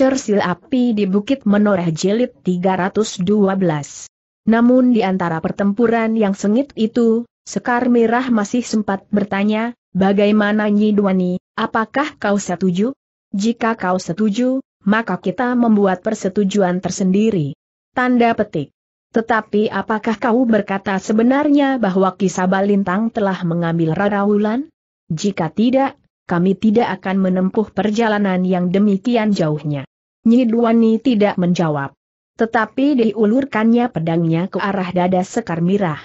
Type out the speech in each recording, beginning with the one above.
Cersil api di Bukit Menoreh Jelit 312. Namun di antara pertempuran yang sengit itu, Sekar Merah masih sempat bertanya, bagaimana Nyidwani, apakah kau setuju? Jika kau setuju, maka kita membuat persetujuan tersendiri. Tanda petik. Tetapi apakah kau berkata sebenarnya bahwa kisah Balintang telah mengambil Rarawulan? Jika tidak, kami tidak akan menempuh perjalanan yang demikian jauhnya. Nyiduani tidak menjawab. Tetapi diulurkannya pedangnya ke arah dada Sekar Mirah.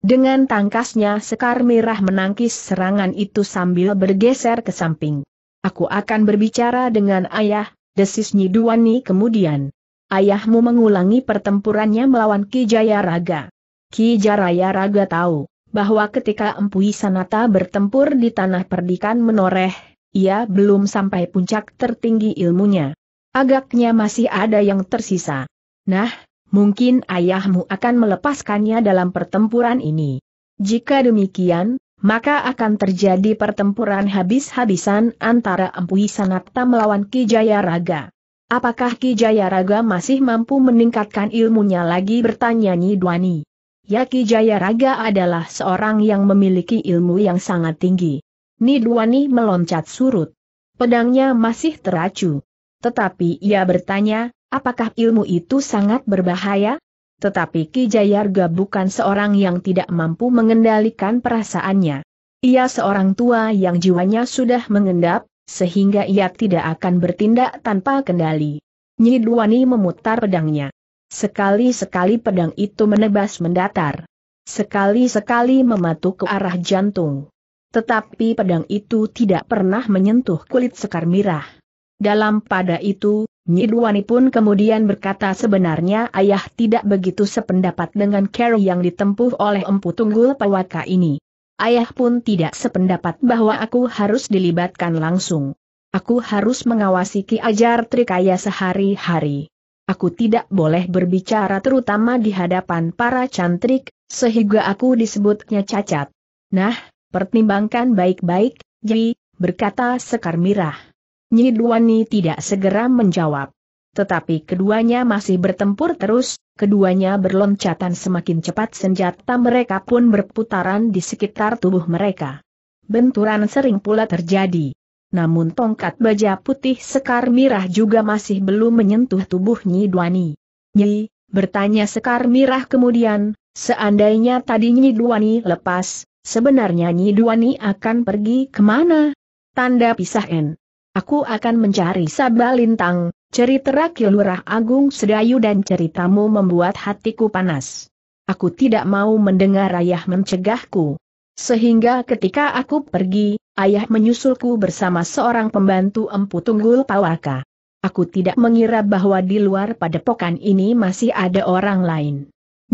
Dengan tangkasnya Sekar Mirah menangkis serangan itu sambil bergeser ke samping. Aku akan berbicara dengan ayah, desis Nyiduani kemudian. Ayahmu mengulangi pertempurannya melawan Ki Jayaraga. Ki Raga tahu bahwa ketika Empu Sanata bertempur di tanah perdikan menoreh, ia belum sampai puncak tertinggi ilmunya. Agaknya masih ada yang tersisa. Nah, mungkin ayahmu akan melepaskannya dalam pertempuran ini. Jika demikian, maka akan terjadi pertempuran habis-habisan antara Empu Sanapta melawan Ki Jayaraga. Apakah Ki Jayaraga masih mampu meningkatkan ilmunya lagi bertanya Nidwani? Ya Ki Jayaraga adalah seorang yang memiliki ilmu yang sangat tinggi. Nidwani meloncat surut. Pedangnya masih teracu. Tetapi ia bertanya, apakah ilmu itu sangat berbahaya? Tetapi Ki Jayarga bukan seorang yang tidak mampu mengendalikan perasaannya. Ia seorang tua yang jiwanya sudah mengendap, sehingga ia tidak akan bertindak tanpa kendali. Nyidwani memutar pedangnya. Sekali-sekali pedang itu menebas mendatar. Sekali-sekali mematuk ke arah jantung. Tetapi pedang itu tidak pernah menyentuh kulit sekar mirah. Dalam pada itu, Nyidwani pun kemudian berkata sebenarnya ayah tidak begitu sependapat dengan cara yang ditempuh oleh Empu Tunggul Pawaka ini. Ayah pun tidak sependapat bahwa aku harus dilibatkan langsung. Aku harus mengawasi Ki Ajar Trikaya sehari-hari. Aku tidak boleh berbicara terutama di hadapan para cantrik, sehingga aku disebutnya cacat. Nah, pertimbangkan baik-baik, Ji, berkata Sekar Mirah. Nyiduani tidak segera menjawab. Tetapi keduanya masih bertempur terus, keduanya berloncatan semakin cepat senjata mereka pun berputaran di sekitar tubuh mereka. Benturan sering pula terjadi. Namun tongkat baja putih Sekar Mirah juga masih belum menyentuh tubuh Nyiduani. Nyi, bertanya Sekar Mirah kemudian, seandainya tadi Nyiduani lepas, sebenarnya Nyiduani akan pergi kemana? Tanda pisah N. Aku akan mencari Sabalintang, cerita Kilurah Agung Sedayu dan ceritamu membuat hatiku panas. Aku tidak mau mendengar ayah mencegahku. Sehingga ketika aku pergi, ayah menyusulku bersama seorang pembantu empu tunggul pawaka. Aku tidak mengira bahwa di luar padepokan ini masih ada orang lain.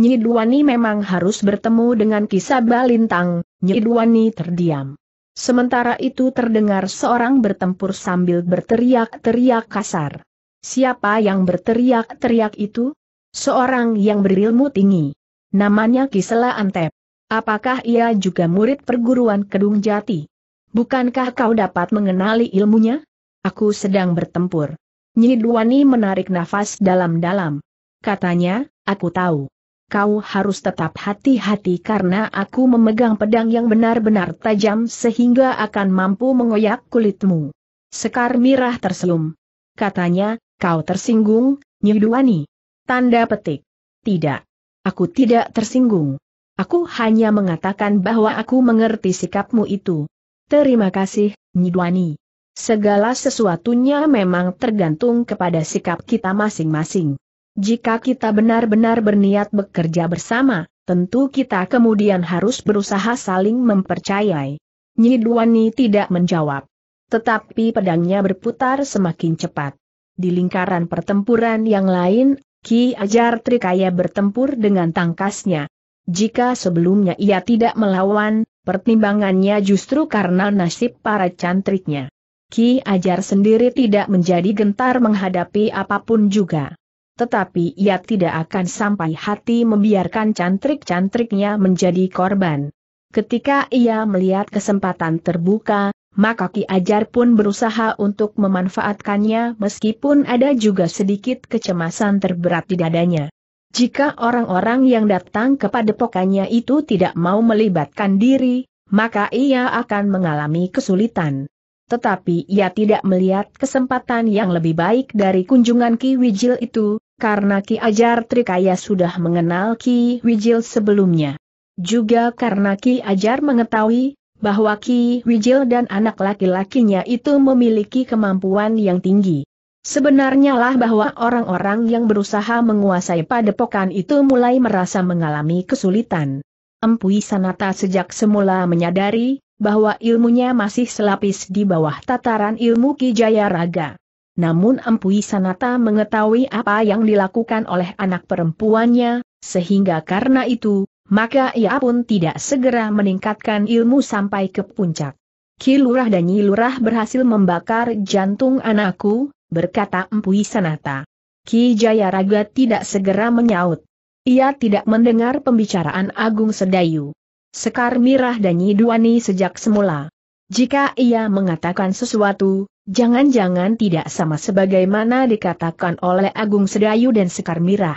Nyidwani memang harus bertemu dengan kisah balintang, Nyidwani terdiam. Sementara itu terdengar seorang bertempur sambil berteriak-teriak kasar. Siapa yang berteriak-teriak itu? Seorang yang berilmu tinggi. Namanya Kisela Antep. Apakah ia juga murid perguruan Kedung Jati? Bukankah kau dapat mengenali ilmunya? Aku sedang bertempur. Nyidwani menarik nafas dalam-dalam. Katanya, aku tahu kau harus tetap hati-hati karena aku memegang pedang yang benar-benar tajam sehingga akan mampu mengoyak kulitmu. Sekar Mirah tersenyum. Katanya, kau tersinggung, Nyuduani. Tanda petik. Tidak. Aku tidak tersinggung. Aku hanya mengatakan bahwa aku mengerti sikapmu itu. Terima kasih, Nyidwani. Segala sesuatunya memang tergantung kepada sikap kita masing-masing. Jika kita benar-benar berniat bekerja bersama, tentu kita kemudian harus berusaha saling mempercayai. Nyidwani tidak menjawab. Tetapi pedangnya berputar semakin cepat. Di lingkaran pertempuran yang lain, Ki Ajar Trikaya bertempur dengan tangkasnya. Jika sebelumnya ia tidak melawan, pertimbangannya justru karena nasib para cantriknya. Ki Ajar sendiri tidak menjadi gentar menghadapi apapun juga tetapi ia tidak akan sampai hati membiarkan cantrik-cantriknya menjadi korban. Ketika ia melihat kesempatan terbuka, maka Ki Ajar pun berusaha untuk memanfaatkannya meskipun ada juga sedikit kecemasan terberat di dadanya. Jika orang-orang yang datang kepada pokoknya itu tidak mau melibatkan diri, maka ia akan mengalami kesulitan. Tetapi ia tidak melihat kesempatan yang lebih baik dari kunjungan Ki Wijil itu, karena Ki Ajar Trikaya sudah mengenal Ki Wijil sebelumnya. Juga karena Ki Ajar mengetahui bahwa Ki Wijil dan anak laki-lakinya itu memiliki kemampuan yang tinggi. Sebenarnya lah bahwa orang-orang yang berusaha menguasai padepokan itu mulai merasa mengalami kesulitan. Empui Sanata sejak semula menyadari bahwa ilmunya masih selapis di bawah tataran ilmu Ki Raga namun Empuy Sanata mengetahui apa yang dilakukan oleh anak perempuannya, sehingga karena itu, maka ia pun tidak segera meningkatkan ilmu sampai ke puncak. Kilurah dan lurah berhasil membakar jantung anakku, berkata Empuy Sanata. Ki Jayaraga tidak segera menyaut. Ia tidak mendengar pembicaraan Agung Sedayu. Sekar Mirah dan Nyiduani sejak semula. Jika ia mengatakan sesuatu, Jangan-jangan tidak sama sebagaimana dikatakan oleh Agung Sedayu dan Sekar Mirah.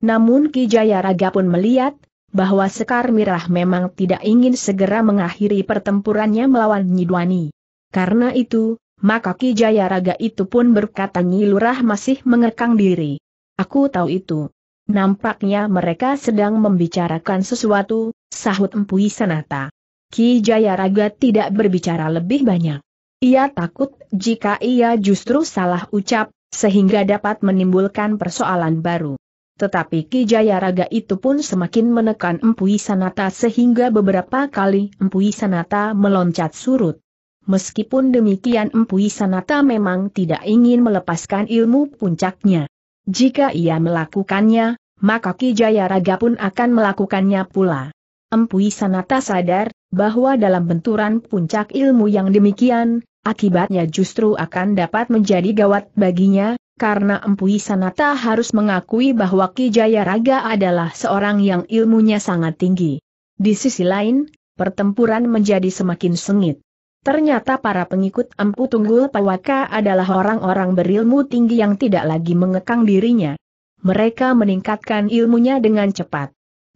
Namun Ki Jayaraga pun melihat, bahwa Sekar Mirah memang tidak ingin segera mengakhiri pertempurannya melawan Nyidwani. Karena itu, maka Ki Jayaraga itu pun berkata Nyilurah masih mengekang diri. Aku tahu itu. Nampaknya mereka sedang membicarakan sesuatu, sahut Empu Sanata. Ki Jayaraga tidak berbicara lebih banyak. Ia takut jika ia justru salah ucap, sehingga dapat menimbulkan persoalan baru. Tetapi Ki Jayaraga itu pun semakin menekan Empu Sanata sehingga beberapa kali Empu Sanata meloncat surut. Meskipun demikian Empu Sanata memang tidak ingin melepaskan ilmu puncaknya. Jika ia melakukannya, maka Ki Jayaraga pun akan melakukannya pula. Empu Sanata sadar bahwa dalam benturan puncak ilmu yang demikian, akibatnya justru akan dapat menjadi gawat baginya, karena Empu Sanata harus mengakui bahwa Ki Raga adalah seorang yang ilmunya sangat tinggi. Di sisi lain, pertempuran menjadi semakin sengit. Ternyata para pengikut Empu Tunggul Pawaka adalah orang-orang berilmu tinggi yang tidak lagi mengekang dirinya. Mereka meningkatkan ilmunya dengan cepat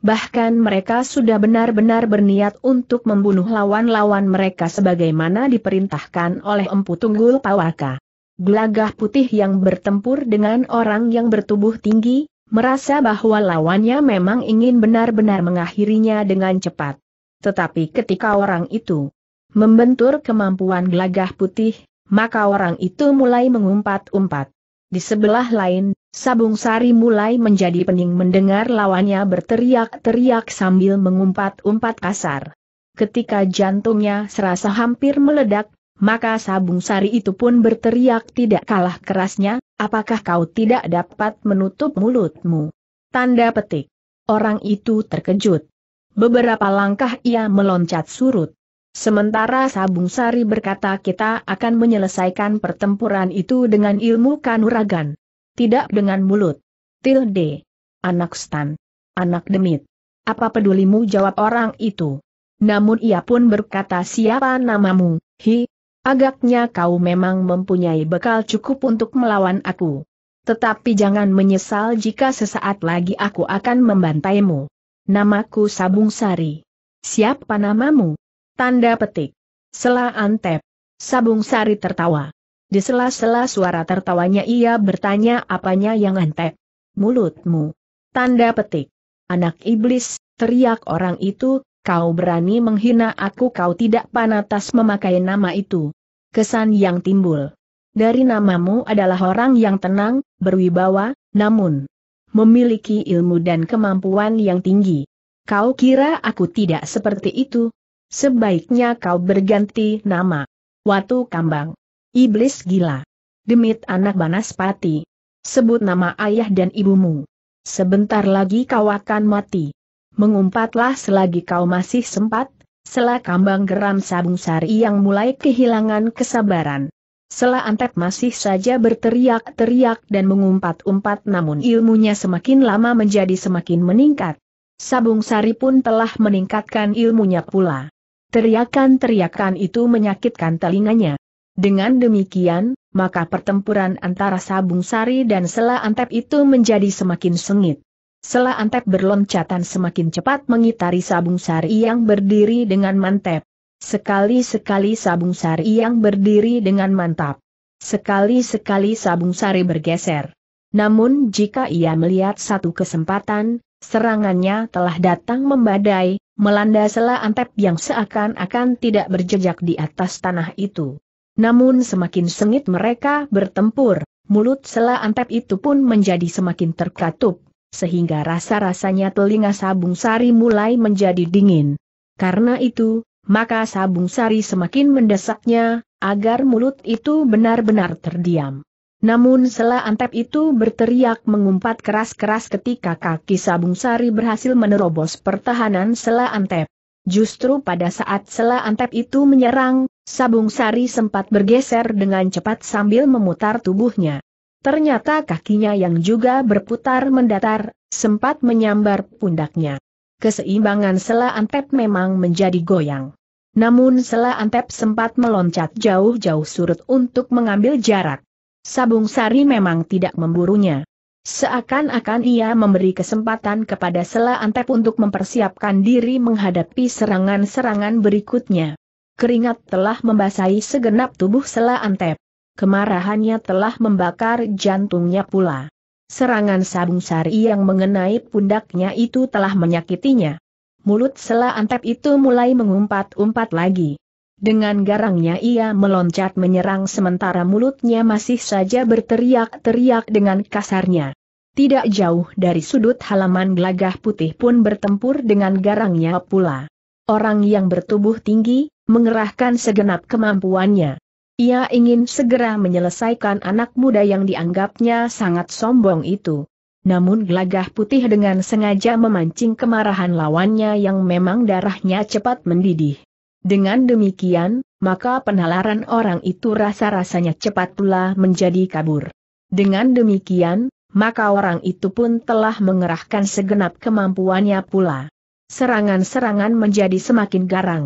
bahkan mereka sudah benar-benar berniat untuk membunuh lawan-lawan mereka sebagaimana diperintahkan oleh Empu Tunggul Pawaka. Gelagah putih yang bertempur dengan orang yang bertubuh tinggi, merasa bahwa lawannya memang ingin benar-benar mengakhirinya dengan cepat. Tetapi ketika orang itu membentur kemampuan gelagah putih, maka orang itu mulai mengumpat-umpat. Di sebelah lain, Sabung Sari mulai menjadi pening mendengar lawannya berteriak-teriak sambil mengumpat-umpat kasar. Ketika jantungnya serasa hampir meledak, maka Sabung Sari itu pun berteriak tidak kalah kerasnya, apakah kau tidak dapat menutup mulutmu? Tanda petik. Orang itu terkejut. Beberapa langkah ia meloncat surut. Sementara Sabung Sari berkata kita akan menyelesaikan pertempuran itu dengan ilmu kanuragan. Tidak dengan mulut. Tilde. Anak stan. Anak demit. Apa pedulimu jawab orang itu? Namun ia pun berkata siapa namamu, hi. Agaknya kau memang mempunyai bekal cukup untuk melawan aku. Tetapi jangan menyesal jika sesaat lagi aku akan membantaimu. Namaku Sabung Sari. Siapa namamu? Tanda petik. Sela Antep. Sabung Sari tertawa. Di sela-sela suara tertawanya ia bertanya apanya yang antek. Mulutmu. Tanda petik. Anak iblis, teriak orang itu, kau berani menghina aku kau tidak panatas memakai nama itu. Kesan yang timbul. Dari namamu adalah orang yang tenang, berwibawa, namun memiliki ilmu dan kemampuan yang tinggi. Kau kira aku tidak seperti itu? Sebaiknya kau berganti nama. Watu Kambang. Iblis gila. Demit anak Banaspati. Sebut nama ayah dan ibumu. Sebentar lagi kau akan mati. Mengumpatlah selagi kau masih sempat, Selah kambang geram sabung sari yang mulai kehilangan kesabaran. Selah antep masih saja berteriak-teriak dan mengumpat-umpat namun ilmunya semakin lama menjadi semakin meningkat. Sabung sari pun telah meningkatkan ilmunya pula. Teriakan-teriakan itu menyakitkan telinganya. Dengan demikian, maka pertempuran antara Sabung Sari dan Sela Antep itu menjadi semakin sengit. Sela Antep berloncatan semakin cepat mengitari Sabung Sari yang berdiri dengan mantap. Sekali-sekali Sabung Sari yang berdiri dengan mantap. Sekali-sekali Sabung Sari bergeser. Namun jika ia melihat satu kesempatan, serangannya telah datang membadai, melanda Sela Antep yang seakan-akan tidak berjejak di atas tanah itu. Namun semakin sengit mereka bertempur, mulut sela antep itu pun menjadi semakin terkatup, sehingga rasa-rasanya telinga Sabung Sari mulai menjadi dingin. Karena itu, maka Sabung Sari semakin mendesaknya, agar mulut itu benar-benar terdiam. Namun sela antep itu berteriak mengumpat keras-keras ketika kaki Sabung Sari berhasil menerobos pertahanan sela antep. Justru pada saat sela antep itu menyerang, Sabung Sari sempat bergeser dengan cepat sambil memutar tubuhnya. Ternyata kakinya yang juga berputar mendatar, sempat menyambar pundaknya. Keseimbangan sela antep memang menjadi goyang. Namun sela antep sempat meloncat jauh-jauh surut untuk mengambil jarak. Sabung Sari memang tidak memburunya. Seakan-akan ia memberi kesempatan kepada Sela Antep untuk mempersiapkan diri menghadapi serangan-serangan berikutnya. Keringat telah membasahi segenap tubuh Sela Antep. Kemarahannya telah membakar jantungnya pula. Serangan sabung sari yang mengenai pundaknya itu telah menyakitinya. Mulut Sela Antep itu mulai mengumpat-umpat lagi. Dengan garangnya ia meloncat menyerang sementara mulutnya masih saja berteriak-teriak dengan kasarnya. Tidak jauh dari sudut halaman gelagah putih pun bertempur dengan garangnya pula. Orang yang bertubuh tinggi, mengerahkan segenap kemampuannya. Ia ingin segera menyelesaikan anak muda yang dianggapnya sangat sombong itu. Namun gelagah putih dengan sengaja memancing kemarahan lawannya yang memang darahnya cepat mendidih. Dengan demikian, maka penalaran orang itu rasa-rasanya cepat pula menjadi kabur. Dengan demikian, maka orang itu pun telah mengerahkan segenap kemampuannya pula. Serangan-serangan menjadi semakin garang.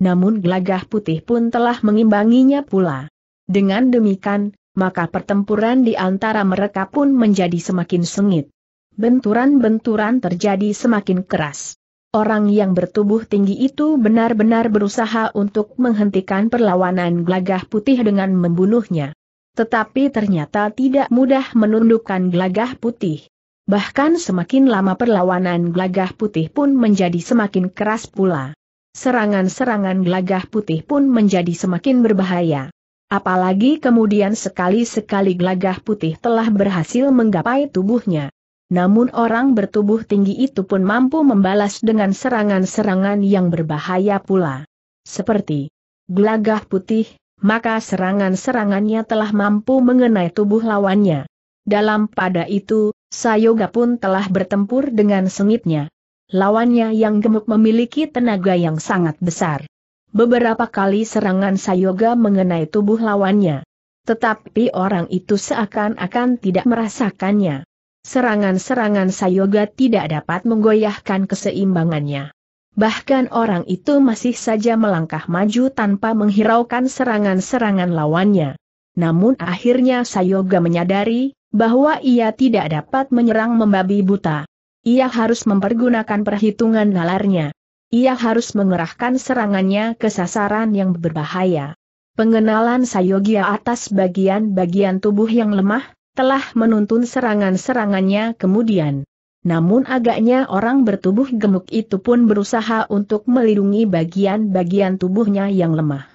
Namun gelagah putih pun telah mengimbanginya pula. Dengan demikian, maka pertempuran di antara mereka pun menjadi semakin sengit. Benturan-benturan terjadi semakin keras. Orang yang bertubuh tinggi itu benar-benar berusaha untuk menghentikan perlawanan gelagah putih dengan membunuhnya. Tetapi ternyata tidak mudah menundukkan gelagah putih. Bahkan semakin lama perlawanan gelagah putih pun menjadi semakin keras pula. Serangan-serangan gelagah putih pun menjadi semakin berbahaya. Apalagi kemudian sekali-sekali gelagah putih telah berhasil menggapai tubuhnya namun orang bertubuh tinggi itu pun mampu membalas dengan serangan-serangan yang berbahaya pula. Seperti gelagah putih, maka serangan-serangannya telah mampu mengenai tubuh lawannya. Dalam pada itu, Sayoga pun telah bertempur dengan sengitnya. Lawannya yang gemuk memiliki tenaga yang sangat besar. Beberapa kali serangan Sayoga mengenai tubuh lawannya. Tetapi orang itu seakan-akan tidak merasakannya. Serangan-serangan Sayoga tidak dapat menggoyahkan keseimbangannya. Bahkan orang itu masih saja melangkah maju tanpa menghiraukan serangan-serangan lawannya. Namun akhirnya Sayoga menyadari, bahwa ia tidak dapat menyerang membabi buta. Ia harus mempergunakan perhitungan nalarnya. Ia harus mengerahkan serangannya ke sasaran yang berbahaya. Pengenalan Sayogia atas bagian-bagian tubuh yang lemah, telah menuntun serangan-serangannya kemudian. Namun agaknya orang bertubuh gemuk itu pun berusaha untuk melindungi bagian-bagian tubuhnya yang lemah.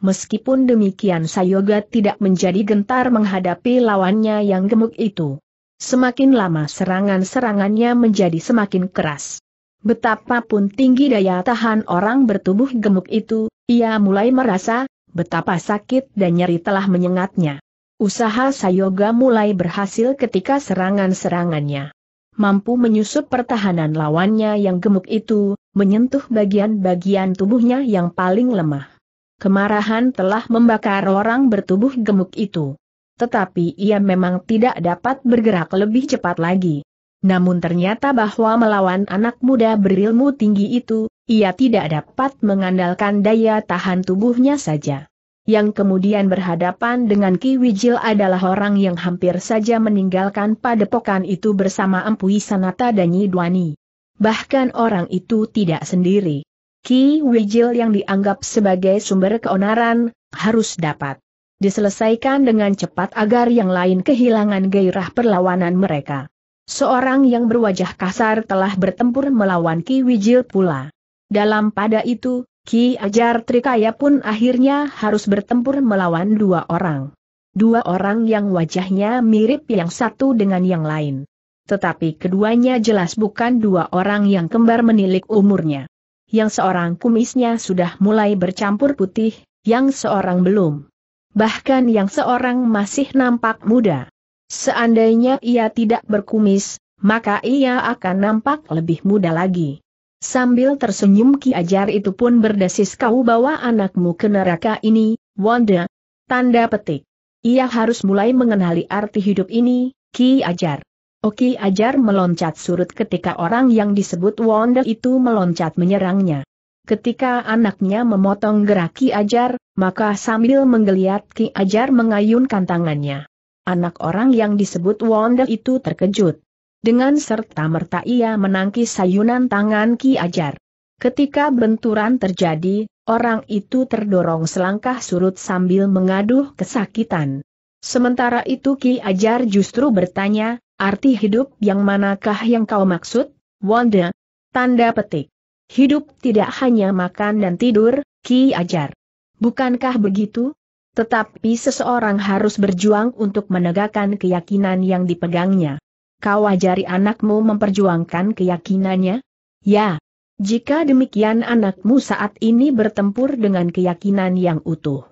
Meskipun demikian Sayoga tidak menjadi gentar menghadapi lawannya yang gemuk itu. Semakin lama serangan-serangannya menjadi semakin keras. Betapapun tinggi daya tahan orang bertubuh gemuk itu, ia mulai merasa betapa sakit dan nyeri telah menyengatnya. Usaha Sayoga mulai berhasil ketika serangan-serangannya mampu menyusup pertahanan lawannya yang gemuk itu, menyentuh bagian-bagian tubuhnya yang paling lemah. Kemarahan telah membakar orang bertubuh gemuk itu. Tetapi ia memang tidak dapat bergerak lebih cepat lagi. Namun ternyata bahwa melawan anak muda berilmu tinggi itu, ia tidak dapat mengandalkan daya tahan tubuhnya saja yang kemudian berhadapan dengan Ki Wijil adalah orang yang hampir saja meninggalkan padepokan itu bersama Empui Sanata dan Yidwani. Bahkan orang itu tidak sendiri. Ki Wijil yang dianggap sebagai sumber keonaran, harus dapat diselesaikan dengan cepat agar yang lain kehilangan gairah perlawanan mereka. Seorang yang berwajah kasar telah bertempur melawan Ki Wijil pula. Dalam pada itu, Ki Ajar Trikaya pun akhirnya harus bertempur melawan dua orang. Dua orang yang wajahnya mirip yang satu dengan yang lain. Tetapi keduanya jelas bukan dua orang yang kembar menilik umurnya. Yang seorang kumisnya sudah mulai bercampur putih, yang seorang belum. Bahkan yang seorang masih nampak muda. Seandainya ia tidak berkumis, maka ia akan nampak lebih muda lagi. Sambil tersenyum Ki Ajar itu pun berdesis kau bawa anakmu ke neraka ini, Wanda. Tanda petik. Ia harus mulai mengenali arti hidup ini, Ki Ajar. Oki oh, Ajar meloncat surut ketika orang yang disebut Wanda itu meloncat menyerangnya. Ketika anaknya memotong gerak Ki Ajar, maka sambil menggeliat Ki Ajar mengayunkan tangannya. Anak orang yang disebut Wanda itu terkejut. Dengan serta-merta ia menangkis sayunan tangan Ki Ajar. Ketika benturan terjadi, orang itu terdorong selangkah surut sambil mengaduh kesakitan. Sementara itu Ki Ajar justru bertanya, arti hidup yang manakah yang kau maksud? Wanda. Tanda petik. Hidup tidak hanya makan dan tidur, Ki Ajar. Bukankah begitu? Tetapi seseorang harus berjuang untuk menegakkan keyakinan yang dipegangnya kau ajari anakmu memperjuangkan keyakinannya? Ya. Jika demikian anakmu saat ini bertempur dengan keyakinan yang utuh.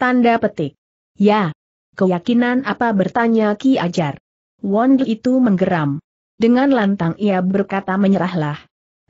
Tanda petik. Ya. Keyakinan apa bertanya Ki Ajar. Wondu itu menggeram. Dengan lantang ia berkata menyerahlah.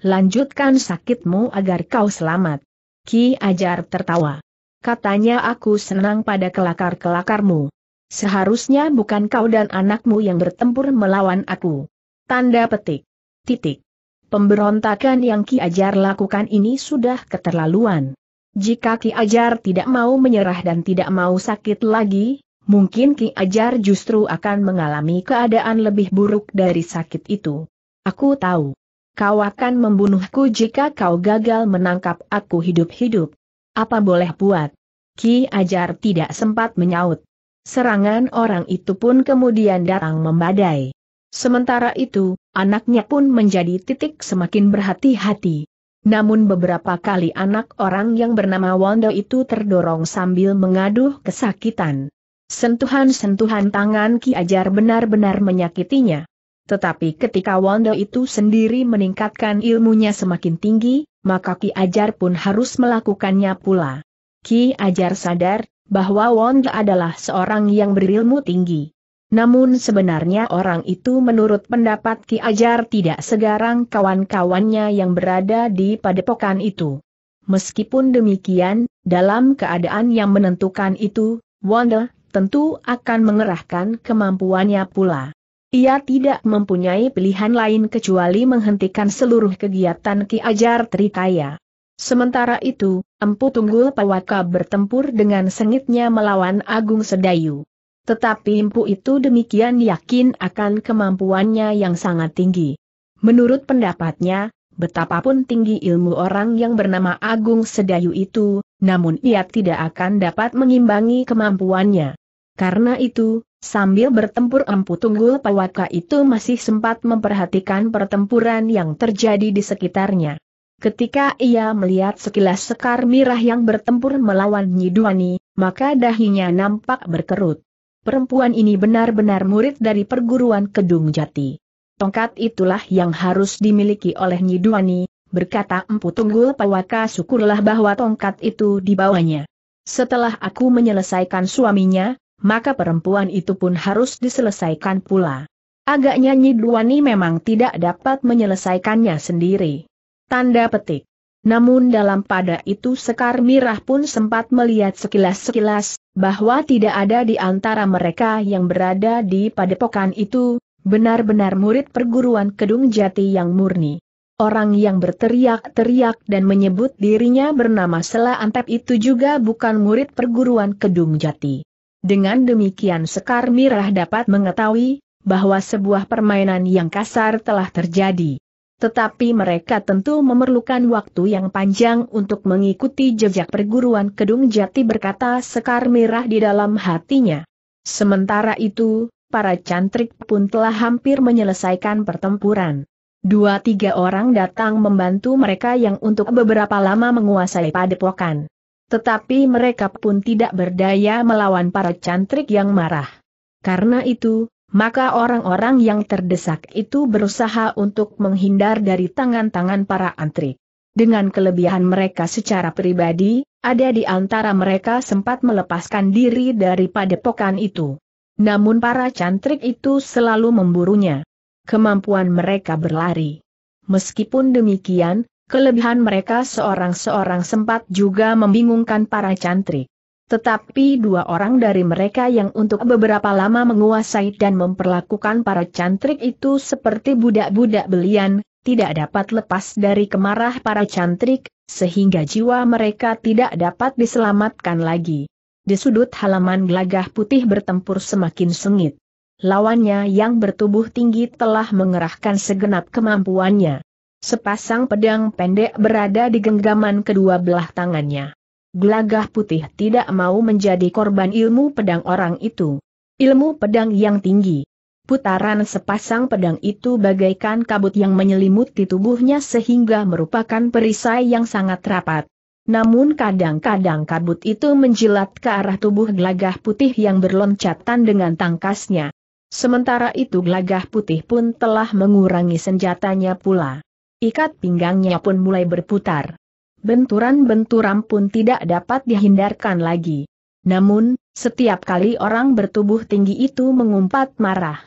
Lanjutkan sakitmu agar kau selamat. Ki Ajar tertawa. Katanya aku senang pada kelakar-kelakarmu. Seharusnya bukan kau dan anakmu yang bertempur melawan aku. Tanda petik. Titik. Pemberontakan yang Ki Ajar lakukan ini sudah keterlaluan. Jika Ki Ajar tidak mau menyerah dan tidak mau sakit lagi, mungkin Ki Ajar justru akan mengalami keadaan lebih buruk dari sakit itu. Aku tahu. Kau akan membunuhku jika kau gagal menangkap aku hidup-hidup. Apa boleh buat? Ki Ajar tidak sempat menyaut. Serangan orang itu pun kemudian datang membadai. Sementara itu, anaknya pun menjadi titik semakin berhati-hati. Namun beberapa kali anak orang yang bernama Wanda itu terdorong sambil mengaduh kesakitan. Sentuhan-sentuhan tangan Ki Ajar benar-benar menyakitinya. Tetapi ketika Wanda itu sendiri meningkatkan ilmunya semakin tinggi, maka Ki Ajar pun harus melakukannya pula. Ki Ajar sadar bahwa Wond adalah seorang yang berilmu tinggi. Namun sebenarnya orang itu menurut pendapat Ki Ajar tidak segarang kawan-kawannya yang berada di padepokan itu. Meskipun demikian, dalam keadaan yang menentukan itu, Wanda tentu akan mengerahkan kemampuannya pula. Ia tidak mempunyai pilihan lain kecuali menghentikan seluruh kegiatan Ki Ajar Trikaya. Sementara itu, Empu Tunggul Pawaka bertempur dengan sengitnya melawan Agung Sedayu. Tetapi Empu itu demikian yakin akan kemampuannya yang sangat tinggi. Menurut pendapatnya, betapapun tinggi ilmu orang yang bernama Agung Sedayu itu, namun ia tidak akan dapat mengimbangi kemampuannya. Karena itu, sambil bertempur Empu Tunggul Pawaka itu masih sempat memperhatikan pertempuran yang terjadi di sekitarnya. Ketika ia melihat sekilas Sekar Mirah yang bertempur melawan Nyiduani, maka dahinya nampak berkerut. Perempuan ini benar-benar murid dari perguruan Kedung Jati. Tongkat itulah yang harus dimiliki oleh Nyiduani, berkata Empu Tunggul Pawaka syukurlah bahwa tongkat itu dibawanya. Setelah aku menyelesaikan suaminya, maka perempuan itu pun harus diselesaikan pula. Agaknya Nyiduani memang tidak dapat menyelesaikannya sendiri. Tanda petik. Namun dalam pada itu Sekar Mirah pun sempat melihat sekilas-sekilas, bahwa tidak ada di antara mereka yang berada di padepokan itu, benar-benar murid perguruan Kedung Jati yang murni. Orang yang berteriak-teriak dan menyebut dirinya bernama Sela Antep itu juga bukan murid perguruan Kedung Jati. Dengan demikian Sekar Mirah dapat mengetahui, bahwa sebuah permainan yang kasar telah terjadi. Tetapi mereka tentu memerlukan waktu yang panjang untuk mengikuti jejak perguruan Kedung Jati berkata Sekar Merah di dalam hatinya. Sementara itu, para cantrik pun telah hampir menyelesaikan pertempuran. Dua tiga orang datang membantu mereka yang untuk beberapa lama menguasai padepokan. Tetapi mereka pun tidak berdaya melawan para cantrik yang marah. Karena itu, maka orang-orang yang terdesak itu berusaha untuk menghindar dari tangan-tangan para antri. Dengan kelebihan mereka secara pribadi, ada di antara mereka sempat melepaskan diri dari padepokan itu. Namun para cantrik itu selalu memburunya. Kemampuan mereka berlari. Meskipun demikian, kelebihan mereka seorang-seorang sempat juga membingungkan para cantrik. Tetapi dua orang dari mereka yang untuk beberapa lama menguasai dan memperlakukan para cantrik itu seperti budak-budak belian, tidak dapat lepas dari kemarah para cantrik, sehingga jiwa mereka tidak dapat diselamatkan lagi. Di sudut halaman gelagah putih bertempur semakin sengit. Lawannya yang bertubuh tinggi telah mengerahkan segenap kemampuannya. Sepasang pedang pendek berada di genggaman kedua belah tangannya. Gelagah putih tidak mau menjadi korban ilmu pedang orang itu. Ilmu pedang yang tinggi. Putaran sepasang pedang itu bagaikan kabut yang menyelimuti tubuhnya sehingga merupakan perisai yang sangat rapat. Namun kadang-kadang kabut itu menjilat ke arah tubuh gelagah putih yang berloncatan dengan tangkasnya. Sementara itu gelagah putih pun telah mengurangi senjatanya pula. Ikat pinggangnya pun mulai berputar benturan-benturan pun tidak dapat dihindarkan lagi. Namun, setiap kali orang bertubuh tinggi itu mengumpat marah.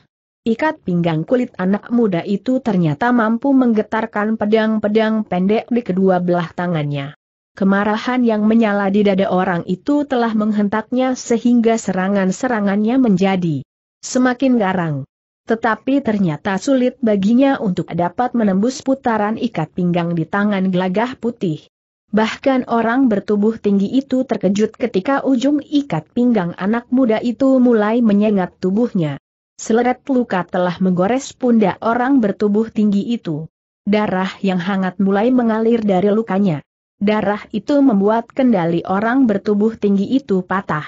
Ikat pinggang kulit anak muda itu ternyata mampu menggetarkan pedang-pedang pendek di kedua belah tangannya. Kemarahan yang menyala di dada orang itu telah menghentaknya sehingga serangan-serangannya menjadi semakin garang. Tetapi ternyata sulit baginya untuk dapat menembus putaran ikat pinggang di tangan gelagah putih. Bahkan orang bertubuh tinggi itu terkejut ketika ujung ikat pinggang anak muda itu mulai menyengat tubuhnya. Seleret luka telah menggores pundak orang bertubuh tinggi itu. Darah yang hangat mulai mengalir dari lukanya. Darah itu membuat kendali orang bertubuh tinggi itu patah.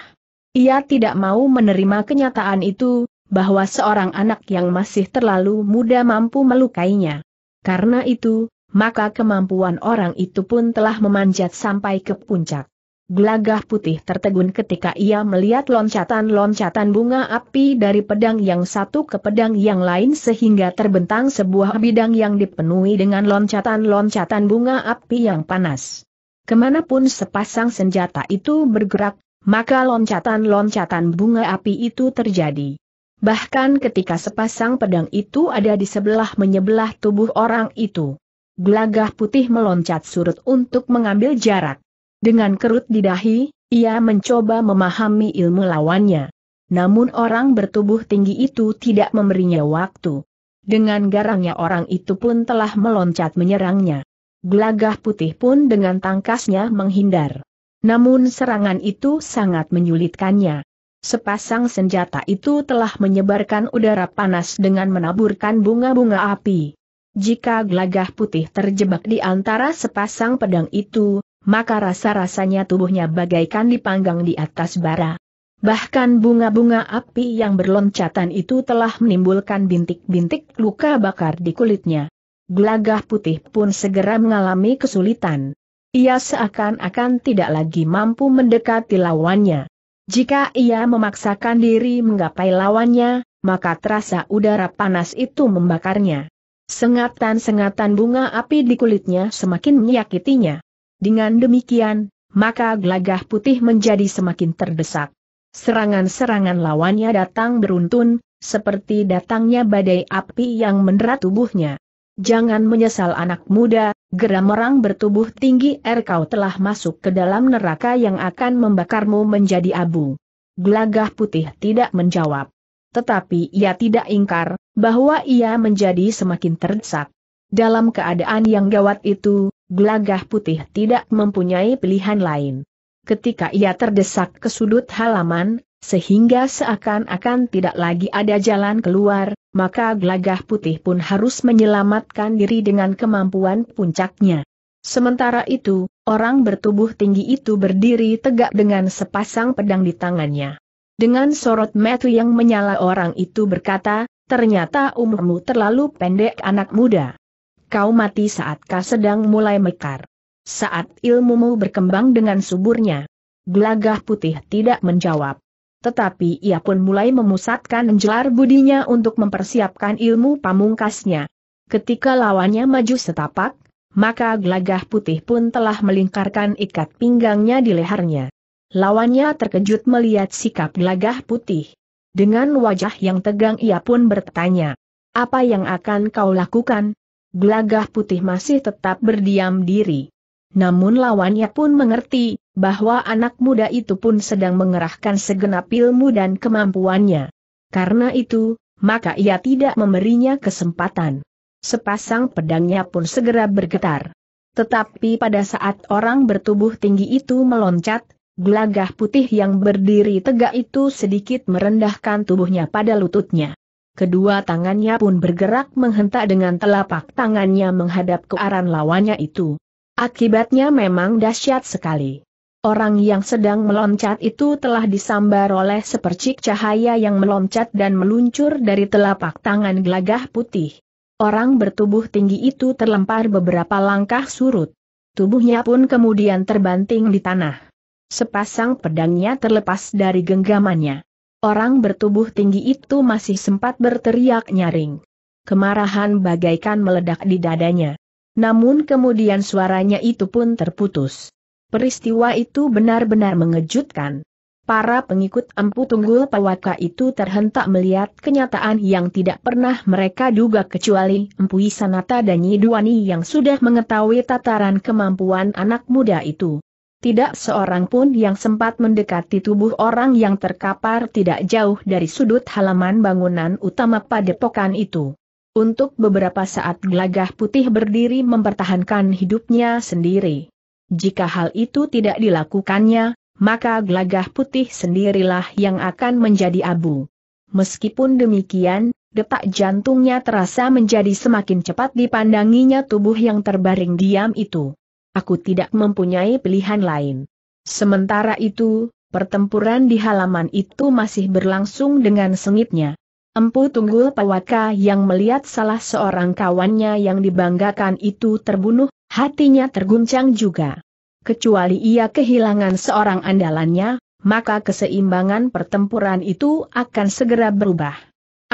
Ia tidak mau menerima kenyataan itu, bahwa seorang anak yang masih terlalu muda mampu melukainya. Karena itu, maka kemampuan orang itu pun telah memanjat sampai ke puncak. Gelagah putih tertegun ketika ia melihat loncatan-loncatan bunga api dari pedang yang satu ke pedang yang lain sehingga terbentang sebuah bidang yang dipenuhi dengan loncatan-loncatan bunga api yang panas. Kemanapun sepasang senjata itu bergerak, maka loncatan-loncatan bunga api itu terjadi. Bahkan ketika sepasang pedang itu ada di sebelah menyebelah tubuh orang itu. Gelagah putih meloncat surut untuk mengambil jarak. Dengan kerut di dahi, ia mencoba memahami ilmu lawannya. Namun orang bertubuh tinggi itu tidak memberinya waktu. Dengan garangnya orang itu pun telah meloncat menyerangnya. Gelagah putih pun dengan tangkasnya menghindar. Namun serangan itu sangat menyulitkannya. Sepasang senjata itu telah menyebarkan udara panas dengan menaburkan bunga-bunga api. Jika gelagah putih terjebak di antara sepasang pedang itu, maka rasa-rasanya tubuhnya bagaikan dipanggang di atas bara. Bahkan bunga-bunga api yang berloncatan itu telah menimbulkan bintik-bintik luka bakar di kulitnya. Gelagah putih pun segera mengalami kesulitan. Ia seakan-akan tidak lagi mampu mendekati lawannya. Jika ia memaksakan diri menggapai lawannya, maka terasa udara panas itu membakarnya. Sengatan-sengatan bunga api di kulitnya semakin menyakitinya. Dengan demikian, maka gelagah putih menjadi semakin terdesak. Serangan-serangan lawannya datang beruntun, seperti datangnya badai api yang mendera tubuhnya. Jangan menyesal anak muda, geram orang bertubuh tinggi er kau telah masuk ke dalam neraka yang akan membakarmu menjadi abu. Gelagah putih tidak menjawab tetapi ia tidak ingkar bahwa ia menjadi semakin terdesak. Dalam keadaan yang gawat itu, gelagah putih tidak mempunyai pilihan lain. Ketika ia terdesak ke sudut halaman, sehingga seakan-akan tidak lagi ada jalan keluar, maka gelagah putih pun harus menyelamatkan diri dengan kemampuan puncaknya. Sementara itu, orang bertubuh tinggi itu berdiri tegak dengan sepasang pedang di tangannya. Dengan sorot metu yang menyala orang itu berkata, ternyata umurmu terlalu pendek anak muda. Kau mati saat kau sedang mulai mekar. Saat ilmumu berkembang dengan suburnya. Glagah putih tidak menjawab. Tetapi ia pun mulai memusatkan jelar budinya untuk mempersiapkan ilmu pamungkasnya. Ketika lawannya maju setapak, maka Glagah putih pun telah melingkarkan ikat pinggangnya di lehernya. Lawannya terkejut melihat sikap gelagah putih. Dengan wajah yang tegang ia pun bertanya, apa yang akan kau lakukan? Gelagah putih masih tetap berdiam diri. Namun lawannya pun mengerti, bahwa anak muda itu pun sedang mengerahkan segenap ilmu dan kemampuannya. Karena itu, maka ia tidak memberinya kesempatan. Sepasang pedangnya pun segera bergetar. Tetapi pada saat orang bertubuh tinggi itu meloncat, Gelagah putih yang berdiri tegak itu sedikit merendahkan tubuhnya pada lututnya. Kedua tangannya pun bergerak menghentak dengan telapak tangannya menghadap ke arah lawannya itu. Akibatnya memang dahsyat sekali. Orang yang sedang meloncat itu telah disambar oleh sepercik cahaya yang meloncat dan meluncur dari telapak tangan gelagah putih. Orang bertubuh tinggi itu terlempar beberapa langkah surut. Tubuhnya pun kemudian terbanting di tanah sepasang pedangnya terlepas dari genggamannya. Orang bertubuh tinggi itu masih sempat berteriak nyaring. Kemarahan bagaikan meledak di dadanya. Namun kemudian suaranya itu pun terputus. Peristiwa itu benar-benar mengejutkan. Para pengikut Empu Tunggul Pawaka itu terhentak melihat kenyataan yang tidak pernah mereka duga kecuali Empu Isanata dan yidwani yang sudah mengetahui tataran kemampuan anak muda itu tidak seorang pun yang sempat mendekati tubuh orang yang terkapar tidak jauh dari sudut halaman bangunan utama padepokan itu. Untuk beberapa saat gelagah putih berdiri mempertahankan hidupnya sendiri. Jika hal itu tidak dilakukannya, maka gelagah putih sendirilah yang akan menjadi abu. Meskipun demikian, detak jantungnya terasa menjadi semakin cepat dipandanginya tubuh yang terbaring diam itu aku tidak mempunyai pilihan lain. Sementara itu, pertempuran di halaman itu masih berlangsung dengan sengitnya. Empu Tunggul Pawaka yang melihat salah seorang kawannya yang dibanggakan itu terbunuh, hatinya terguncang juga. Kecuali ia kehilangan seorang andalannya, maka keseimbangan pertempuran itu akan segera berubah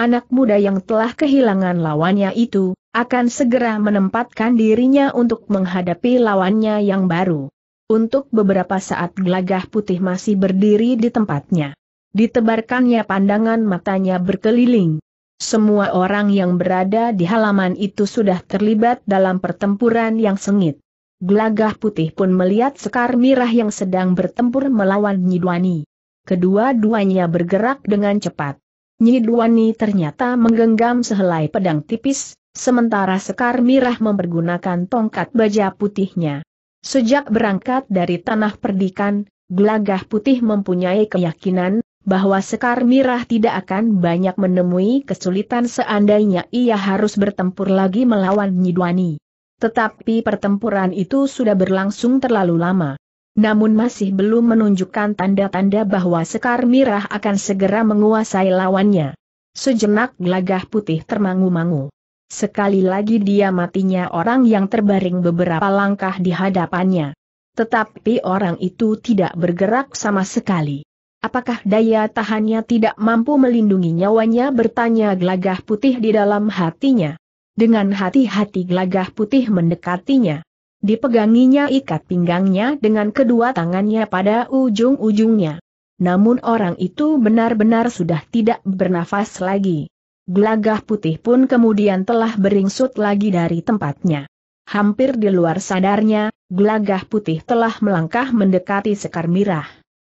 anak muda yang telah kehilangan lawannya itu, akan segera menempatkan dirinya untuk menghadapi lawannya yang baru. Untuk beberapa saat gelagah putih masih berdiri di tempatnya. Ditebarkannya pandangan matanya berkeliling. Semua orang yang berada di halaman itu sudah terlibat dalam pertempuran yang sengit. Gelagah putih pun melihat Sekar Mirah yang sedang bertempur melawan Nyidwani. Kedua-duanya bergerak dengan cepat. Nyiduani ternyata menggenggam sehelai pedang tipis, sementara Sekar Mirah mempergunakan tongkat baja putihnya. Sejak berangkat dari tanah perdikan, Gelagah Putih mempunyai keyakinan bahwa Sekar Mirah tidak akan banyak menemui kesulitan seandainya ia harus bertempur lagi melawan Nyidwani. Tetapi pertempuran itu sudah berlangsung terlalu lama namun masih belum menunjukkan tanda-tanda bahwa Sekar Mirah akan segera menguasai lawannya. Sejenak gelagah putih termangu-mangu. Sekali lagi dia matinya orang yang terbaring beberapa langkah di hadapannya. Tetapi orang itu tidak bergerak sama sekali. Apakah daya tahannya tidak mampu melindungi nyawanya bertanya gelagah putih di dalam hatinya. Dengan hati-hati gelagah putih mendekatinya dipeganginya ikat pinggangnya dengan kedua tangannya pada ujung-ujungnya. Namun orang itu benar-benar sudah tidak bernafas lagi. Gelagah putih pun kemudian telah beringsut lagi dari tempatnya. Hampir di luar sadarnya, gelagah putih telah melangkah mendekati sekar mirah.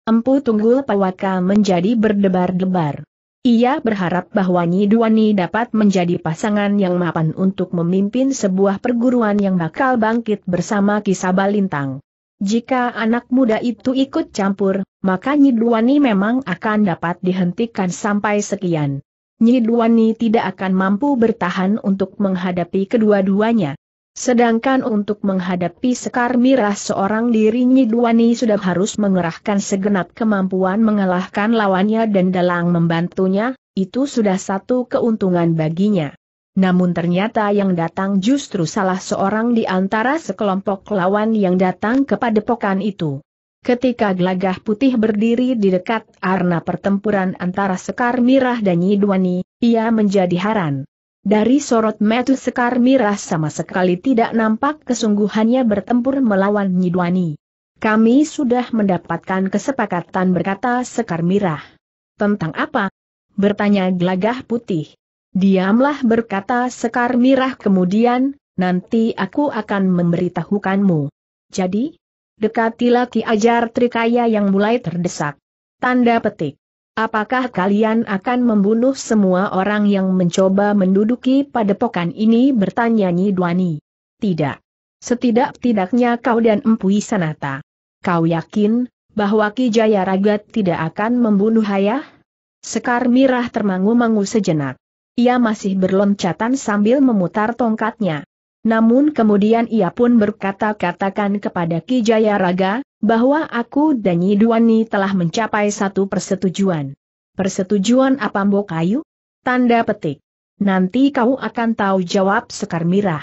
Empu tunggul pawaka menjadi berdebar-debar. Ia berharap bahwa Nyi Duani dapat menjadi pasangan yang mapan untuk memimpin sebuah perguruan yang bakal bangkit bersama kisah Balintang. Jika anak muda itu ikut campur, maka Nyi Duani memang akan dapat dihentikan sampai sekian. Nyi Duani tidak akan mampu bertahan untuk menghadapi kedua-duanya. Sedangkan untuk menghadapi Sekar Mirah seorang diri Ni sudah harus mengerahkan segenap kemampuan mengalahkan lawannya dan dalang membantunya, itu sudah satu keuntungan baginya. Namun ternyata yang datang justru salah seorang di antara sekelompok lawan yang datang kepada padepokan itu. Ketika gelagah putih berdiri di dekat arena pertempuran antara Sekar Mirah dan Ni, ia menjadi haran. Dari sorot metu Sekar Mirah sama sekali tidak nampak kesungguhannya bertempur melawan Nyidwani. Kami sudah mendapatkan kesepakatan berkata Sekar Mirah. Tentang apa? Bertanya gelagah putih. Diamlah berkata Sekar Mirah kemudian, nanti aku akan memberitahukanmu. Jadi, dekatilah Ki Ajar Trikaya yang mulai terdesak. Tanda petik. Apakah kalian akan membunuh semua orang yang mencoba menduduki padepokan ini bertanya Nyi Duani? Tidak. Setidak-tidaknya kau dan Empui Sanata. Kau yakin, bahwa Ki Jaya tidak akan membunuh ayah? Sekar Mirah termangu-mangu sejenak. Ia masih berloncatan sambil memutar tongkatnya. Namun kemudian ia pun berkata-katakan kepada Ki Jayaraga bahwa aku dan Yiduani telah mencapai satu persetujuan. Persetujuan apa Mbok Kayu? Tanda petik. Nanti kau akan tahu jawab Sekar Mirah.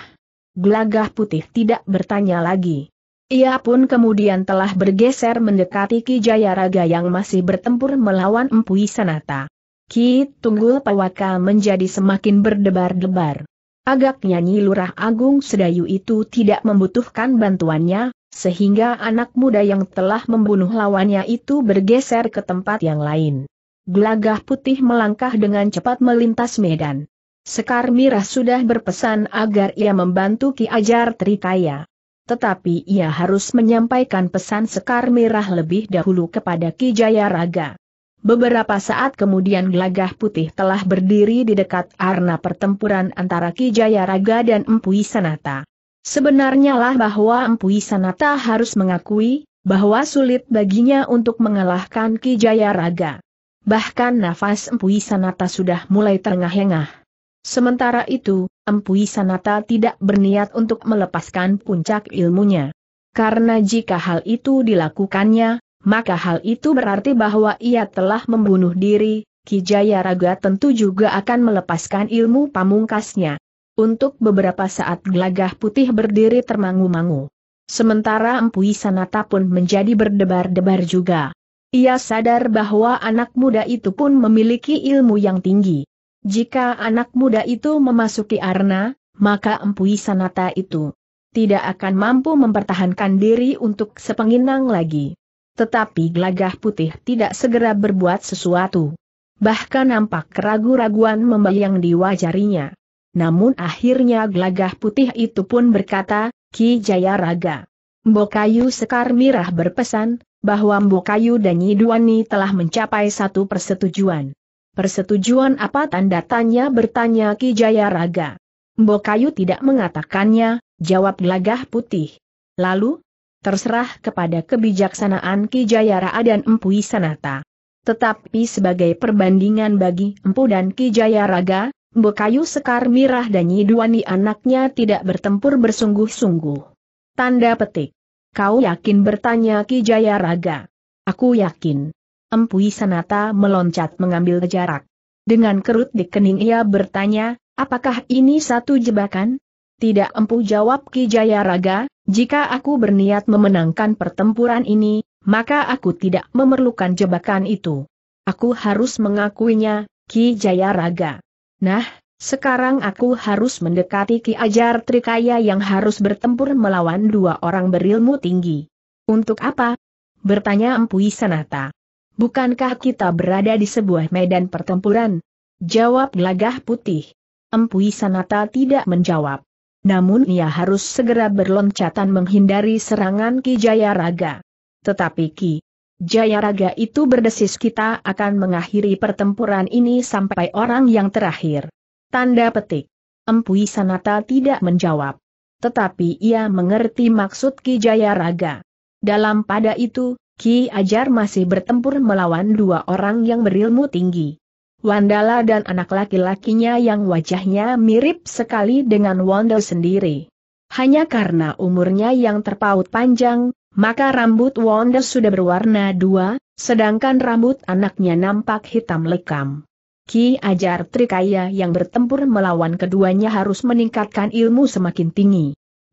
Gelagah putih tidak bertanya lagi. Ia pun kemudian telah bergeser mendekati Ki Jayaraga yang masih bertempur melawan Empu Sanata. Ki Tunggul Pawaka menjadi semakin berdebar-debar. Agaknya Nyi Lurah Agung Sedayu itu tidak membutuhkan bantuannya, sehingga anak muda yang telah membunuh lawannya itu bergeser ke tempat yang lain. Glagah putih melangkah dengan cepat melintas medan. Sekar Mirah sudah berpesan agar ia membantu Ki Ajar Trikaya. Tetapi ia harus menyampaikan pesan Sekar Mirah lebih dahulu kepada Ki Jayaraga. Beberapa saat kemudian Gelagah Putih telah berdiri di dekat arena pertempuran antara Ki Jayaraga dan Empu Sanata. Sebenarnya lah bahwa Empu Sanata harus mengakui, bahwa sulit baginya untuk mengalahkan Ki Jayaraga. Bahkan nafas Empu Sanata sudah mulai terengah-engah. Sementara itu, Empu Sanata tidak berniat untuk melepaskan puncak ilmunya. Karena jika hal itu dilakukannya, maka hal itu berarti bahwa ia telah membunuh diri, Ki Jayaraga tentu juga akan melepaskan ilmu pamungkasnya. Untuk beberapa saat gelagah putih berdiri termangu-mangu. Sementara Empu Sanata pun menjadi berdebar-debar juga. Ia sadar bahwa anak muda itu pun memiliki ilmu yang tinggi. Jika anak muda itu memasuki arna, maka Empu Sanata itu tidak akan mampu mempertahankan diri untuk sepenginang lagi. Tetapi gelagah putih tidak segera berbuat sesuatu. Bahkan nampak keragu-raguan membayang di wajarinya. Namun akhirnya gelagah putih itu pun berkata, Ki Jaya Raga. Mbokayu Sekar Mirah berpesan, bahwa Mbokayu dan Yiduani telah mencapai satu persetujuan. Persetujuan apa tanda tanya bertanya Ki Jaya Raga. Mbokayu tidak mengatakannya, jawab gelagah putih. Lalu, terserah kepada kebijaksanaan Ki Jaya Raga dan Empu Isanata. Tetapi sebagai perbandingan bagi Empu dan Ki Jaya Raga, Bekayu Sekar Mirah dan Yiduani anaknya tidak bertempur bersungguh-sungguh. Tanda petik. Kau yakin bertanya Ki Jaya Raga? Aku yakin. Empu Sanata meloncat mengambil jarak. Dengan kerut di kening ia bertanya, apakah ini satu jebakan? Tidak empu jawab Ki Jaya Raga, jika aku berniat memenangkan pertempuran ini, maka aku tidak memerlukan jebakan itu. Aku harus mengakuinya, Ki Jaya Raga. Nah, sekarang aku harus mendekati Ki Ajar Trikaya yang harus bertempur melawan dua orang berilmu tinggi. Untuk apa? Bertanya Empu Sanata. Bukankah kita berada di sebuah medan pertempuran? Jawab Gelagah Putih. Empu Sanata tidak menjawab. Namun ia harus segera berloncatan menghindari serangan Ki Jayaraga. Tetapi Ki Jayaraga itu berdesis kita akan mengakhiri pertempuran ini sampai orang yang terakhir. Tanda petik. Empui Sanata tidak menjawab. Tetapi ia mengerti maksud Ki Jayaraga. Dalam pada itu, Ki Ajar masih bertempur melawan dua orang yang berilmu tinggi. Wandala dan anak laki-lakinya yang wajahnya mirip sekali dengan Wondo sendiri. Hanya karena umurnya yang terpaut panjang, maka rambut Wanda sudah berwarna dua, sedangkan rambut anaknya nampak hitam lekam. Ki Ajar Trikaya yang bertempur melawan keduanya harus meningkatkan ilmu semakin tinggi.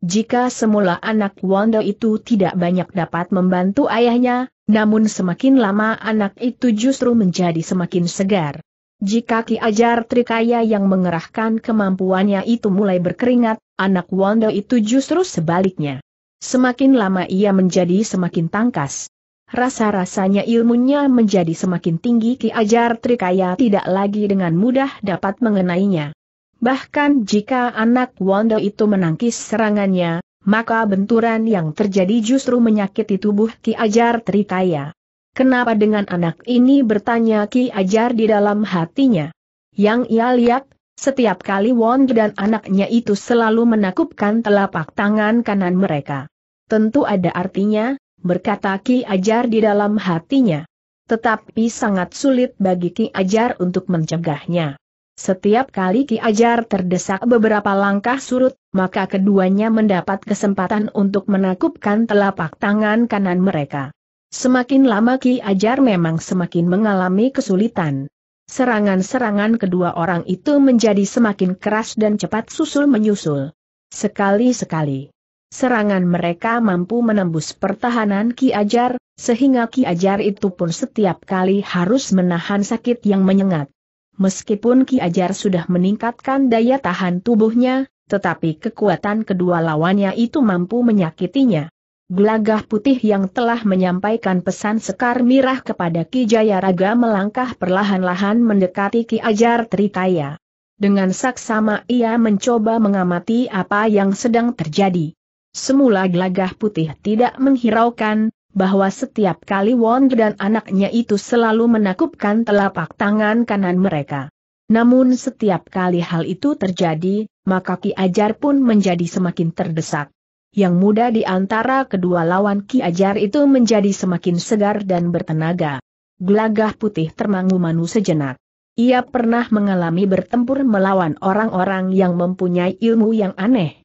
Jika semula anak Wanda itu tidak banyak dapat membantu ayahnya, namun semakin lama anak itu justru menjadi semakin segar. Jika Ki Ajar Trikaya yang mengerahkan kemampuannya itu mulai berkeringat, anak Wanda itu justru sebaliknya. Semakin lama ia menjadi semakin tangkas. Rasa-rasanya ilmunya menjadi semakin tinggi Ki Ajar Trikaya tidak lagi dengan mudah dapat mengenainya. Bahkan jika anak Wondo itu menangkis serangannya, maka benturan yang terjadi justru menyakiti tubuh Ki Ajar Trikaya. Kenapa dengan anak ini bertanya Ki Ajar di dalam hatinya? Yang ia lihat setiap kali Wondo dan anaknya itu selalu menakupkan telapak tangan kanan mereka. Tentu ada artinya, berkata Ki Ajar di dalam hatinya. Tetapi sangat sulit bagi Ki Ajar untuk mencegahnya. Setiap kali Ki Ajar terdesak beberapa langkah surut, maka keduanya mendapat kesempatan untuk menakupkan telapak tangan kanan mereka. Semakin lama Ki Ajar memang semakin mengalami kesulitan. Serangan-serangan kedua orang itu menjadi semakin keras dan cepat susul-menyusul. Sekali-sekali, Serangan mereka mampu menembus pertahanan Ki Ajar, sehingga Ki Ajar itu pun setiap kali harus menahan sakit yang menyengat. Meskipun Ki Ajar sudah meningkatkan daya tahan tubuhnya, tetapi kekuatan kedua lawannya itu mampu menyakitinya. Gelagah putih yang telah menyampaikan pesan Sekar Mirah kepada Ki Jayaraga melangkah perlahan-lahan mendekati Ki Ajar Tritaya. Dengan saksama ia mencoba mengamati apa yang sedang terjadi. Semula Glagah putih tidak menghiraukan, bahwa setiap kali Wong dan anaknya itu selalu menakupkan telapak tangan kanan mereka. Namun setiap kali hal itu terjadi, maka Ki Ajar pun menjadi semakin terdesak. Yang muda di antara kedua lawan Ki Ajar itu menjadi semakin segar dan bertenaga. Glagah putih termangu manu sejenak. Ia pernah mengalami bertempur melawan orang-orang yang mempunyai ilmu yang aneh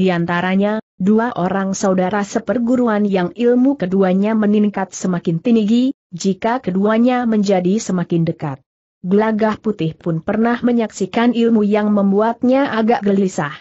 di antaranya, dua orang saudara seperguruan yang ilmu keduanya meningkat semakin tinggi, jika keduanya menjadi semakin dekat. Gelagah putih pun pernah menyaksikan ilmu yang membuatnya agak gelisah.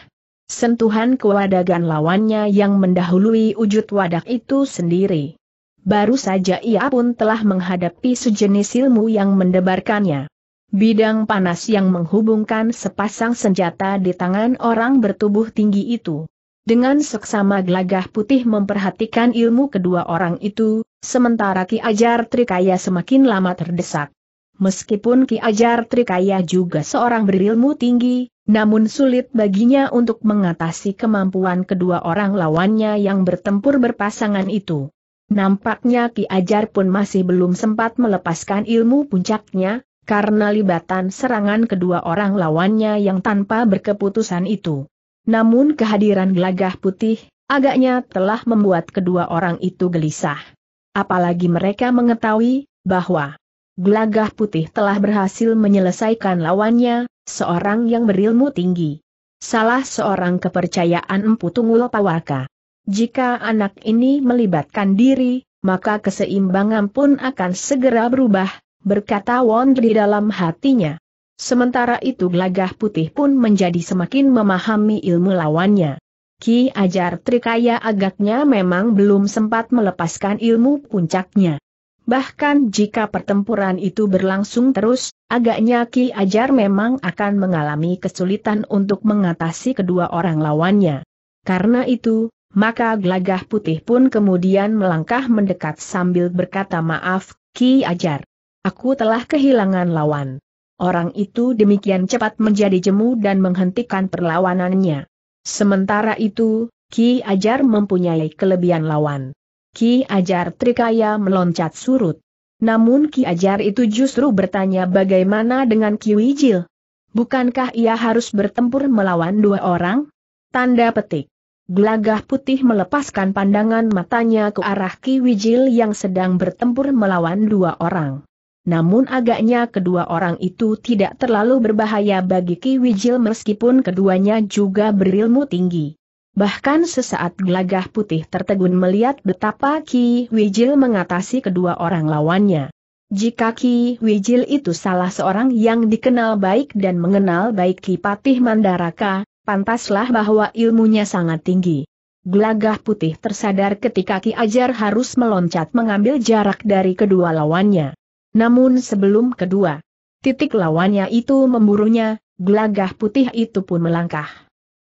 Sentuhan kewadagan lawannya yang mendahului wujud wadah itu sendiri. Baru saja ia pun telah menghadapi sejenis ilmu yang mendebarkannya. Bidang panas yang menghubungkan sepasang senjata di tangan orang bertubuh tinggi itu. Dengan seksama gelagah putih memperhatikan ilmu kedua orang itu, sementara Ki Ajar Trikaya semakin lama terdesak. Meskipun Ki Ajar Trikaya juga seorang berilmu tinggi, namun sulit baginya untuk mengatasi kemampuan kedua orang lawannya yang bertempur berpasangan itu. Nampaknya Ki Ajar pun masih belum sempat melepaskan ilmu puncaknya, karena libatan serangan kedua orang lawannya yang tanpa berkeputusan itu. Namun kehadiran gelagah putih, agaknya telah membuat kedua orang itu gelisah. Apalagi mereka mengetahui, bahwa gelagah putih telah berhasil menyelesaikan lawannya, seorang yang berilmu tinggi. Salah seorang kepercayaan Empu tunggul Pawaka. Jika anak ini melibatkan diri, maka keseimbangan pun akan segera berubah, berkata Wond di dalam hatinya. Sementara itu glagah putih pun menjadi semakin memahami ilmu lawannya. Ki Ajar Trikaya agaknya memang belum sempat melepaskan ilmu puncaknya. Bahkan jika pertempuran itu berlangsung terus, agaknya Ki Ajar memang akan mengalami kesulitan untuk mengatasi kedua orang lawannya. Karena itu, maka glagah putih pun kemudian melangkah mendekat sambil berkata maaf, Ki Ajar. Aku telah kehilangan lawan. Orang itu demikian cepat menjadi jemu dan menghentikan perlawanannya. Sementara itu, Ki Ajar mempunyai kelebihan lawan. Ki Ajar Trikaya meloncat surut. Namun Ki Ajar itu justru bertanya bagaimana dengan Ki Wijil. Bukankah ia harus bertempur melawan dua orang? Tanda petik. Gelagah putih melepaskan pandangan matanya ke arah Ki Wijil yang sedang bertempur melawan dua orang namun agaknya kedua orang itu tidak terlalu berbahaya bagi Ki Wijil meskipun keduanya juga berilmu tinggi. Bahkan sesaat gelagah putih tertegun melihat betapa Ki Wijil mengatasi kedua orang lawannya. Jika Ki Wijil itu salah seorang yang dikenal baik dan mengenal baik Ki Patih Mandaraka, pantaslah bahwa ilmunya sangat tinggi. Gelagah putih tersadar ketika Ki Ajar harus meloncat mengambil jarak dari kedua lawannya. Namun sebelum kedua titik lawannya itu memburunya, gelagah putih itu pun melangkah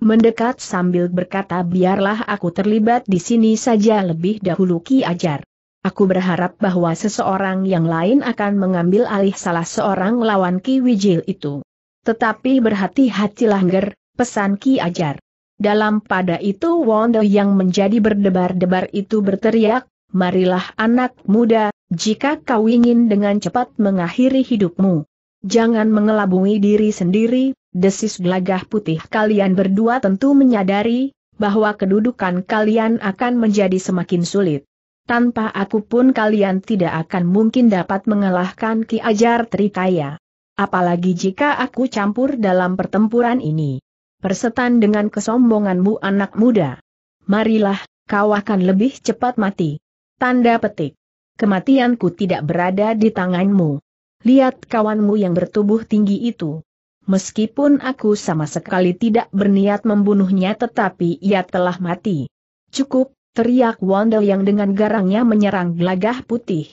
mendekat sambil berkata biarlah aku terlibat di sini saja lebih dahulu Ki Ajar. Aku berharap bahwa seseorang yang lain akan mengambil alih salah seorang lawan Ki Wijil itu. Tetapi berhati-hatilah Ger, pesan Ki Ajar. Dalam pada itu Wondo yang menjadi berdebar-debar itu berteriak, marilah anak muda, jika kau ingin dengan cepat mengakhiri hidupmu. Jangan mengelabui diri sendiri, desis gelagah putih kalian berdua tentu menyadari, bahwa kedudukan kalian akan menjadi semakin sulit. Tanpa aku pun kalian tidak akan mungkin dapat mengalahkan Ki Ajar Trikaya. Apalagi jika aku campur dalam pertempuran ini. Persetan dengan kesombonganmu anak muda. Marilah, kau akan lebih cepat mati. Tanda petik. Kematianku tidak berada di tanganmu. Lihat kawanmu yang bertubuh tinggi itu. Meskipun aku sama sekali tidak berniat membunuhnya tetapi ia telah mati. Cukup, teriak Wandel yang dengan garangnya menyerang gelagah putih.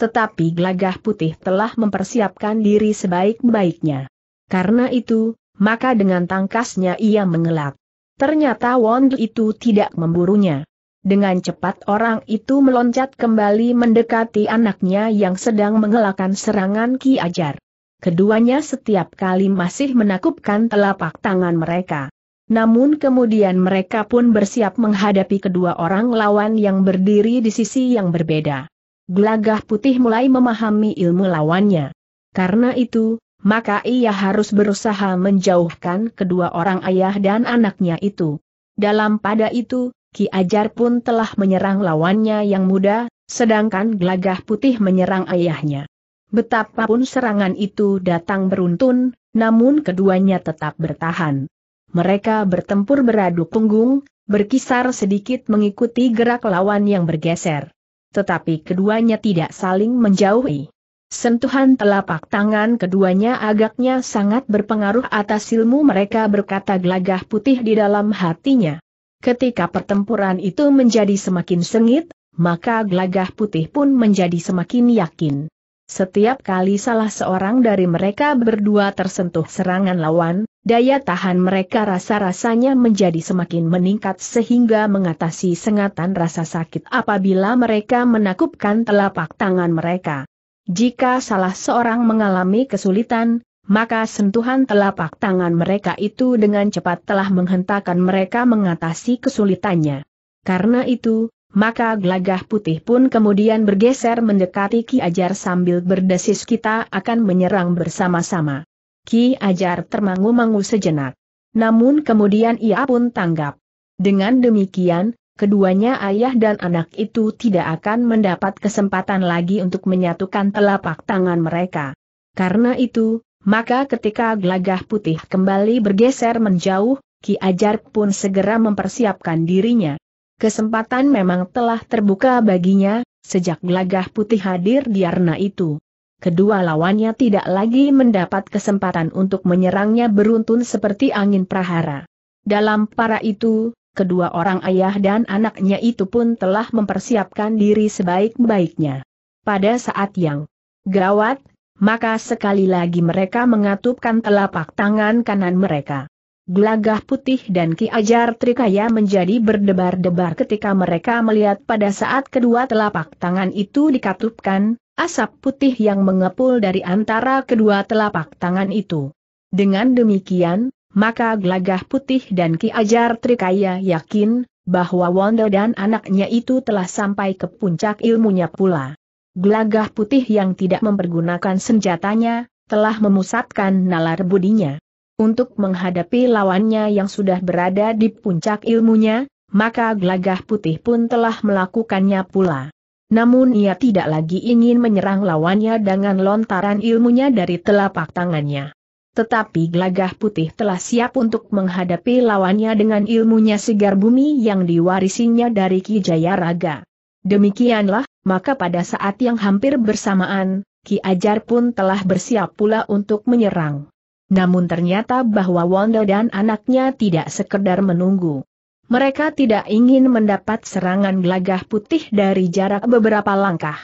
Tetapi gelagah putih telah mempersiapkan diri sebaik-baiknya. Karena itu, maka dengan tangkasnya ia mengelak. Ternyata Wandel itu tidak memburunya. Dengan cepat orang itu meloncat kembali mendekati anaknya yang sedang mengelakkan serangan Ki Ajar. Keduanya setiap kali masih menakupkan telapak tangan mereka. Namun kemudian mereka pun bersiap menghadapi kedua orang lawan yang berdiri di sisi yang berbeda. Gelagah putih mulai memahami ilmu lawannya. Karena itu, maka ia harus berusaha menjauhkan kedua orang ayah dan anaknya itu. Dalam pada itu, Ki Ajar pun telah menyerang lawannya yang muda, sedangkan Gelagah Putih menyerang ayahnya. Betapapun serangan itu datang beruntun, namun keduanya tetap bertahan. Mereka bertempur beradu punggung, berkisar sedikit mengikuti gerak lawan yang bergeser. Tetapi keduanya tidak saling menjauhi. Sentuhan telapak tangan keduanya agaknya sangat berpengaruh atas ilmu mereka berkata gelagah putih di dalam hatinya. Ketika pertempuran itu menjadi semakin sengit, maka gelagah putih pun menjadi semakin yakin. Setiap kali salah seorang dari mereka berdua tersentuh serangan lawan, daya tahan mereka rasa-rasanya menjadi semakin meningkat sehingga mengatasi sengatan rasa sakit apabila mereka menakupkan telapak tangan mereka. Jika salah seorang mengalami kesulitan, maka sentuhan telapak tangan mereka itu dengan cepat telah menghentakkan mereka mengatasi kesulitannya. Karena itu, maka gelagah putih pun kemudian bergeser mendekati Ki Ajar sambil berdesis kita akan menyerang bersama-sama. Ki Ajar termangu-mangu sejenak. Namun kemudian ia pun tanggap. Dengan demikian, keduanya ayah dan anak itu tidak akan mendapat kesempatan lagi untuk menyatukan telapak tangan mereka. Karena itu, maka ketika gelagah putih kembali bergeser menjauh, Ki Ajar pun segera mempersiapkan dirinya. Kesempatan memang telah terbuka baginya, sejak gelagah putih hadir di arena itu. Kedua lawannya tidak lagi mendapat kesempatan untuk menyerangnya beruntun seperti angin prahara. Dalam para itu, kedua orang ayah dan anaknya itu pun telah mempersiapkan diri sebaik-baiknya. Pada saat yang gawat, maka sekali lagi mereka mengatupkan telapak tangan kanan mereka. Gelagah putih dan Ki Ajar Trikaya menjadi berdebar-debar ketika mereka melihat pada saat kedua telapak tangan itu dikatupkan, asap putih yang mengepul dari antara kedua telapak tangan itu. Dengan demikian, maka Gelagah putih dan Ki Ajar Trikaya yakin, bahwa Wondo dan anaknya itu telah sampai ke puncak ilmunya pula. Gelagah putih yang tidak mempergunakan senjatanya, telah memusatkan nalar budinya. Untuk menghadapi lawannya yang sudah berada di puncak ilmunya, maka gelagah putih pun telah melakukannya pula. Namun ia tidak lagi ingin menyerang lawannya dengan lontaran ilmunya dari telapak tangannya. Tetapi gelagah putih telah siap untuk menghadapi lawannya dengan ilmunya segar bumi yang diwarisinya dari Ki Jayaraga. Demikianlah, maka pada saat yang hampir bersamaan, Ki Ajar pun telah bersiap pula untuk menyerang. Namun ternyata bahwa Wondo dan anaknya tidak sekedar menunggu. Mereka tidak ingin mendapat serangan gelagah putih dari jarak beberapa langkah.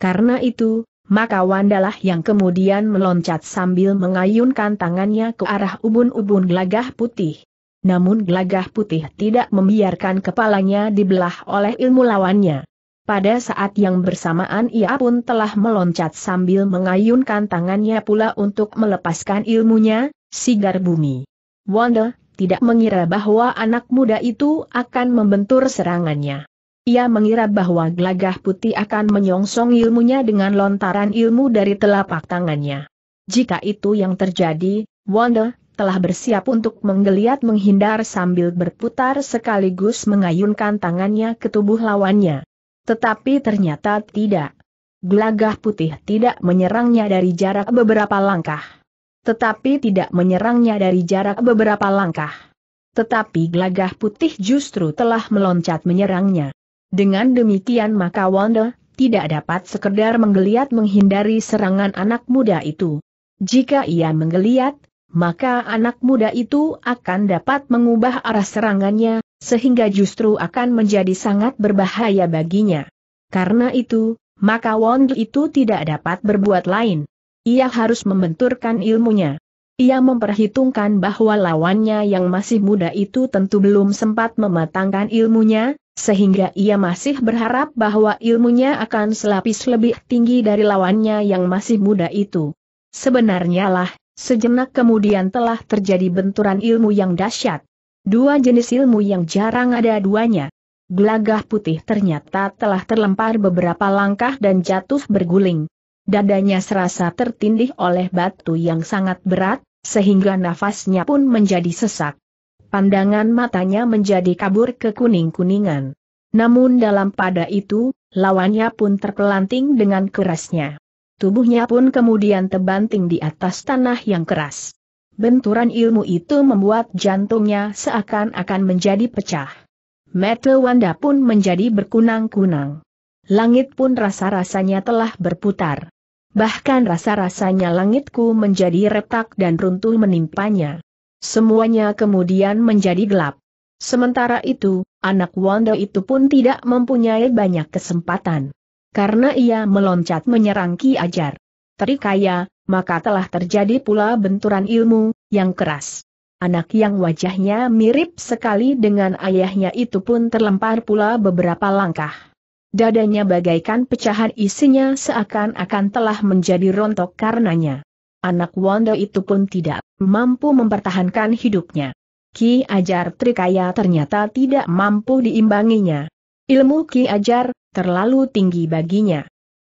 Karena itu, maka Wandalah yang kemudian meloncat sambil mengayunkan tangannya ke arah ubun-ubun gelagah putih. Namun gelagah putih tidak membiarkan kepalanya dibelah oleh ilmu lawannya. Pada saat yang bersamaan ia pun telah meloncat sambil mengayunkan tangannya pula untuk melepaskan ilmunya, sigar bumi. Wanda tidak mengira bahwa anak muda itu akan membentur serangannya. Ia mengira bahwa gelagah putih akan menyongsong ilmunya dengan lontaran ilmu dari telapak tangannya. Jika itu yang terjadi, Wanda telah bersiap untuk menggeliat menghindar sambil berputar sekaligus mengayunkan tangannya ke tubuh lawannya. Tetapi ternyata tidak. Glagah putih tidak menyerangnya dari jarak beberapa langkah. Tetapi tidak menyerangnya dari jarak beberapa langkah. Tetapi glagah putih justru telah meloncat menyerangnya. Dengan demikian maka Wanda tidak dapat sekedar menggeliat menghindari serangan anak muda itu. Jika ia menggeliat, maka anak muda itu akan dapat mengubah arah serangannya, sehingga justru akan menjadi sangat berbahaya baginya. Karena itu, maka Wong itu tidak dapat berbuat lain. Ia harus membenturkan ilmunya. Ia memperhitungkan bahwa lawannya yang masih muda itu tentu belum sempat mematangkan ilmunya, sehingga ia masih berharap bahwa ilmunya akan selapis lebih tinggi dari lawannya yang masih muda itu. Sebenarnya lah, sejenak kemudian telah terjadi benturan ilmu yang dahsyat. Dua jenis ilmu yang jarang ada duanya. Gelagah putih ternyata telah terlempar beberapa langkah dan jatuh berguling. Dadanya serasa tertindih oleh batu yang sangat berat, sehingga nafasnya pun menjadi sesak. Pandangan matanya menjadi kabur ke kuning-kuningan. Namun dalam pada itu, lawannya pun terpelanting dengan kerasnya. Tubuhnya pun kemudian terbanting di atas tanah yang keras. Benturan ilmu itu membuat jantungnya seakan-akan menjadi pecah. Mata Wanda pun menjadi berkunang-kunang. Langit pun rasa-rasanya telah berputar. Bahkan rasa-rasanya langitku menjadi retak dan runtuh menimpanya. Semuanya kemudian menjadi gelap. Sementara itu, anak Wanda itu pun tidak mempunyai banyak kesempatan. Karena ia meloncat menyerang Ki Ajar terikaya, maka telah terjadi pula benturan ilmu, yang keras. Anak yang wajahnya mirip sekali dengan ayahnya itu pun terlempar pula beberapa langkah. Dadanya bagaikan pecahan isinya seakan-akan telah menjadi rontok karenanya. Anak Wanda itu pun tidak mampu mempertahankan hidupnya. Ki Ajar Trikaya ternyata tidak mampu diimbanginya. Ilmu Ki Ajar terlalu tinggi baginya.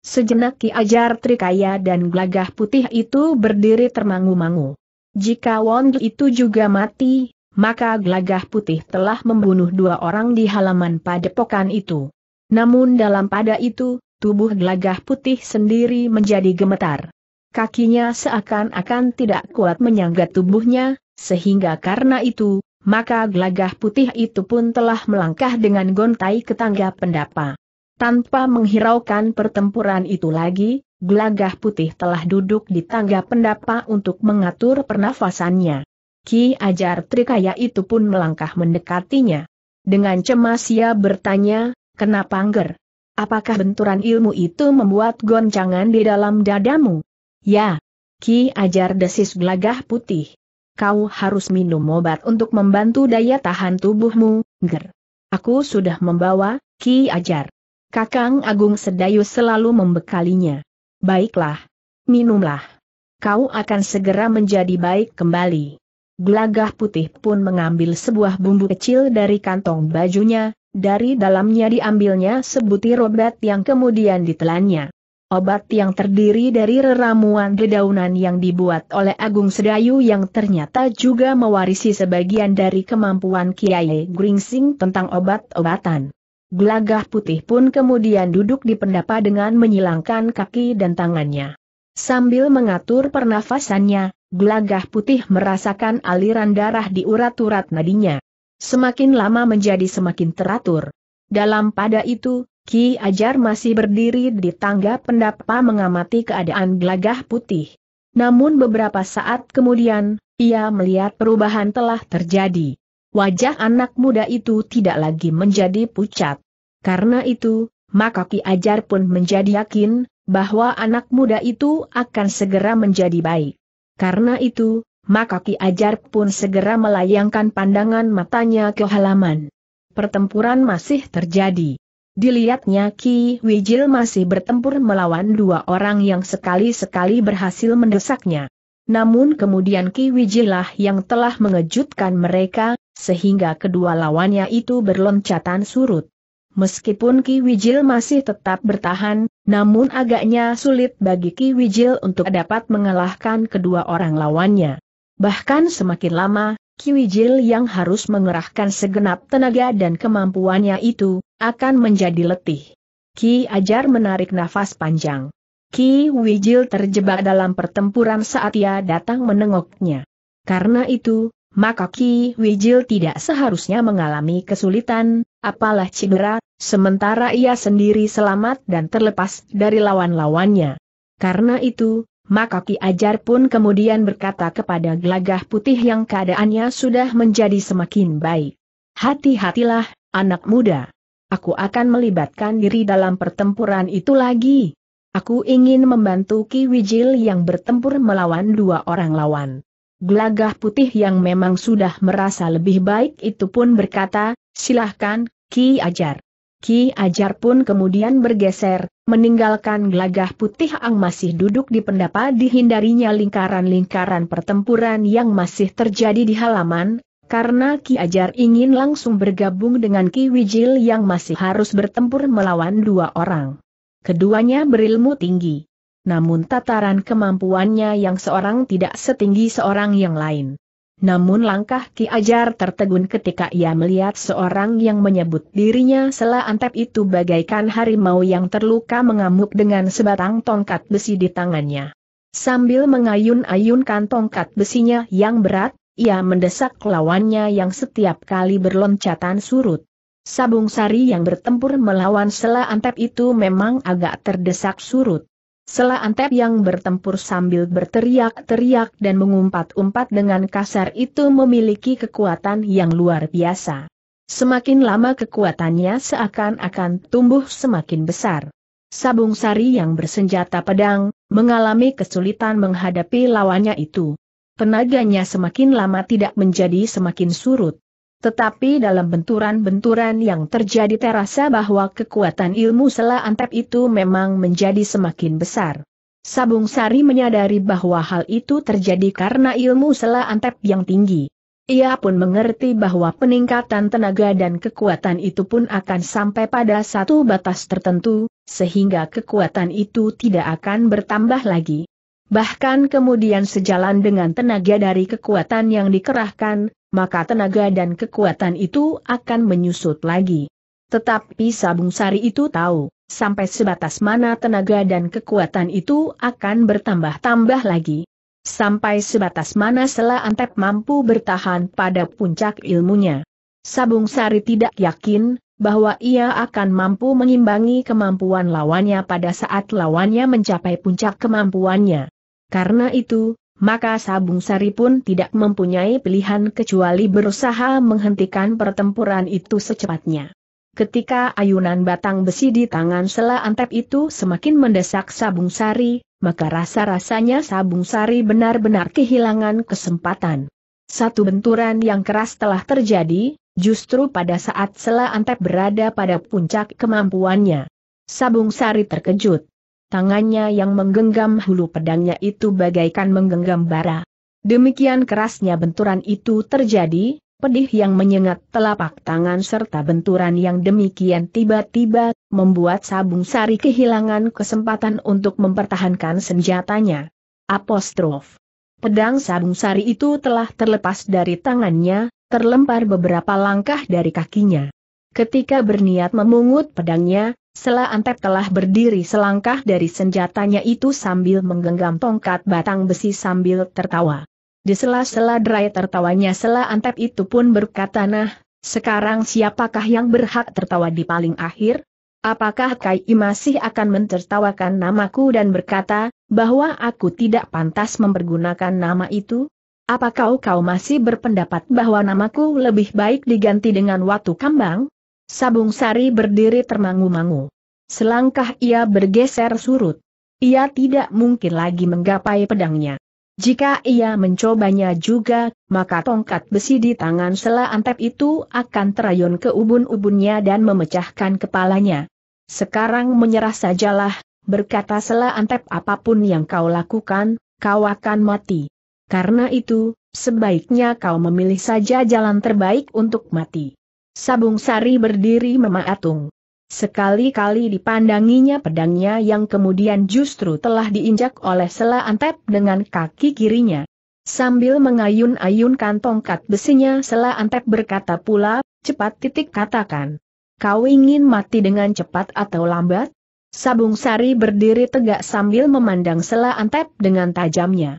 Sejenak Ki Ajar Trikaya dan Glagah putih itu berdiri termangu-mangu. Jika Wong itu juga mati, maka Glagah putih telah membunuh dua orang di halaman padepokan itu. Namun dalam pada itu, tubuh Glagah putih sendiri menjadi gemetar. Kakinya seakan-akan tidak kuat menyangga tubuhnya, sehingga karena itu, maka Glagah putih itu pun telah melangkah dengan gontai ke tangga pendapa. Tanpa menghiraukan pertempuran itu lagi, gelagah putih telah duduk di tangga pendapa untuk mengatur pernafasannya. Ki Ajar Trikaya itu pun melangkah mendekatinya. Dengan cemas ia bertanya, kenapa angger? Apakah benturan ilmu itu membuat goncangan di dalam dadamu? Ya, Ki Ajar desis gelagah putih. Kau harus minum obat untuk membantu daya tahan tubuhmu, Ger. Aku sudah membawa, Ki Ajar. Kakang Agung Sedayu selalu membekalinya. Baiklah. Minumlah. Kau akan segera menjadi baik kembali. Gelagah putih pun mengambil sebuah bumbu kecil dari kantong bajunya, dari dalamnya diambilnya sebutir obat yang kemudian ditelannya. Obat yang terdiri dari reramuan dedaunan yang dibuat oleh Agung Sedayu yang ternyata juga mewarisi sebagian dari kemampuan Kiai Gringsing tentang obat-obatan. Gelagah putih pun kemudian duduk di pendapa dengan menyilangkan kaki dan tangannya. Sambil mengatur pernafasannya, gelagah putih merasakan aliran darah di urat-urat nadinya. Semakin lama menjadi semakin teratur. Dalam pada itu, Ki Ajar masih berdiri di tangga pendapa mengamati keadaan gelagah putih. Namun beberapa saat kemudian, ia melihat perubahan telah terjadi. Wajah anak muda itu tidak lagi menjadi pucat. Karena itu, maka Ki Ajar pun menjadi yakin, bahwa anak muda itu akan segera menjadi baik. Karena itu, maka Ki Ajar pun segera melayangkan pandangan matanya ke halaman. Pertempuran masih terjadi. Dilihatnya Ki Wijil masih bertempur melawan dua orang yang sekali-sekali berhasil mendesaknya. Namun kemudian Ki Wijilah yang telah mengejutkan mereka, sehingga kedua lawannya itu berloncatan surut. Meskipun Ki Wijil masih tetap bertahan, namun agaknya sulit bagi Ki Wijil untuk dapat mengalahkan kedua orang lawannya. Bahkan semakin lama, Ki Wijil yang harus mengerahkan segenap tenaga dan kemampuannya itu, akan menjadi letih. Ki Ajar menarik nafas panjang. Ki Wijil terjebak dalam pertempuran saat ia datang menengoknya. Karena itu, maka Ki Wijil tidak seharusnya mengalami kesulitan, apalah cedera, sementara ia sendiri selamat dan terlepas dari lawan-lawannya. Karena itu, maka Ki Ajar pun kemudian berkata kepada gelagah putih yang keadaannya sudah menjadi semakin baik. Hati-hatilah, anak muda. Aku akan melibatkan diri dalam pertempuran itu lagi. Aku ingin membantu Ki Wijil yang bertempur melawan dua orang lawan. Gelagah putih yang memang sudah merasa lebih baik itu pun berkata, silahkan, Ki Ajar. Ki Ajar pun kemudian bergeser, meninggalkan gelagah putih yang masih duduk di pendapa dihindarinya lingkaran-lingkaran pertempuran yang masih terjadi di halaman, karena Ki Ajar ingin langsung bergabung dengan Ki Wijil yang masih harus bertempur melawan dua orang. Keduanya berilmu tinggi namun tataran kemampuannya yang seorang tidak setinggi seorang yang lain. Namun langkah Ki Ajar tertegun ketika ia melihat seorang yang menyebut dirinya Sela Antep itu bagaikan harimau yang terluka mengamuk dengan sebatang tongkat besi di tangannya. Sambil mengayun-ayunkan tongkat besinya yang berat, ia mendesak lawannya yang setiap kali berloncatan surut. Sabung Sari yang bertempur melawan Sela Antep itu memang agak terdesak surut. Selah Antep yang bertempur sambil berteriak-teriak dan mengumpat-umpat dengan kasar itu memiliki kekuatan yang luar biasa. Semakin lama kekuatannya seakan-akan tumbuh semakin besar. Sabung Sari yang bersenjata pedang, mengalami kesulitan menghadapi lawannya itu. Tenaganya semakin lama tidak menjadi semakin surut. Tetapi dalam benturan-benturan yang terjadi terasa bahwa kekuatan ilmu sela antep itu memang menjadi semakin besar. Sabung Sari menyadari bahwa hal itu terjadi karena ilmu sela antep yang tinggi. Ia pun mengerti bahwa peningkatan tenaga dan kekuatan itu pun akan sampai pada satu batas tertentu, sehingga kekuatan itu tidak akan bertambah lagi. Bahkan kemudian sejalan dengan tenaga dari kekuatan yang dikerahkan, maka tenaga dan kekuatan itu akan menyusut lagi. Tetapi Sabung Sari itu tahu, sampai sebatas mana tenaga dan kekuatan itu akan bertambah-tambah lagi. Sampai sebatas mana Sela Antep mampu bertahan pada puncak ilmunya. Sabung Sari tidak yakin, bahwa ia akan mampu mengimbangi kemampuan lawannya pada saat lawannya mencapai puncak kemampuannya. Karena itu, maka Sabung Sari pun tidak mempunyai pilihan kecuali berusaha menghentikan pertempuran itu secepatnya. Ketika ayunan batang besi di tangan sela antep itu semakin mendesak Sabung Sari, maka rasa-rasanya Sabung Sari benar-benar kehilangan kesempatan. Satu benturan yang keras telah terjadi, justru pada saat sela antep berada pada puncak kemampuannya. Sabung Sari terkejut tangannya yang menggenggam hulu pedangnya itu bagaikan menggenggam bara. Demikian kerasnya benturan itu terjadi, pedih yang menyengat telapak tangan serta benturan yang demikian tiba-tiba, membuat Sabung Sari kehilangan kesempatan untuk mempertahankan senjatanya. Apostrof. Pedang Sabung Sari itu telah terlepas dari tangannya, terlempar beberapa langkah dari kakinya. Ketika berniat memungut pedangnya, Sela Antep telah berdiri selangkah dari senjatanya itu sambil menggenggam tongkat batang besi sambil tertawa. Di sela-sela derai tertawanya Sela Antep itu pun berkata nah, sekarang siapakah yang berhak tertawa di paling akhir? Apakah Kai masih akan mentertawakan namaku dan berkata, bahwa aku tidak pantas mempergunakan nama itu? Apakah kau masih berpendapat bahwa namaku lebih baik diganti dengan Watu Kambang? Sabung Sari berdiri termangu-mangu. Selangkah ia bergeser surut. Ia tidak mungkin lagi menggapai pedangnya. Jika ia mencobanya juga, maka tongkat besi di tangan sela antep itu akan terayun ke ubun-ubunnya dan memecahkan kepalanya. Sekarang menyerah sajalah, berkata sela antep apapun yang kau lakukan, kau akan mati. Karena itu, sebaiknya kau memilih saja jalan terbaik untuk mati. Sabung Sari berdiri mematung. Sekali-kali dipandanginya pedangnya yang kemudian justru telah diinjak oleh Sela Antep dengan kaki kirinya. Sambil mengayun-ayunkan tongkat besinya Sela Antep berkata pula, cepat titik katakan. Kau ingin mati dengan cepat atau lambat? Sabung Sari berdiri tegak sambil memandang Sela Antep dengan tajamnya.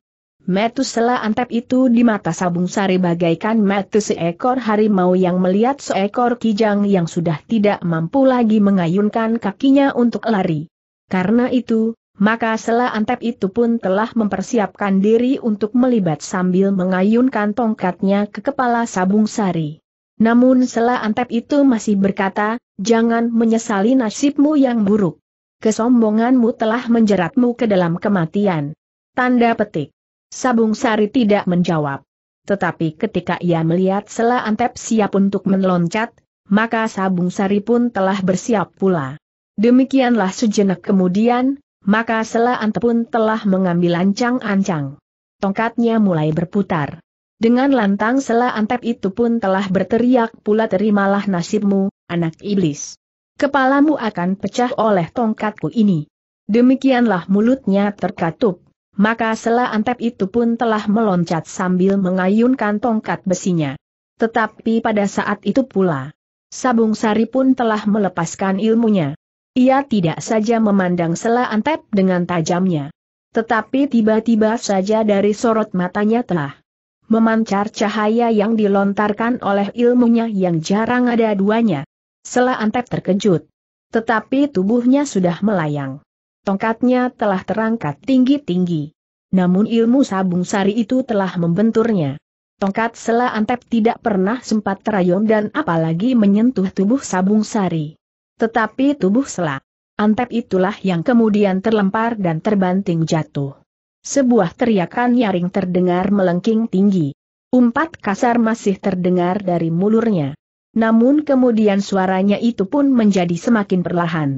Metusela antep itu di mata sabung sari bagaikan metu seekor harimau yang melihat seekor kijang yang sudah tidak mampu lagi mengayunkan kakinya untuk lari. Karena itu, maka sela antep itu pun telah mempersiapkan diri untuk melibat sambil mengayunkan tongkatnya ke kepala sabung sari. Namun sela antep itu masih berkata, jangan menyesali nasibmu yang buruk. Kesombonganmu telah menjeratmu ke dalam kematian. Tanda petik. Sabung Sari tidak menjawab. Tetapi ketika ia melihat Sela Antep siap untuk meloncat, maka Sabung Sari pun telah bersiap pula. Demikianlah sejenak kemudian, maka Sela Antep pun telah mengambil ancang-ancang. Tongkatnya mulai berputar. Dengan lantang Sela Antep itu pun telah berteriak pula terimalah nasibmu, anak iblis. Kepalamu akan pecah oleh tongkatku ini. Demikianlah mulutnya terkatup maka sela antep itu pun telah meloncat sambil mengayunkan tongkat besinya. Tetapi pada saat itu pula, Sabung Sari pun telah melepaskan ilmunya. Ia tidak saja memandang sela antep dengan tajamnya. Tetapi tiba-tiba saja dari sorot matanya telah memancar cahaya yang dilontarkan oleh ilmunya yang jarang ada duanya. Sela antep terkejut. Tetapi tubuhnya sudah melayang. Tongkatnya telah terangkat tinggi-tinggi. Namun ilmu sabung sari itu telah membenturnya. Tongkat sela antep tidak pernah sempat terayun dan apalagi menyentuh tubuh sabung sari. Tetapi tubuh sela antep itulah yang kemudian terlempar dan terbanting jatuh. Sebuah teriakan nyaring terdengar melengking tinggi. Umpat kasar masih terdengar dari mulurnya. Namun kemudian suaranya itu pun menjadi semakin perlahan.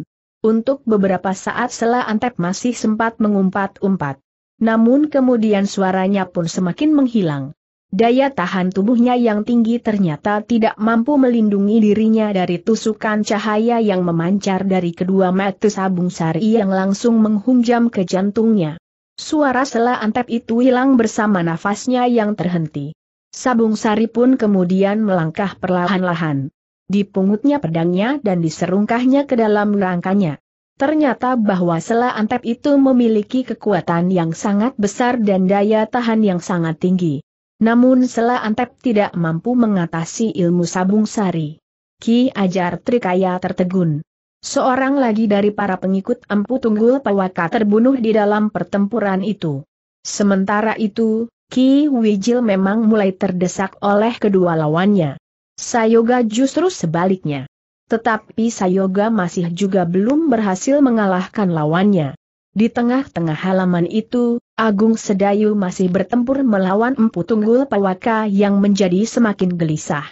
Untuk beberapa saat Sela Antep masih sempat mengumpat-umpat. Namun kemudian suaranya pun semakin menghilang. Daya tahan tubuhnya yang tinggi ternyata tidak mampu melindungi dirinya dari tusukan cahaya yang memancar dari kedua mata sabung sari yang langsung menghunjam ke jantungnya. Suara Sela Antep itu hilang bersama nafasnya yang terhenti. Sabung Sari pun kemudian melangkah perlahan-lahan dipungutnya pedangnya dan diserungkahnya ke dalam rangkanya. Ternyata bahwa sela antep itu memiliki kekuatan yang sangat besar dan daya tahan yang sangat tinggi. Namun sela antep tidak mampu mengatasi ilmu sabung sari. Ki Ajar Trikaya tertegun. Seorang lagi dari para pengikut Empu Tunggul Pawaka terbunuh di dalam pertempuran itu. Sementara itu, Ki Wijil memang mulai terdesak oleh kedua lawannya. Sayoga justru sebaliknya. Tetapi Sayoga masih juga belum berhasil mengalahkan lawannya. Di tengah-tengah halaman itu, Agung Sedayu masih bertempur melawan Empu Tunggul Pawaka yang menjadi semakin gelisah.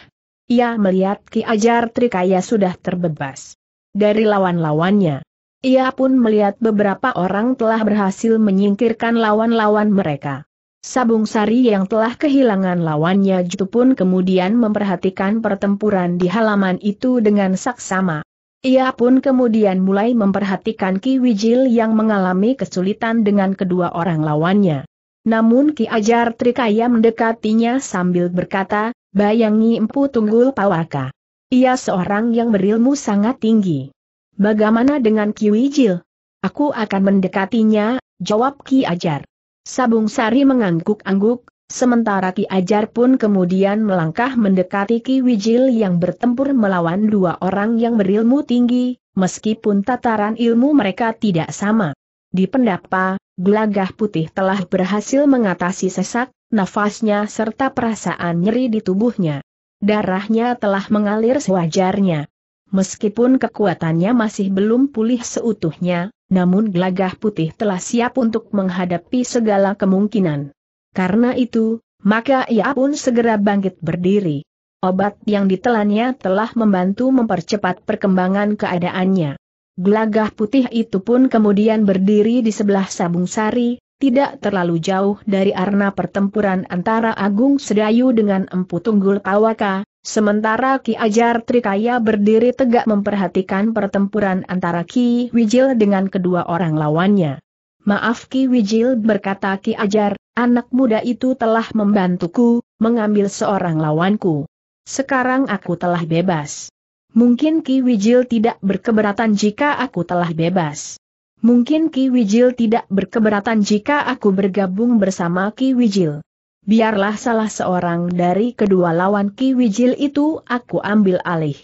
Ia melihat Ki Ajar Trikaya sudah terbebas dari lawan-lawannya. Ia pun melihat beberapa orang telah berhasil menyingkirkan lawan-lawan mereka. Sabung Sari yang telah kehilangan lawannya itu pun kemudian memperhatikan pertempuran di halaman itu dengan saksama. Ia pun kemudian mulai memperhatikan Ki Wijil yang mengalami kesulitan dengan kedua orang lawannya. Namun Ki Ajar Trikaya mendekatinya sambil berkata, bayangi Empu Tunggul Pawaka. Ia seorang yang berilmu sangat tinggi. Bagaimana dengan Ki Wijil? Aku akan mendekatinya, jawab Ki Ajar. Sabung Sari mengangguk-angguk, sementara Ki Ajar pun kemudian melangkah mendekati Ki Wijil yang bertempur melawan dua orang yang berilmu tinggi, meskipun tataran ilmu mereka tidak sama. Di pendapa, gelagah putih telah berhasil mengatasi sesak, nafasnya serta perasaan nyeri di tubuhnya. Darahnya telah mengalir sewajarnya. Meskipun kekuatannya masih belum pulih seutuhnya, namun gelagah putih telah siap untuk menghadapi segala kemungkinan. Karena itu, maka ia pun segera bangkit berdiri. Obat yang ditelannya telah membantu mempercepat perkembangan keadaannya. Gelagah putih itu pun kemudian berdiri di sebelah Sabung Sari, tidak terlalu jauh dari arena pertempuran antara Agung Sedayu dengan Empu Tunggul Pawaka, sementara Ki Ajar Trikaya berdiri tegak memperhatikan pertempuran antara Ki Wijil dengan kedua orang lawannya. Maaf Ki Wijil berkata Ki Ajar, anak muda itu telah membantuku, mengambil seorang lawanku. Sekarang aku telah bebas. Mungkin Ki Wijil tidak berkeberatan jika aku telah bebas. Mungkin Ki Wijil tidak berkeberatan jika aku bergabung bersama Ki Wijil. Biarlah salah seorang dari kedua lawan Ki Wijil itu aku ambil alih.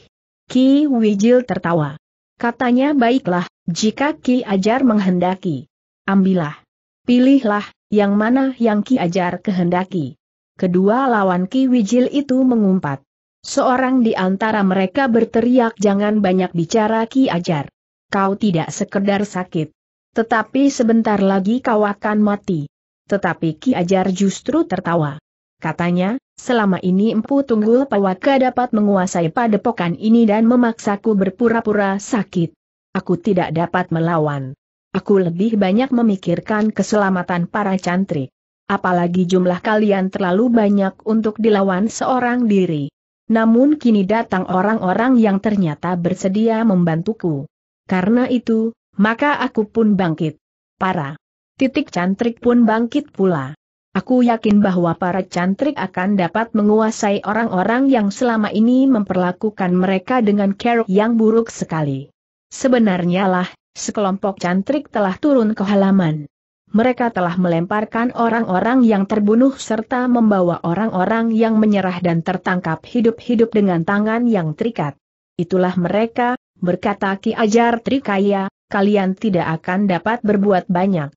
Ki Wijil tertawa. Katanya baiklah, jika Ki Ajar menghendaki. Ambillah. Pilihlah, yang mana yang Ki Ajar kehendaki. Kedua lawan Ki Wijil itu mengumpat. Seorang di antara mereka berteriak jangan banyak bicara Ki Ajar kau tidak sekedar sakit. Tetapi sebentar lagi kau akan mati. Tetapi Ki Ajar justru tertawa. Katanya, selama ini Empu Tunggul Pawaka dapat menguasai padepokan ini dan memaksaku berpura-pura sakit. Aku tidak dapat melawan. Aku lebih banyak memikirkan keselamatan para cantri. Apalagi jumlah kalian terlalu banyak untuk dilawan seorang diri. Namun kini datang orang-orang yang ternyata bersedia membantuku. Karena itu, maka aku pun bangkit. Para titik cantrik pun bangkit pula. Aku yakin bahwa para cantrik akan dapat menguasai orang-orang yang selama ini memperlakukan mereka dengan care yang buruk sekali. Sebenarnya lah, sekelompok cantrik telah turun ke halaman. Mereka telah melemparkan orang-orang yang terbunuh serta membawa orang-orang yang menyerah dan tertangkap hidup-hidup dengan tangan yang terikat. Itulah mereka, berkata Ki Ajar Trikaya, kalian tidak akan dapat berbuat banyak.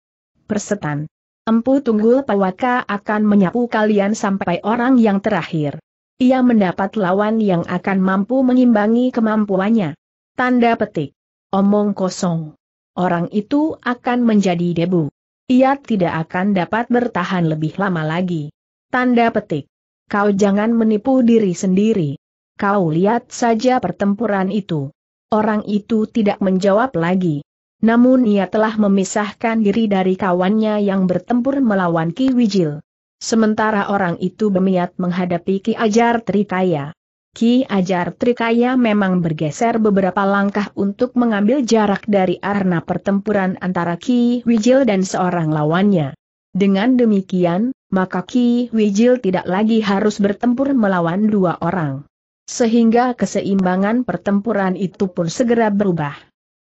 Persetan. Empu Tunggul Pawaka akan menyapu kalian sampai orang yang terakhir. Ia mendapat lawan yang akan mampu mengimbangi kemampuannya. Tanda petik. Omong kosong. Orang itu akan menjadi debu. Ia tidak akan dapat bertahan lebih lama lagi. Tanda petik. Kau jangan menipu diri sendiri. Kau lihat saja pertempuran itu. Orang itu tidak menjawab lagi. Namun ia telah memisahkan diri dari kawannya yang bertempur melawan Ki Wijil. Sementara orang itu bermiat menghadapi Ki Ajar Trikaya. Ki Ajar Trikaya memang bergeser beberapa langkah untuk mengambil jarak dari arena pertempuran antara Ki Wijil dan seorang lawannya. Dengan demikian, maka Ki Wijil tidak lagi harus bertempur melawan dua orang. Sehingga keseimbangan pertempuran itu pun segera berubah.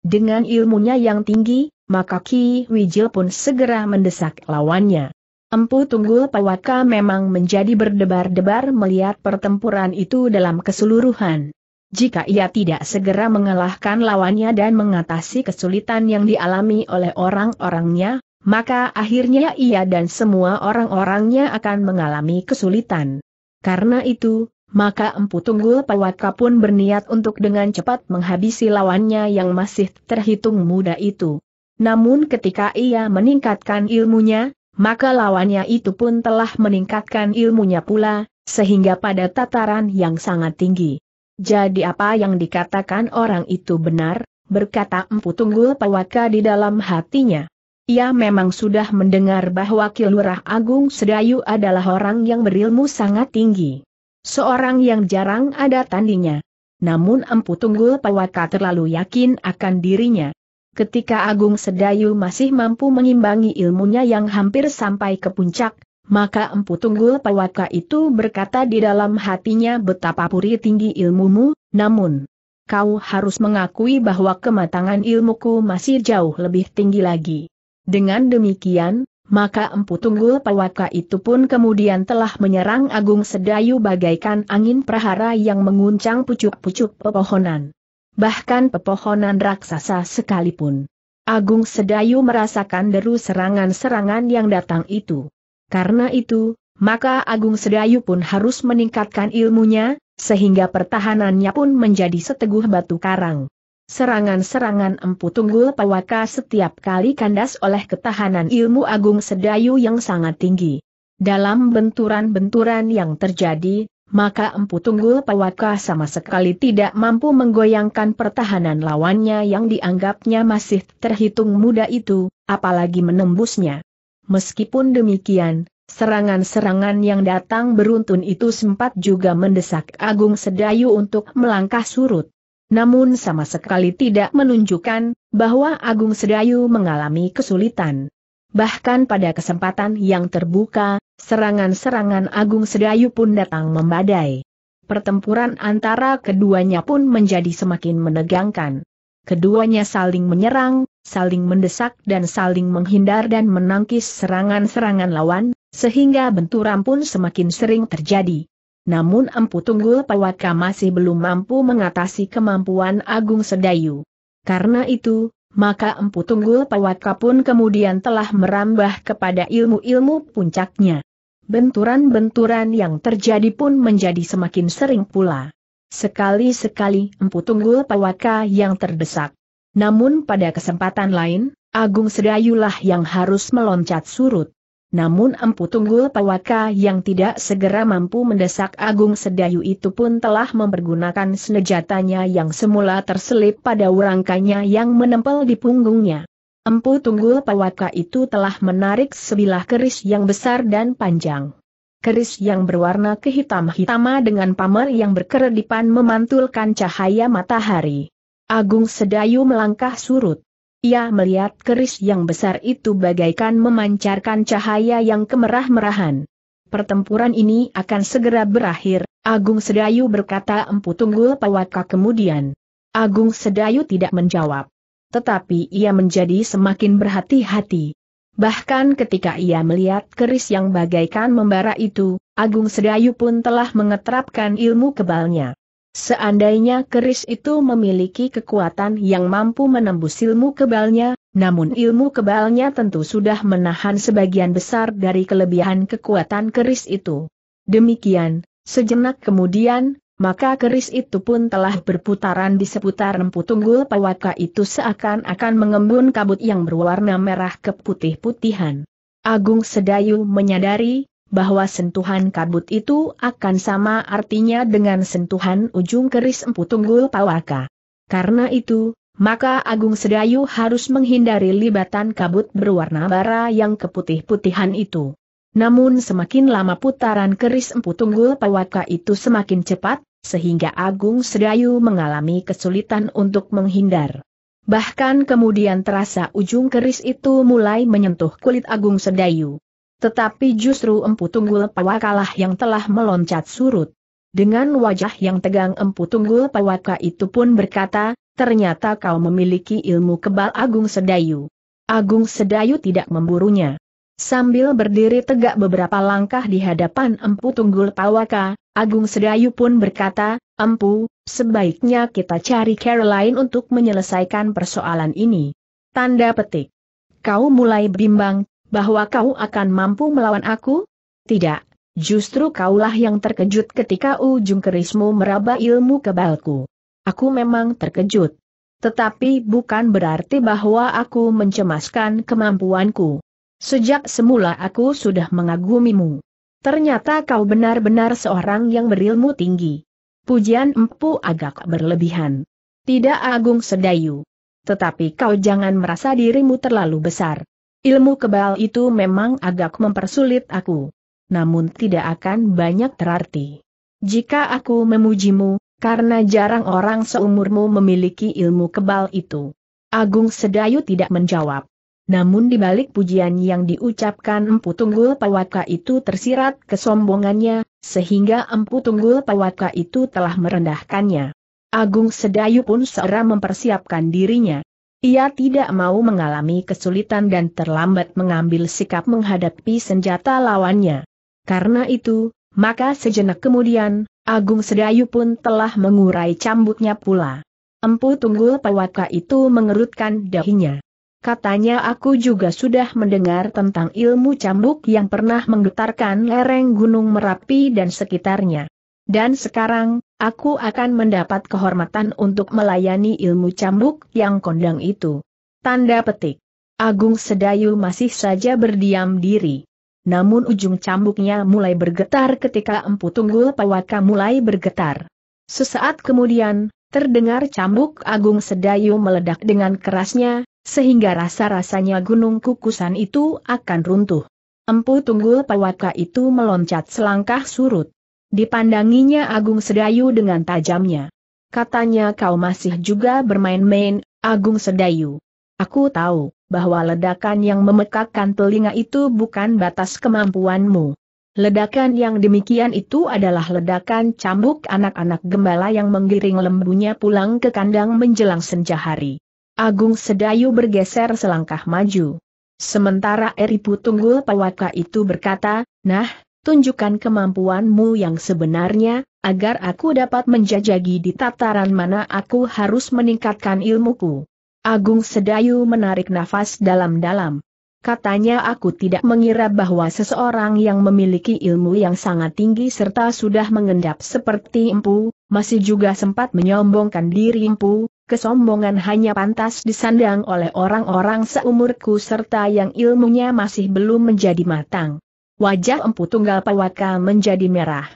Dengan ilmunya yang tinggi, maka Ki Wijil pun segera mendesak lawannya. Empu Tunggul Pawaka memang menjadi berdebar-debar melihat pertempuran itu dalam keseluruhan. Jika ia tidak segera mengalahkan lawannya dan mengatasi kesulitan yang dialami oleh orang-orangnya, maka akhirnya ia dan semua orang-orangnya akan mengalami kesulitan. Karena itu, maka Empu Tunggul Pawaka pun berniat untuk dengan cepat menghabisi lawannya yang masih terhitung muda itu. Namun ketika ia meningkatkan ilmunya, maka lawannya itu pun telah meningkatkan ilmunya pula, sehingga pada tataran yang sangat tinggi. Jadi apa yang dikatakan orang itu benar, berkata Empu Tunggul Pawaka di dalam hatinya. Ia memang sudah mendengar bahwa Kilurah Agung Sedayu adalah orang yang berilmu sangat tinggi seorang yang jarang ada tandingnya. Namun Empu Tunggul Pawaka terlalu yakin akan dirinya. Ketika Agung Sedayu masih mampu mengimbangi ilmunya yang hampir sampai ke puncak, maka Empu Tunggul Pawaka itu berkata di dalam hatinya betapa puri tinggi ilmumu, namun kau harus mengakui bahwa kematangan ilmuku masih jauh lebih tinggi lagi. Dengan demikian, maka Empu Tunggul Pawaka itu pun kemudian telah menyerang Agung Sedayu bagaikan angin prahara yang menguncang pucuk-pucuk pepohonan. Bahkan pepohonan raksasa sekalipun. Agung Sedayu merasakan deru serangan-serangan yang datang itu. Karena itu, maka Agung Sedayu pun harus meningkatkan ilmunya, sehingga pertahanannya pun menjadi seteguh batu karang. Serangan-serangan Empu Tunggul Pawaka setiap kali kandas oleh ketahanan ilmu agung sedayu yang sangat tinggi. Dalam benturan-benturan yang terjadi, maka Empu Tunggul Pawaka sama sekali tidak mampu menggoyangkan pertahanan lawannya yang dianggapnya masih terhitung muda itu, apalagi menembusnya. Meskipun demikian, Serangan-serangan yang datang beruntun itu sempat juga mendesak Agung Sedayu untuk melangkah surut namun sama sekali tidak menunjukkan bahwa Agung Sedayu mengalami kesulitan. Bahkan pada kesempatan yang terbuka, serangan-serangan Agung Sedayu pun datang membadai. Pertempuran antara keduanya pun menjadi semakin menegangkan. Keduanya saling menyerang, saling mendesak dan saling menghindar dan menangkis serangan-serangan lawan, sehingga benturan pun semakin sering terjadi namun Empu Tunggul Pawaka masih belum mampu mengatasi kemampuan Agung Sedayu. Karena itu, maka Empu Tunggul Pawaka pun kemudian telah merambah kepada ilmu-ilmu puncaknya. Benturan-benturan yang terjadi pun menjadi semakin sering pula. Sekali-sekali Empu Tunggul Pawaka yang terdesak. Namun pada kesempatan lain, Agung Sedayulah yang harus meloncat surut namun Empu Tunggul Pawaka yang tidak segera mampu mendesak Agung Sedayu itu pun telah mempergunakan senjatanya yang semula terselip pada urangkanya yang menempel di punggungnya. Empu Tunggul Pawaka itu telah menarik sebilah keris yang besar dan panjang. Keris yang berwarna kehitam-hitama dengan pamer yang berkeredipan memantulkan cahaya matahari. Agung Sedayu melangkah surut. Ia melihat keris yang besar itu bagaikan memancarkan cahaya yang kemerah-merahan. Pertempuran ini akan segera berakhir, Agung Sedayu berkata Empu Tunggul Pawaka kemudian. Agung Sedayu tidak menjawab. Tetapi ia menjadi semakin berhati-hati. Bahkan ketika ia melihat keris yang bagaikan membara itu, Agung Sedayu pun telah mengetrapkan ilmu kebalnya. Seandainya keris itu memiliki kekuatan yang mampu menembus ilmu kebalnya, namun ilmu kebalnya tentu sudah menahan sebagian besar dari kelebihan kekuatan keris itu. Demikian, sejenak kemudian, maka keris itu pun telah berputaran di seputar empu tunggul pawaka itu seakan-akan mengembun kabut yang berwarna merah keputih-putihan. Agung Sedayu menyadari bahwa sentuhan kabut itu akan sama artinya dengan sentuhan ujung keris empu tunggul pawaka. Karena itu, maka Agung Sedayu harus menghindari libatan kabut berwarna bara yang keputih-putihan itu. Namun semakin lama putaran keris empu tunggul pawaka itu semakin cepat, sehingga Agung Sedayu mengalami kesulitan untuk menghindar. Bahkan kemudian terasa ujung keris itu mulai menyentuh kulit Agung Sedayu. Tetapi justru Empu Tunggul Pawakalah yang telah meloncat surut. Dengan wajah yang tegang Empu Tunggul Pawaka itu pun berkata, ternyata kau memiliki ilmu kebal Agung Sedayu. Agung Sedayu tidak memburunya. Sambil berdiri tegak beberapa langkah di hadapan Empu Tunggul Pawaka, Agung Sedayu pun berkata, Empu, sebaiknya kita cari Caroline untuk menyelesaikan persoalan ini. Tanda petik. Kau mulai bimbang, bahwa kau akan mampu melawan aku? Tidak, justru kaulah yang terkejut ketika ujung kerismu meraba ilmu kebalku. Aku memang terkejut. Tetapi bukan berarti bahwa aku mencemaskan kemampuanku. Sejak semula aku sudah mengagumimu. Ternyata kau benar-benar seorang yang berilmu tinggi. Pujian empu agak berlebihan. Tidak agung sedayu. Tetapi kau jangan merasa dirimu terlalu besar. Ilmu kebal itu memang agak mempersulit aku. Namun tidak akan banyak terarti. Jika aku memujimu, karena jarang orang seumurmu memiliki ilmu kebal itu. Agung Sedayu tidak menjawab. Namun di balik pujian yang diucapkan Empu Tunggul Pawaka itu tersirat kesombongannya, sehingga Empu Tunggul Pawaka itu telah merendahkannya. Agung Sedayu pun segera mempersiapkan dirinya. Ia tidak mau mengalami kesulitan dan terlambat mengambil sikap menghadapi senjata lawannya. Karena itu, maka sejenak kemudian, Agung Sedayu pun telah mengurai cambuknya pula. Empu Tunggul Pawaka itu mengerutkan dahinya. Katanya aku juga sudah mendengar tentang ilmu cambuk yang pernah menggetarkan lereng Gunung Merapi dan sekitarnya. Dan sekarang, aku akan mendapat kehormatan untuk melayani ilmu cambuk yang kondang itu. Tanda petik. Agung Sedayu masih saja berdiam diri. Namun ujung cambuknya mulai bergetar ketika empu tunggul pawaka mulai bergetar. Sesaat kemudian, terdengar cambuk Agung Sedayu meledak dengan kerasnya, sehingga rasa-rasanya gunung kukusan itu akan runtuh. Empu tunggul pawaka itu meloncat selangkah surut. Dipandanginya Agung Sedayu dengan tajamnya. Katanya kau masih juga bermain-main, Agung Sedayu. Aku tahu, bahwa ledakan yang memekakkan telinga itu bukan batas kemampuanmu. Ledakan yang demikian itu adalah ledakan cambuk anak-anak gembala yang menggiring lembunya pulang ke kandang menjelang senja hari. Agung Sedayu bergeser selangkah maju. Sementara Eri Putunggul Pawaka itu berkata, Nah, tunjukkan kemampuanmu yang sebenarnya, agar aku dapat menjajagi di tataran mana aku harus meningkatkan ilmuku. Agung Sedayu menarik nafas dalam-dalam. Katanya aku tidak mengira bahwa seseorang yang memiliki ilmu yang sangat tinggi serta sudah mengendap seperti empu, masih juga sempat menyombongkan diri empu, kesombongan hanya pantas disandang oleh orang-orang seumurku serta yang ilmunya masih belum menjadi matang. Wajah Empu Tunggal Pawaka menjadi merah.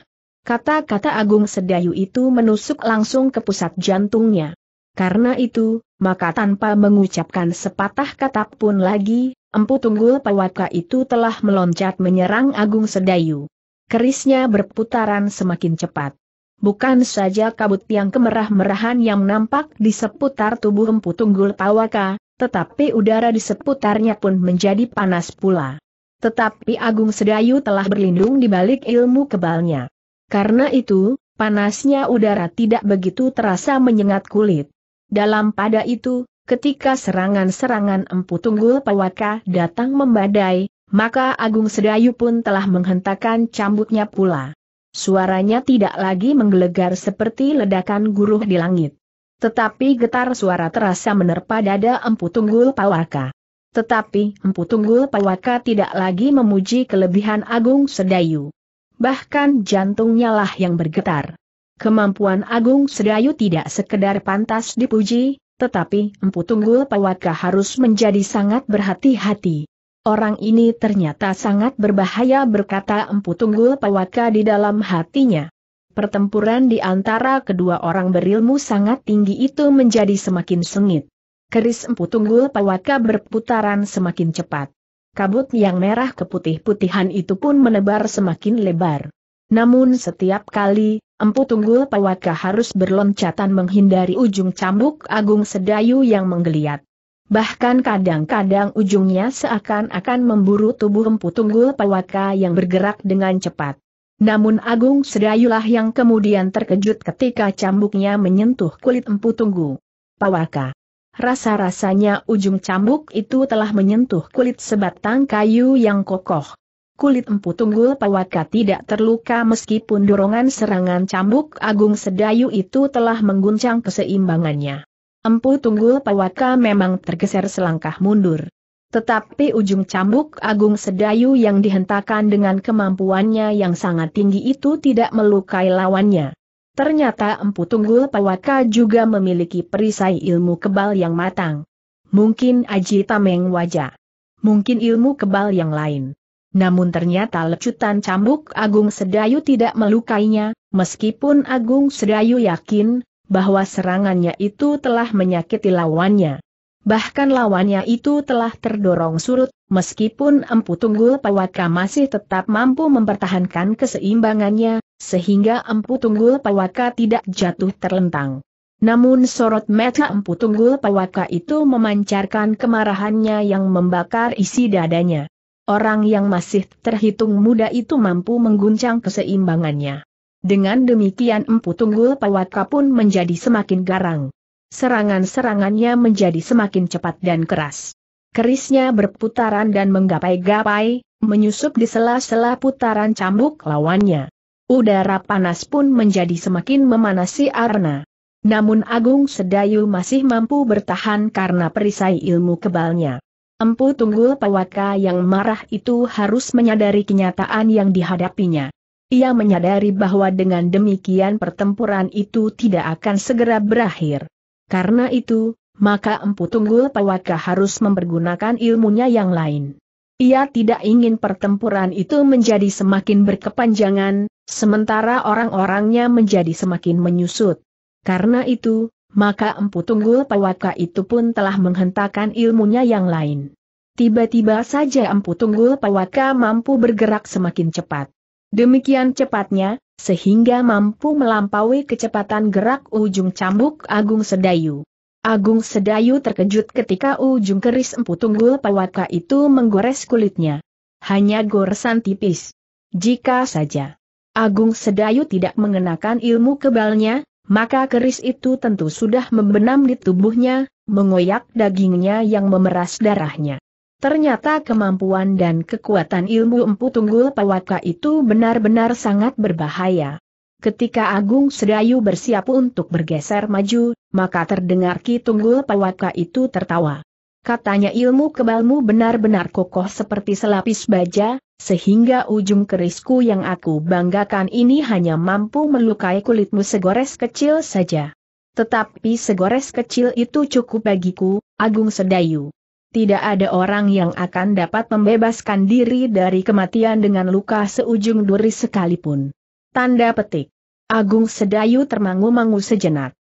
Kata-kata Agung Sedayu itu menusuk langsung ke pusat jantungnya. Karena itu, maka tanpa mengucapkan sepatah kata pun lagi, Empu Tunggul Pawaka itu telah meloncat menyerang Agung Sedayu. Kerisnya berputaran semakin cepat. Bukan saja kabut yang kemerah-merahan yang nampak di seputar tubuh Empu Tunggul Pawaka, tetapi udara di seputarnya pun menjadi panas pula. Tetapi Agung Sedayu telah berlindung di balik ilmu kebalnya. Karena itu, panasnya udara tidak begitu terasa menyengat kulit. Dalam pada itu, ketika serangan-serangan Empu Tunggul Pawaka datang membadai, maka Agung Sedayu pun telah menghentakkan cambuknya pula. Suaranya tidak lagi menggelegar seperti ledakan guruh di langit. Tetapi getar suara terasa menerpa dada Empu Tunggul Pawaka. Tetapi Empu Tunggul Pawaka tidak lagi memuji kelebihan Agung Sedayu. Bahkan jantungnya lah yang bergetar. Kemampuan Agung Sedayu tidak sekedar pantas dipuji, tetapi Empu Tunggul Pawaka harus menjadi sangat berhati-hati. Orang ini ternyata sangat berbahaya berkata Empu Tunggul Pawaka di dalam hatinya. Pertempuran di antara kedua orang berilmu sangat tinggi itu menjadi semakin sengit keris empu tunggul pawaka berputaran semakin cepat. Kabut yang merah keputih-putihan itu pun menebar semakin lebar. Namun setiap kali, empu tunggul pawaka harus berloncatan menghindari ujung cambuk agung sedayu yang menggeliat. Bahkan kadang-kadang ujungnya seakan-akan memburu tubuh empu tunggul pawaka yang bergerak dengan cepat. Namun Agung Sedayulah yang kemudian terkejut ketika cambuknya menyentuh kulit empu tunggu. Pawaka. Rasa-rasanya ujung cambuk itu telah menyentuh kulit sebatang kayu yang kokoh. Kulit empu tunggul pawaka tidak terluka meskipun dorongan serangan cambuk agung sedayu itu telah mengguncang keseimbangannya. Empu tunggul pawaka memang tergeser selangkah mundur. Tetapi ujung cambuk agung sedayu yang dihentakkan dengan kemampuannya yang sangat tinggi itu tidak melukai lawannya. Ternyata Empu Tunggul Pawaka juga memiliki perisai ilmu kebal yang matang. Mungkin Aji Tameng wajah. Mungkin ilmu kebal yang lain. Namun ternyata lecutan cambuk Agung Sedayu tidak melukainya, meskipun Agung Sedayu yakin bahwa serangannya itu telah menyakiti lawannya. Bahkan lawannya itu telah terdorong surut, meskipun Empu Tunggul Pawaka masih tetap mampu mempertahankan keseimbangannya, sehingga Empu Tunggul Pawaka tidak jatuh terlentang. Namun sorot mata Empu Tunggul Pawaka itu memancarkan kemarahannya yang membakar isi dadanya. Orang yang masih terhitung muda itu mampu mengguncang keseimbangannya. Dengan demikian Empu Tunggul Pawaka pun menjadi semakin garang. Serangan-serangannya menjadi semakin cepat dan keras. Kerisnya berputaran dan menggapai-gapai, menyusup di sela-sela putaran cambuk lawannya. Udara panas pun menjadi semakin memanasi Arna. Namun Agung Sedayu masih mampu bertahan karena perisai ilmu kebalnya. Empu Tunggul Pawaka yang marah itu harus menyadari kenyataan yang dihadapinya. Ia menyadari bahwa dengan demikian pertempuran itu tidak akan segera berakhir. Karena itu, maka Empu Tunggul Pawaka harus mempergunakan ilmunya yang lain. Ia tidak ingin pertempuran itu menjadi semakin berkepanjangan, Sementara orang-orangnya menjadi semakin menyusut. Karena itu, maka Empu Tunggul Pawaka itu pun telah menghentakkan ilmunya yang lain. Tiba-tiba saja Empu Tunggul Pawaka mampu bergerak semakin cepat. Demikian cepatnya, sehingga mampu melampaui kecepatan gerak ujung cambuk Agung Sedayu. Agung Sedayu terkejut ketika ujung keris Empu Tunggul Pawaka itu menggores kulitnya. Hanya goresan tipis. Jika saja Agung Sedayu tidak mengenakan ilmu kebalnya, maka keris itu tentu sudah membenam di tubuhnya, mengoyak dagingnya yang memeras darahnya. Ternyata kemampuan dan kekuatan ilmu empu tunggul pawaka itu benar-benar sangat berbahaya. Ketika Agung Sedayu bersiap untuk bergeser maju, maka terdengar Ki Tunggul Pawaka itu tertawa. Katanya ilmu kebalmu benar-benar kokoh seperti selapis baja, sehingga ujung kerisku yang aku banggakan ini hanya mampu melukai kulitmu segores kecil saja. Tetapi segores kecil itu cukup bagiku, Agung Sedayu. Tidak ada orang yang akan dapat membebaskan diri dari kematian dengan luka seujung duri sekalipun. Tanda petik. Agung Sedayu termangu-mangu sejenak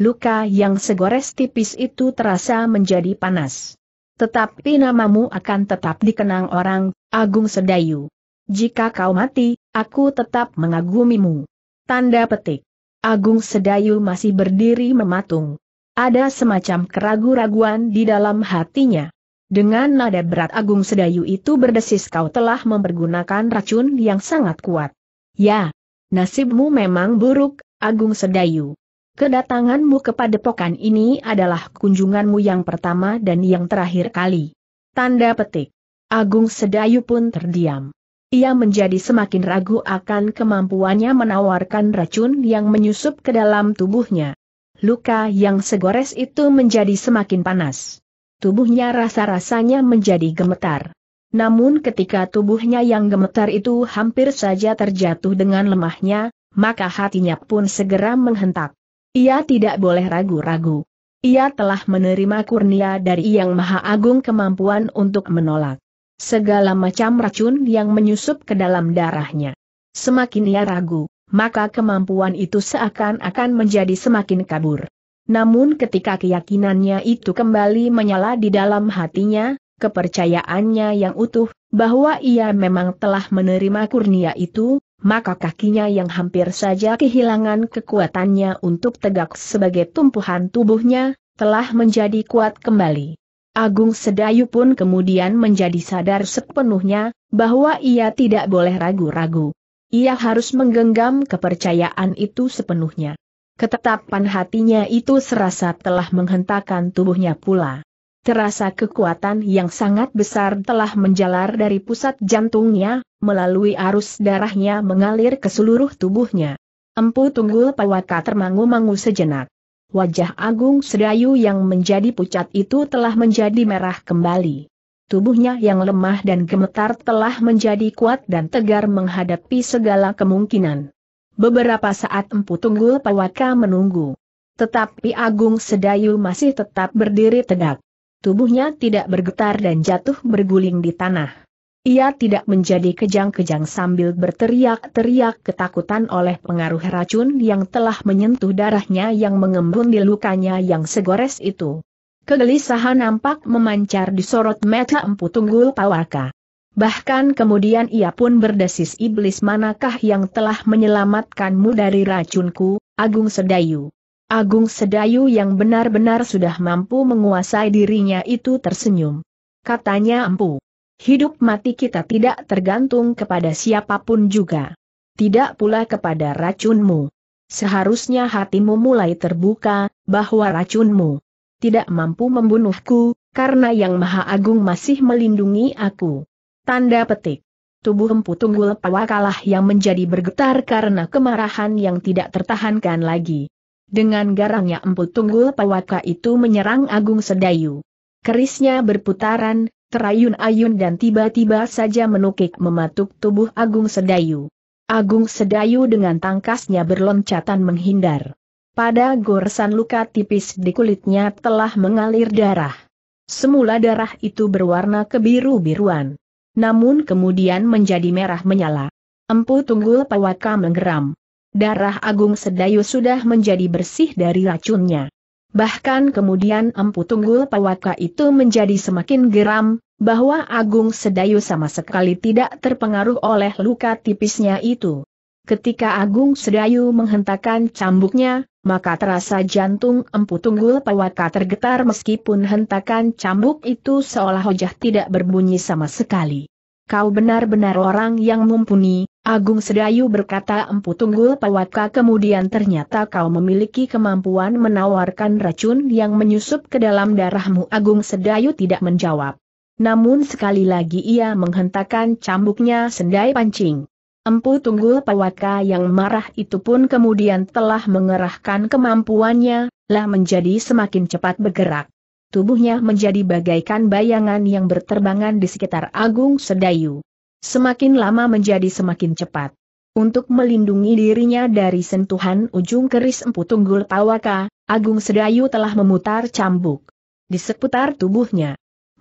luka yang segores tipis itu terasa menjadi panas. Tetapi namamu akan tetap dikenang orang, Agung Sedayu. Jika kau mati, aku tetap mengagumimu. Tanda petik. Agung Sedayu masih berdiri mematung. Ada semacam keragu-raguan di dalam hatinya. Dengan nada berat Agung Sedayu itu berdesis kau telah mempergunakan racun yang sangat kuat. Ya, nasibmu memang buruk, Agung Sedayu. Kedatanganmu kepada padepokan ini adalah kunjunganmu yang pertama dan yang terakhir kali. Tanda petik. Agung Sedayu pun terdiam. Ia menjadi semakin ragu akan kemampuannya menawarkan racun yang menyusup ke dalam tubuhnya. Luka yang segores itu menjadi semakin panas. Tubuhnya rasa-rasanya menjadi gemetar. Namun ketika tubuhnya yang gemetar itu hampir saja terjatuh dengan lemahnya, maka hatinya pun segera menghentak. Ia tidak boleh ragu-ragu. Ia telah menerima kurnia dari Yang Maha Agung kemampuan untuk menolak segala macam racun yang menyusup ke dalam darahnya. Semakin ia ragu, maka kemampuan itu seakan-akan menjadi semakin kabur. Namun ketika keyakinannya itu kembali menyala di dalam hatinya, kepercayaannya yang utuh, bahwa ia memang telah menerima kurnia itu, maka kakinya yang hampir saja kehilangan kekuatannya untuk tegak sebagai tumpuhan tubuhnya, telah menjadi kuat kembali. Agung Sedayu pun kemudian menjadi sadar sepenuhnya, bahwa ia tidak boleh ragu-ragu. Ia harus menggenggam kepercayaan itu sepenuhnya. Ketetapan hatinya itu serasa telah menghentakkan tubuhnya pula terasa kekuatan yang sangat besar telah menjalar dari pusat jantungnya, melalui arus darahnya mengalir ke seluruh tubuhnya. Empu Tunggul Pawaka termangu-mangu sejenak. Wajah Agung Sedayu yang menjadi pucat itu telah menjadi merah kembali. Tubuhnya yang lemah dan gemetar telah menjadi kuat dan tegar menghadapi segala kemungkinan. Beberapa saat Empu Tunggul Pawaka menunggu. Tetapi Agung Sedayu masih tetap berdiri tegak tubuhnya tidak bergetar dan jatuh berguling di tanah. Ia tidak menjadi kejang-kejang sambil berteriak-teriak ketakutan oleh pengaruh racun yang telah menyentuh darahnya yang mengembun di lukanya yang segores itu. Kegelisahan nampak memancar di sorot mata empu tunggul pawaka. Bahkan kemudian ia pun berdesis iblis manakah yang telah menyelamatkanmu dari racunku, Agung Sedayu. Agung Sedayu yang benar-benar sudah mampu menguasai dirinya itu tersenyum. Katanya empu. Hidup mati kita tidak tergantung kepada siapapun juga. Tidak pula kepada racunmu. Seharusnya hatimu mulai terbuka, bahwa racunmu tidak mampu membunuhku, karena Yang Maha Agung masih melindungi aku. Tanda petik. Tubuh empu tunggul pawakalah yang menjadi bergetar karena kemarahan yang tidak tertahankan lagi. Dengan garangnya empu tunggul pawaka itu menyerang Agung Sedayu. Kerisnya berputaran, terayun-ayun dan tiba-tiba saja menukik mematuk tubuh Agung Sedayu. Agung Sedayu dengan tangkasnya berloncatan menghindar. Pada goresan luka tipis di kulitnya telah mengalir darah. Semula darah itu berwarna kebiru-biruan. Namun kemudian menjadi merah menyala. Empu tunggul pawaka menggeram darah Agung Sedayu sudah menjadi bersih dari racunnya. Bahkan kemudian Empu Tunggul Pawaka itu menjadi semakin geram, bahwa Agung Sedayu sama sekali tidak terpengaruh oleh luka tipisnya itu. Ketika Agung Sedayu menghentakkan cambuknya, maka terasa jantung empu tunggul pawaka tergetar meskipun hentakan cambuk itu seolah hojah tidak berbunyi sama sekali. Kau benar-benar orang yang mumpuni, Agung Sedayu berkata Empu Tunggul Pawaka kemudian ternyata kau memiliki kemampuan menawarkan racun yang menyusup ke dalam darahmu Agung Sedayu tidak menjawab. Namun sekali lagi ia menghentakkan cambuknya sendai pancing. Empu Tunggul Pawaka yang marah itu pun kemudian telah mengerahkan kemampuannya, lah menjadi semakin cepat bergerak. Tubuhnya menjadi bagaikan bayangan yang berterbangan di sekitar Agung Sedayu semakin lama menjadi semakin cepat. Untuk melindungi dirinya dari sentuhan ujung keris empu tunggul pawaka, Agung Sedayu telah memutar cambuk di seputar tubuhnya.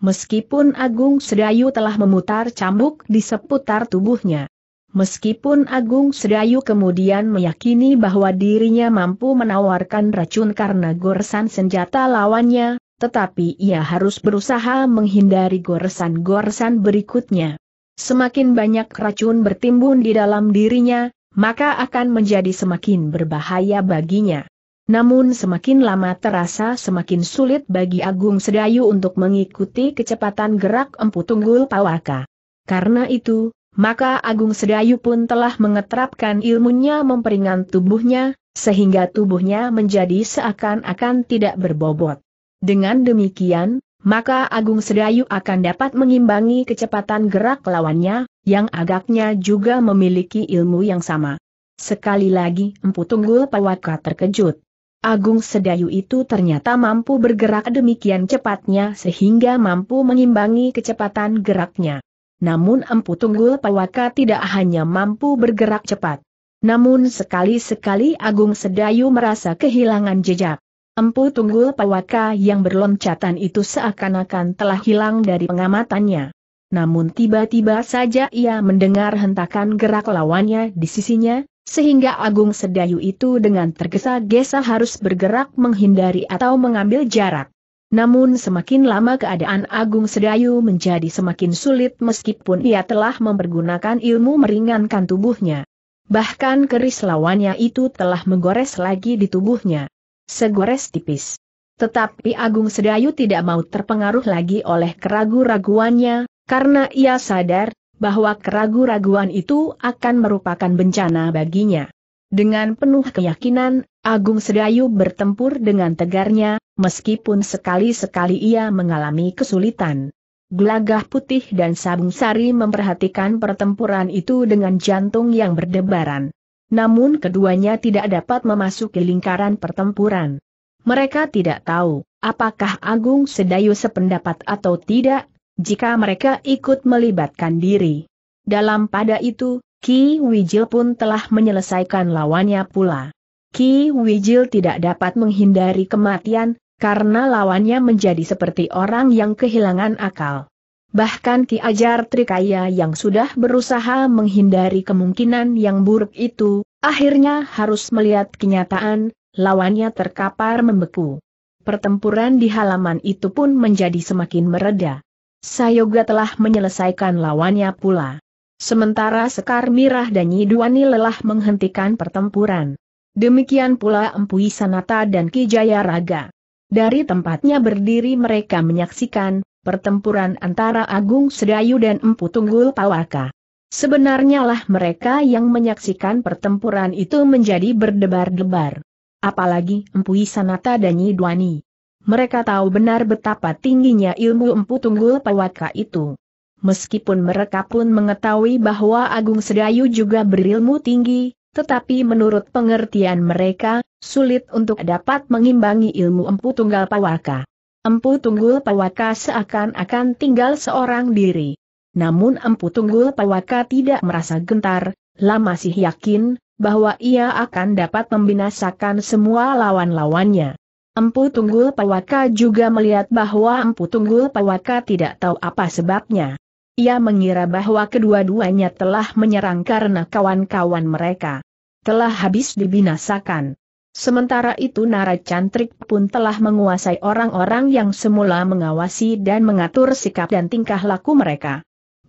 Meskipun Agung Sedayu telah memutar cambuk di seputar tubuhnya, Meskipun Agung Sedayu kemudian meyakini bahwa dirinya mampu menawarkan racun karena goresan senjata lawannya, tetapi ia harus berusaha menghindari goresan-goresan berikutnya. Semakin banyak racun bertimbun di dalam dirinya, maka akan menjadi semakin berbahaya baginya. Namun semakin lama terasa semakin sulit bagi Agung Sedayu untuk mengikuti kecepatan gerak empu tunggul pawaka. Karena itu, maka Agung Sedayu pun telah mengetrapkan ilmunya memperingan tubuhnya, sehingga tubuhnya menjadi seakan-akan tidak berbobot. Dengan demikian, maka Agung Sedayu akan dapat mengimbangi kecepatan gerak lawannya, yang agaknya juga memiliki ilmu yang sama. Sekali lagi Empu Tunggul Pawaka terkejut. Agung Sedayu itu ternyata mampu bergerak demikian cepatnya sehingga mampu mengimbangi kecepatan geraknya. Namun Empu Tunggul Pawaka tidak hanya mampu bergerak cepat. Namun sekali-sekali Agung Sedayu merasa kehilangan jejak. Empu Tunggul Pawaka yang berloncatan itu seakan-akan telah hilang dari pengamatannya. Namun tiba-tiba saja ia mendengar hentakan gerak lawannya di sisinya, sehingga Agung Sedayu itu dengan tergesa-gesa harus bergerak menghindari atau mengambil jarak. Namun semakin lama keadaan Agung Sedayu menjadi semakin sulit meskipun ia telah mempergunakan ilmu meringankan tubuhnya. Bahkan keris lawannya itu telah menggores lagi di tubuhnya segores tipis. Tetapi Agung Sedayu tidak mau terpengaruh lagi oleh keragu-raguannya, karena ia sadar bahwa keragu-raguan itu akan merupakan bencana baginya. Dengan penuh keyakinan, Agung Sedayu bertempur dengan tegarnya, meskipun sekali-sekali ia mengalami kesulitan. Gelagah putih dan sabung sari memperhatikan pertempuran itu dengan jantung yang berdebaran. Namun keduanya tidak dapat memasuki lingkaran pertempuran. Mereka tidak tahu, apakah Agung Sedayu sependapat atau tidak, jika mereka ikut melibatkan diri. Dalam pada itu, Ki Wijil pun telah menyelesaikan lawannya pula. Ki Wijil tidak dapat menghindari kematian, karena lawannya menjadi seperti orang yang kehilangan akal. Bahkan Ki Ajar Trikaya yang sudah berusaha menghindari kemungkinan yang buruk itu, akhirnya harus melihat kenyataan, lawannya terkapar membeku. Pertempuran di halaman itu pun menjadi semakin mereda. Sayoga telah menyelesaikan lawannya pula. Sementara Sekar Mirah dan Nyidwani lelah menghentikan pertempuran. Demikian pula Empu Sanata dan Ki Jayaraga. Dari tempatnya berdiri mereka menyaksikan, pertempuran antara Agung Sedayu dan Empu Tunggul Pawaka. Sebenarnya lah mereka yang menyaksikan pertempuran itu menjadi berdebar-debar. Apalagi Empu Isanata dan Nyidwani. Mereka tahu benar betapa tingginya ilmu Empu Tunggul Pawaka itu. Meskipun mereka pun mengetahui bahwa Agung Sedayu juga berilmu tinggi, tetapi menurut pengertian mereka, sulit untuk dapat mengimbangi ilmu Empu Tunggal Pawaka. Empu Tunggul Pawaka seakan-akan tinggal seorang diri. Namun Empu Tunggul Pawaka tidak merasa gentar, lah masih yakin, bahwa ia akan dapat membinasakan semua lawan-lawannya. Empu Tunggul Pawaka juga melihat bahwa Empu Tunggul Pawaka tidak tahu apa sebabnya. Ia mengira bahwa kedua-duanya telah menyerang karena kawan-kawan mereka telah habis dibinasakan. Sementara itu Nara Cantrik pun telah menguasai orang-orang yang semula mengawasi dan mengatur sikap dan tingkah laku mereka.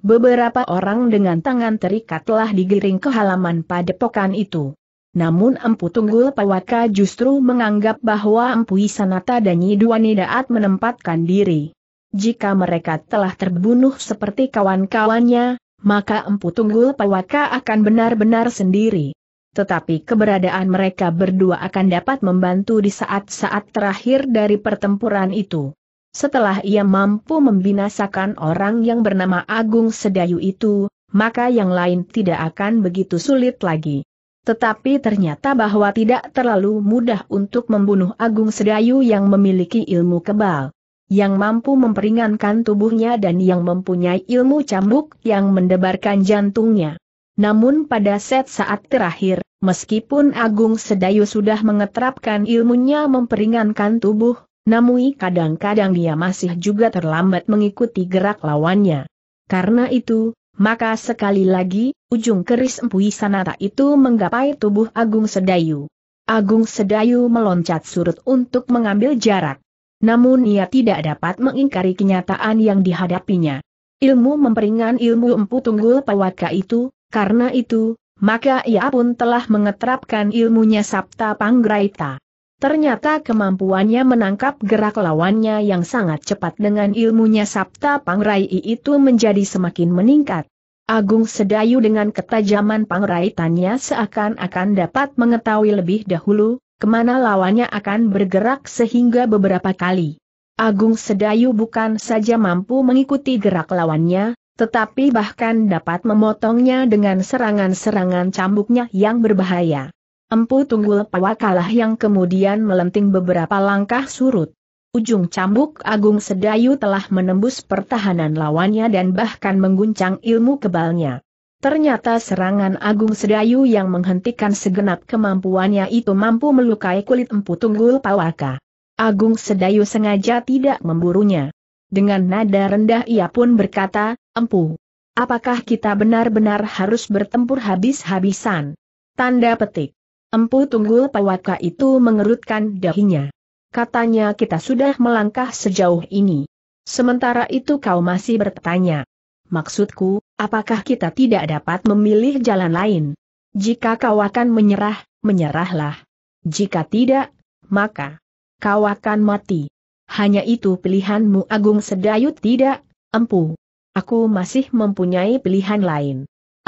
Beberapa orang dengan tangan terikat telah digiring ke halaman padepokan itu. Namun Empu Tunggul Pawaka justru menganggap bahwa Empu Isanata dan Yiduani Daat menempatkan diri. Jika mereka telah terbunuh seperti kawan-kawannya, maka Empu Tunggul Pawaka akan benar-benar sendiri tetapi keberadaan mereka berdua akan dapat membantu di saat-saat terakhir dari pertempuran itu. Setelah ia mampu membinasakan orang yang bernama Agung Sedayu itu, maka yang lain tidak akan begitu sulit lagi. Tetapi ternyata bahwa tidak terlalu mudah untuk membunuh Agung Sedayu yang memiliki ilmu kebal. Yang mampu memperingankan tubuhnya dan yang mempunyai ilmu cambuk yang mendebarkan jantungnya. Namun pada set saat terakhir, meskipun Agung Sedayu sudah mengeterapkan ilmunya memperingankan tubuh, namun kadang-kadang dia masih juga terlambat mengikuti gerak lawannya. Karena itu, maka sekali lagi, ujung keris empui sanata itu menggapai tubuh Agung Sedayu. Agung Sedayu meloncat surut untuk mengambil jarak. Namun ia tidak dapat mengingkari kenyataan yang dihadapinya. Ilmu memperingan ilmu empu tunggul pawaka itu, karena itu, maka ia pun telah mengeterapkan ilmunya Sabta Panggraita. Ternyata kemampuannya menangkap gerak lawannya yang sangat cepat dengan ilmunya Sabta Pangrai itu menjadi semakin meningkat. Agung Sedayu dengan ketajaman pangraitannya seakan-akan dapat mengetahui lebih dahulu, kemana lawannya akan bergerak sehingga beberapa kali. Agung Sedayu bukan saja mampu mengikuti gerak lawannya, tetapi bahkan dapat memotongnya dengan serangan-serangan cambuknya yang berbahaya. Empu Tunggul Pawakalah yang kemudian melenting beberapa langkah surut. Ujung cambuk Agung Sedayu telah menembus pertahanan lawannya dan bahkan mengguncang ilmu kebalnya. Ternyata serangan Agung Sedayu yang menghentikan segenap kemampuannya itu mampu melukai kulit empu tunggul pawaka. Agung Sedayu sengaja tidak memburunya. Dengan nada rendah ia pun berkata, Empu, apakah kita benar-benar harus bertempur habis-habisan? Tanda petik. Empu Tunggul Pawaka itu mengerutkan dahinya. Katanya kita sudah melangkah sejauh ini. Sementara itu kau masih bertanya. Maksudku, apakah kita tidak dapat memilih jalan lain? Jika kau akan menyerah, menyerahlah. Jika tidak, maka kau akan mati hanya itu pilihanmu Agung Sedayut tidak, empu. Aku masih mempunyai pilihan lain.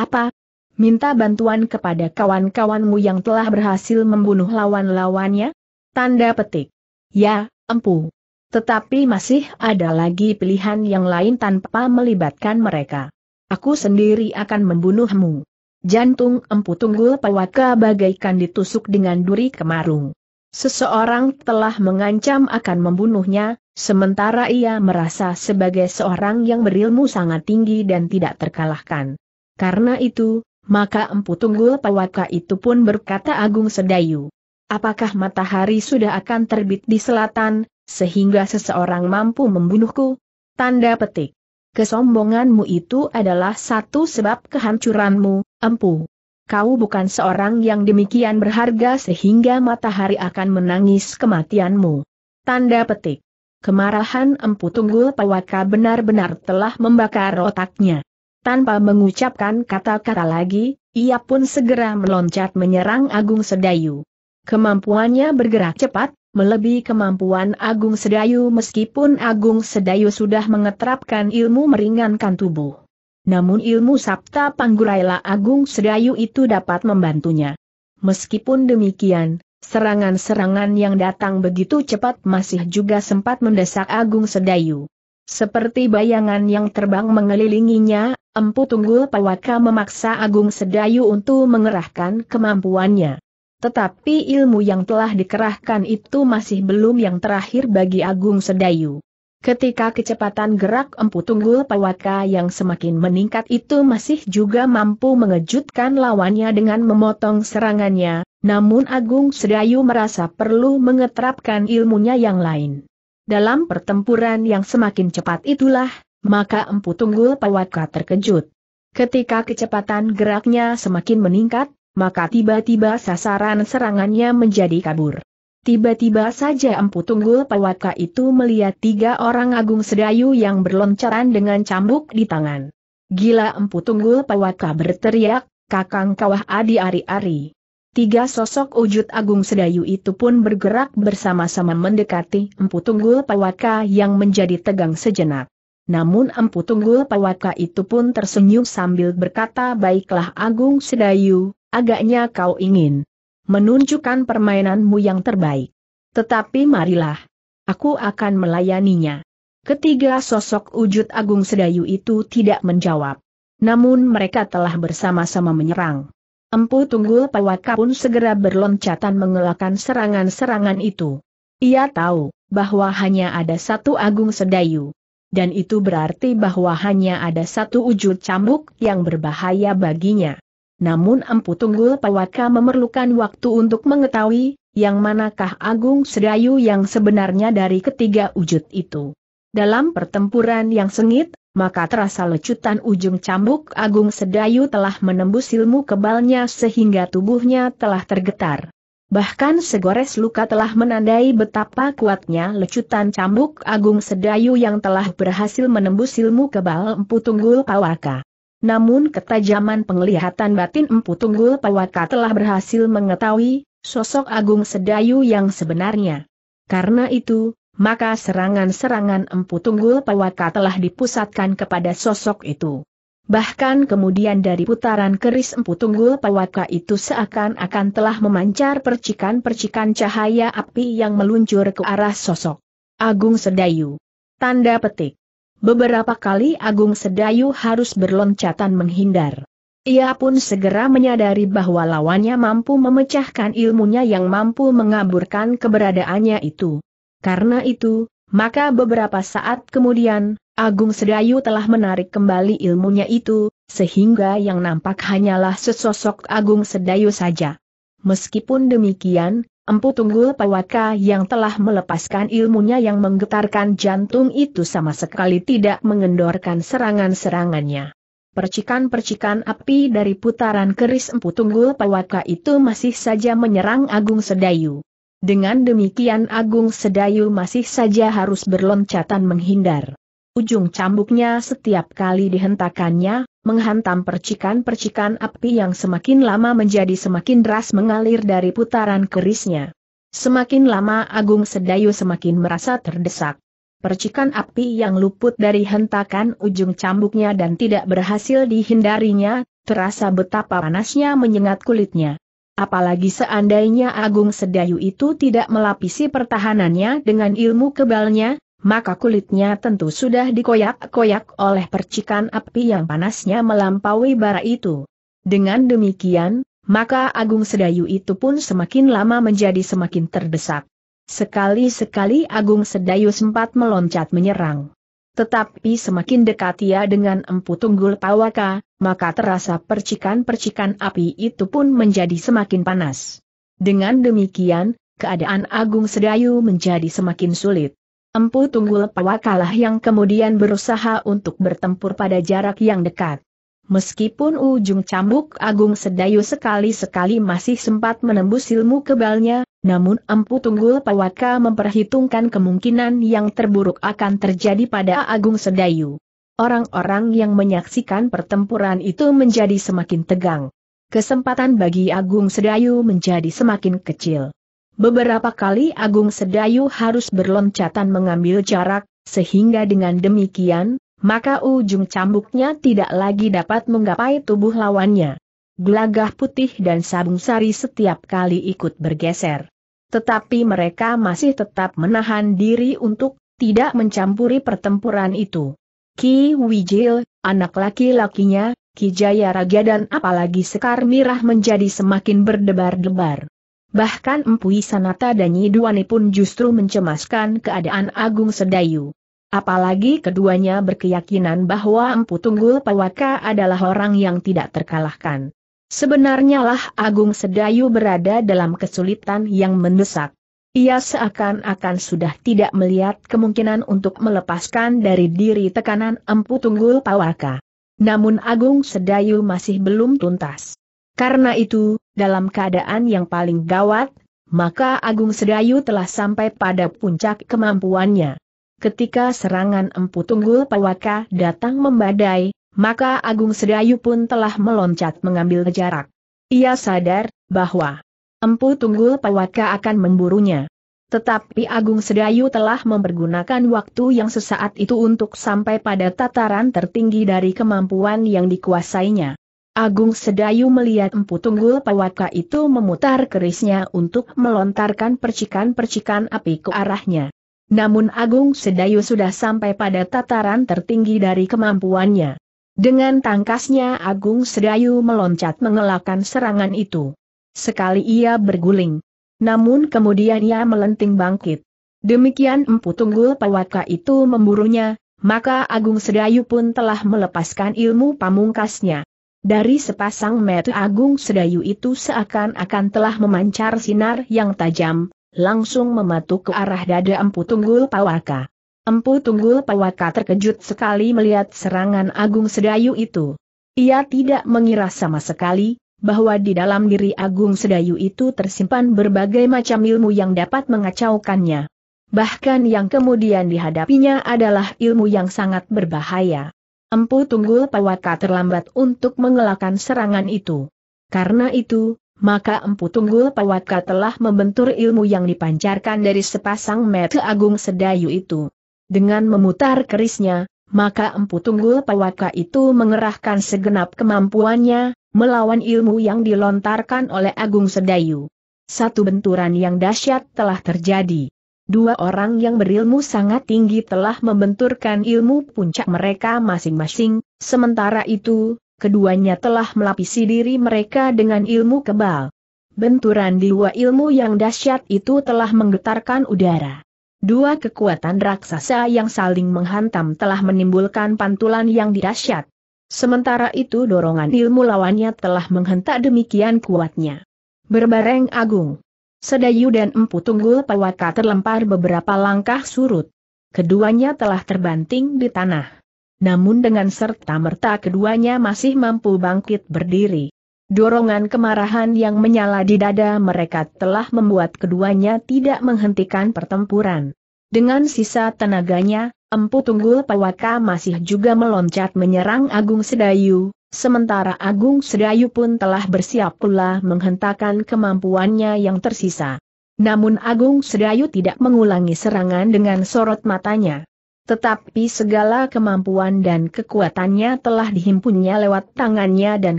Apa? Minta bantuan kepada kawan-kawanmu yang telah berhasil membunuh lawan-lawannya? Tanda petik. Ya, empu. Tetapi masih ada lagi pilihan yang lain tanpa melibatkan mereka. Aku sendiri akan membunuhmu. Jantung empu tunggul pawaka bagaikan ditusuk dengan duri kemarung. Seseorang telah mengancam akan membunuhnya, sementara ia merasa sebagai seorang yang berilmu sangat tinggi dan tidak terkalahkan. Karena itu, maka Empu Tunggul Pawaka itu pun berkata Agung Sedayu. Apakah matahari sudah akan terbit di selatan, sehingga seseorang mampu membunuhku? Tanda petik. Kesombonganmu itu adalah satu sebab kehancuranmu, Empu kau bukan seorang yang demikian berharga sehingga matahari akan menangis kematianmu. Tanda petik. Kemarahan Empu Tunggul Pawaka benar-benar telah membakar otaknya. Tanpa mengucapkan kata-kata lagi, ia pun segera meloncat menyerang Agung Sedayu. Kemampuannya bergerak cepat, melebihi kemampuan Agung Sedayu meskipun Agung Sedayu sudah mengetrapkan ilmu meringankan tubuh. Namun ilmu Sabta Pangguraila Agung Sedayu itu dapat membantunya. Meskipun demikian, serangan-serangan yang datang begitu cepat masih juga sempat mendesak Agung Sedayu. Seperti bayangan yang terbang mengelilinginya, Empu Tunggul Pawaka memaksa Agung Sedayu untuk mengerahkan kemampuannya. Tetapi ilmu yang telah dikerahkan itu masih belum yang terakhir bagi Agung Sedayu. Ketika kecepatan gerak empu tunggul pawaka yang semakin meningkat itu masih juga mampu mengejutkan lawannya dengan memotong serangannya, namun Agung Sedayu merasa perlu mengetrapkan ilmunya yang lain. Dalam pertempuran yang semakin cepat itulah, maka empu tunggul pawaka terkejut. Ketika kecepatan geraknya semakin meningkat, maka tiba-tiba sasaran serangannya menjadi kabur. Tiba-tiba saja Empu Tunggul Pawaka itu melihat tiga orang agung sedayu yang berloncaran dengan cambuk di tangan. Gila Empu Tunggul Pawaka berteriak, kakang kawah adi ari-ari. Tiga sosok wujud agung sedayu itu pun bergerak bersama-sama mendekati Empu Tunggul Pawaka yang menjadi tegang sejenak. Namun Empu Tunggul Pawaka itu pun tersenyum sambil berkata baiklah Agung Sedayu, agaknya kau ingin menunjukkan permainanmu yang terbaik. Tetapi marilah. Aku akan melayaninya. Ketiga sosok wujud Agung Sedayu itu tidak menjawab. Namun mereka telah bersama-sama menyerang. Empu Tunggul Pawaka pun segera berloncatan mengelakkan serangan-serangan itu. Ia tahu bahwa hanya ada satu Agung Sedayu. Dan itu berarti bahwa hanya ada satu wujud cambuk yang berbahaya baginya. Namun Empu Tunggul Pawaka memerlukan waktu untuk mengetahui, yang manakah Agung Sedayu yang sebenarnya dari ketiga wujud itu. Dalam pertempuran yang sengit, maka terasa lecutan ujung cambuk Agung Sedayu telah menembus ilmu kebalnya sehingga tubuhnya telah tergetar. Bahkan segores luka telah menandai betapa kuatnya lecutan cambuk Agung Sedayu yang telah berhasil menembus ilmu kebal Empu Tunggul Pawaka. Namun ketajaman penglihatan batin Empu Tunggul Pawaka telah berhasil mengetahui sosok Agung Sedayu yang sebenarnya. Karena itu, maka serangan-serangan Empu Tunggul Pawaka telah dipusatkan kepada sosok itu. Bahkan kemudian dari putaran keris Empu Tunggul Pawaka itu seakan-akan telah memancar percikan-percikan cahaya api yang meluncur ke arah sosok Agung Sedayu. Tanda petik. Beberapa kali Agung Sedayu harus berloncatan menghindar. Ia pun segera menyadari bahwa lawannya mampu memecahkan ilmunya yang mampu mengaburkan keberadaannya itu. Karena itu, maka beberapa saat kemudian, Agung Sedayu telah menarik kembali ilmunya itu, sehingga yang nampak hanyalah sesosok Agung Sedayu saja. Meskipun demikian, Empu Tunggul Pawaka yang telah melepaskan ilmunya yang menggetarkan jantung itu sama sekali tidak mengendorkan serangan-serangannya. Percikan-percikan api dari putaran keris Empu Tunggul Pawaka itu masih saja menyerang Agung Sedayu. Dengan demikian Agung Sedayu masih saja harus berloncatan menghindar. Ujung cambuknya setiap kali dihentakannya, menghantam percikan-percikan api yang semakin lama menjadi semakin deras mengalir dari putaran kerisnya. Semakin lama Agung Sedayu semakin merasa terdesak. Percikan api yang luput dari hentakan ujung cambuknya dan tidak berhasil dihindarinya, terasa betapa panasnya menyengat kulitnya. Apalagi seandainya Agung Sedayu itu tidak melapisi pertahanannya dengan ilmu kebalnya, maka kulitnya tentu sudah dikoyak-koyak oleh percikan api yang panasnya melampaui bara itu. Dengan demikian, maka Agung Sedayu itu pun semakin lama menjadi semakin terdesak. Sekali-sekali Agung Sedayu sempat meloncat menyerang. Tetapi semakin dekat ia dengan Empu Tunggul Pawaka, maka terasa percikan-percikan api itu pun menjadi semakin panas. Dengan demikian, keadaan Agung Sedayu menjadi semakin sulit. Empu Tunggul Pawakalah yang kemudian berusaha untuk bertempur pada jarak yang dekat. Meskipun ujung cambuk Agung Sedayu sekali-sekali masih sempat menembus ilmu kebalnya, namun Empu Tunggul Pawaka memperhitungkan kemungkinan yang terburuk akan terjadi pada Agung Sedayu. Orang-orang yang menyaksikan pertempuran itu menjadi semakin tegang. Kesempatan bagi Agung Sedayu menjadi semakin kecil. Beberapa kali Agung Sedayu harus berloncatan mengambil jarak, sehingga dengan demikian, maka ujung cambuknya tidak lagi dapat menggapai tubuh lawannya. Gelagah putih dan sabung sari setiap kali ikut bergeser. Tetapi mereka masih tetap menahan diri untuk tidak mencampuri pertempuran itu. Ki Wijil, anak laki-lakinya, Ki Jaya Raja dan apalagi Sekar Mirah menjadi semakin berdebar-debar. Bahkan Empui Sanata dan Yiduani pun justru mencemaskan keadaan Agung Sedayu. Apalagi keduanya berkeyakinan bahwa Empu Tunggul Pawaka adalah orang yang tidak terkalahkan. Sebenarnya lah Agung Sedayu berada dalam kesulitan yang mendesak. Ia seakan-akan sudah tidak melihat kemungkinan untuk melepaskan dari diri tekanan Empu Tunggul Pawaka. Namun Agung Sedayu masih belum tuntas. Karena itu, dalam keadaan yang paling gawat, maka Agung Sedayu telah sampai pada puncak kemampuannya. Ketika serangan Empu Tunggul Pawaka datang membadai, maka Agung Sedayu pun telah meloncat mengambil jarak. Ia sadar bahwa Empu Tunggul Pawaka akan memburunya. Tetapi Agung Sedayu telah mempergunakan waktu yang sesaat itu untuk sampai pada tataran tertinggi dari kemampuan yang dikuasainya. Agung Sedayu melihat Empu Tunggul Pawaka itu memutar kerisnya untuk melontarkan percikan-percikan api ke arahnya. Namun Agung Sedayu sudah sampai pada tataran tertinggi dari kemampuannya. Dengan tangkasnya Agung Sedayu meloncat mengelakkan serangan itu. Sekali ia berguling. Namun kemudian ia melenting bangkit. Demikian Empu Tunggul Pawaka itu memburunya, maka Agung Sedayu pun telah melepaskan ilmu pamungkasnya. Dari sepasang mata agung sedayu itu seakan-akan telah memancar sinar yang tajam, langsung mematuk ke arah dada Empu Tunggul Pawaka. Empu Tunggul Pawaka terkejut sekali melihat serangan agung sedayu itu. Ia tidak mengira sama sekali, bahwa di dalam diri agung sedayu itu tersimpan berbagai macam ilmu yang dapat mengacaukannya. Bahkan yang kemudian dihadapinya adalah ilmu yang sangat berbahaya. Empu Tunggul Pawaka terlambat untuk mengelakkan serangan itu. Karena itu, maka Empu Tunggul Pawaka telah membentur ilmu yang dipancarkan dari sepasang mata agung sedayu itu. Dengan memutar kerisnya, maka Empu Tunggul Pawaka itu mengerahkan segenap kemampuannya, melawan ilmu yang dilontarkan oleh Agung Sedayu. Satu benturan yang dahsyat telah terjadi. Dua orang yang berilmu sangat tinggi telah membenturkan ilmu puncak mereka masing-masing, sementara itu, keduanya telah melapisi diri mereka dengan ilmu kebal. Benturan dua ilmu yang dahsyat itu telah menggetarkan udara. Dua kekuatan raksasa yang saling menghantam telah menimbulkan pantulan yang dahsyat. Sementara itu dorongan ilmu lawannya telah menghentak demikian kuatnya. Berbareng agung. Sedayu dan Empu Tunggul Pawaka terlempar beberapa langkah surut. Keduanya telah terbanting di tanah. Namun dengan serta-merta keduanya masih mampu bangkit berdiri. Dorongan kemarahan yang menyala di dada mereka telah membuat keduanya tidak menghentikan pertempuran. Dengan sisa tenaganya, Empu Tunggul Pawaka masih juga meloncat menyerang Agung Sedayu, sementara Agung Sedayu pun telah bersiap pula menghentakkan kemampuannya yang tersisa. Namun Agung Sedayu tidak mengulangi serangan dengan sorot matanya. Tetapi segala kemampuan dan kekuatannya telah dihimpunnya lewat tangannya dan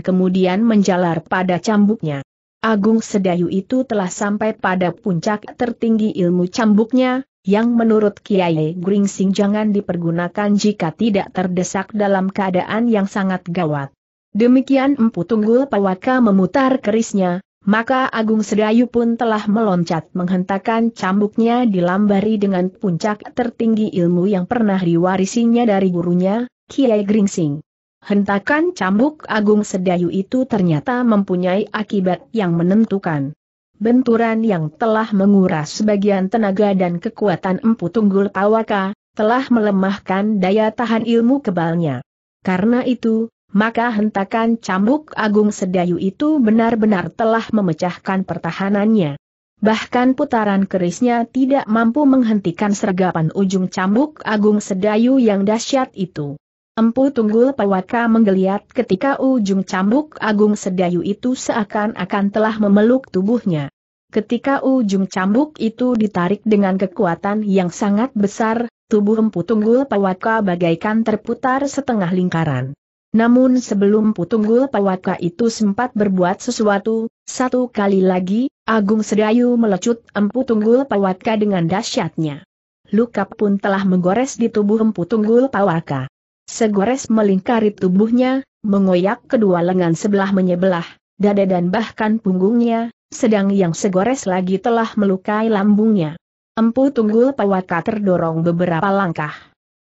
kemudian menjalar pada cambuknya. Agung Sedayu itu telah sampai pada puncak tertinggi ilmu cambuknya, yang menurut Kiai Gringsing jangan dipergunakan jika tidak terdesak dalam keadaan yang sangat gawat. Demikian Empu Tunggul Pawaka memutar kerisnya, maka Agung Sedayu pun telah meloncat menghentakkan cambuknya dilambari dengan puncak tertinggi ilmu yang pernah diwarisinya dari gurunya, Kiai Gringsing. Hentakan cambuk Agung Sedayu itu ternyata mempunyai akibat yang menentukan benturan yang telah menguras sebagian tenaga dan kekuatan empu tunggul pawaka, telah melemahkan daya tahan ilmu kebalnya. Karena itu, maka hentakan cambuk agung sedayu itu benar-benar telah memecahkan pertahanannya. Bahkan putaran kerisnya tidak mampu menghentikan sergapan ujung cambuk agung sedayu yang dahsyat itu. Empu Tunggul Pawaka menggeliat ketika ujung cambuk agung sedayu itu seakan-akan telah memeluk tubuhnya. Ketika ujung cambuk itu ditarik dengan kekuatan yang sangat besar, tubuh Empu Tunggul Pawaka bagaikan terputar setengah lingkaran. Namun sebelum Putunggul Pawaka itu sempat berbuat sesuatu, satu kali lagi, Agung Sedayu melecut Empu Tunggul Pawaka dengan dahsyatnya. Luka pun telah menggores di tubuh Empu Tunggul Pawaka. Segores melingkari tubuhnya, mengoyak kedua lengan sebelah menyebelah, dada dan bahkan punggungnya, sedang yang segores lagi telah melukai lambungnya. Empu Tunggul Pawaka terdorong beberapa langkah.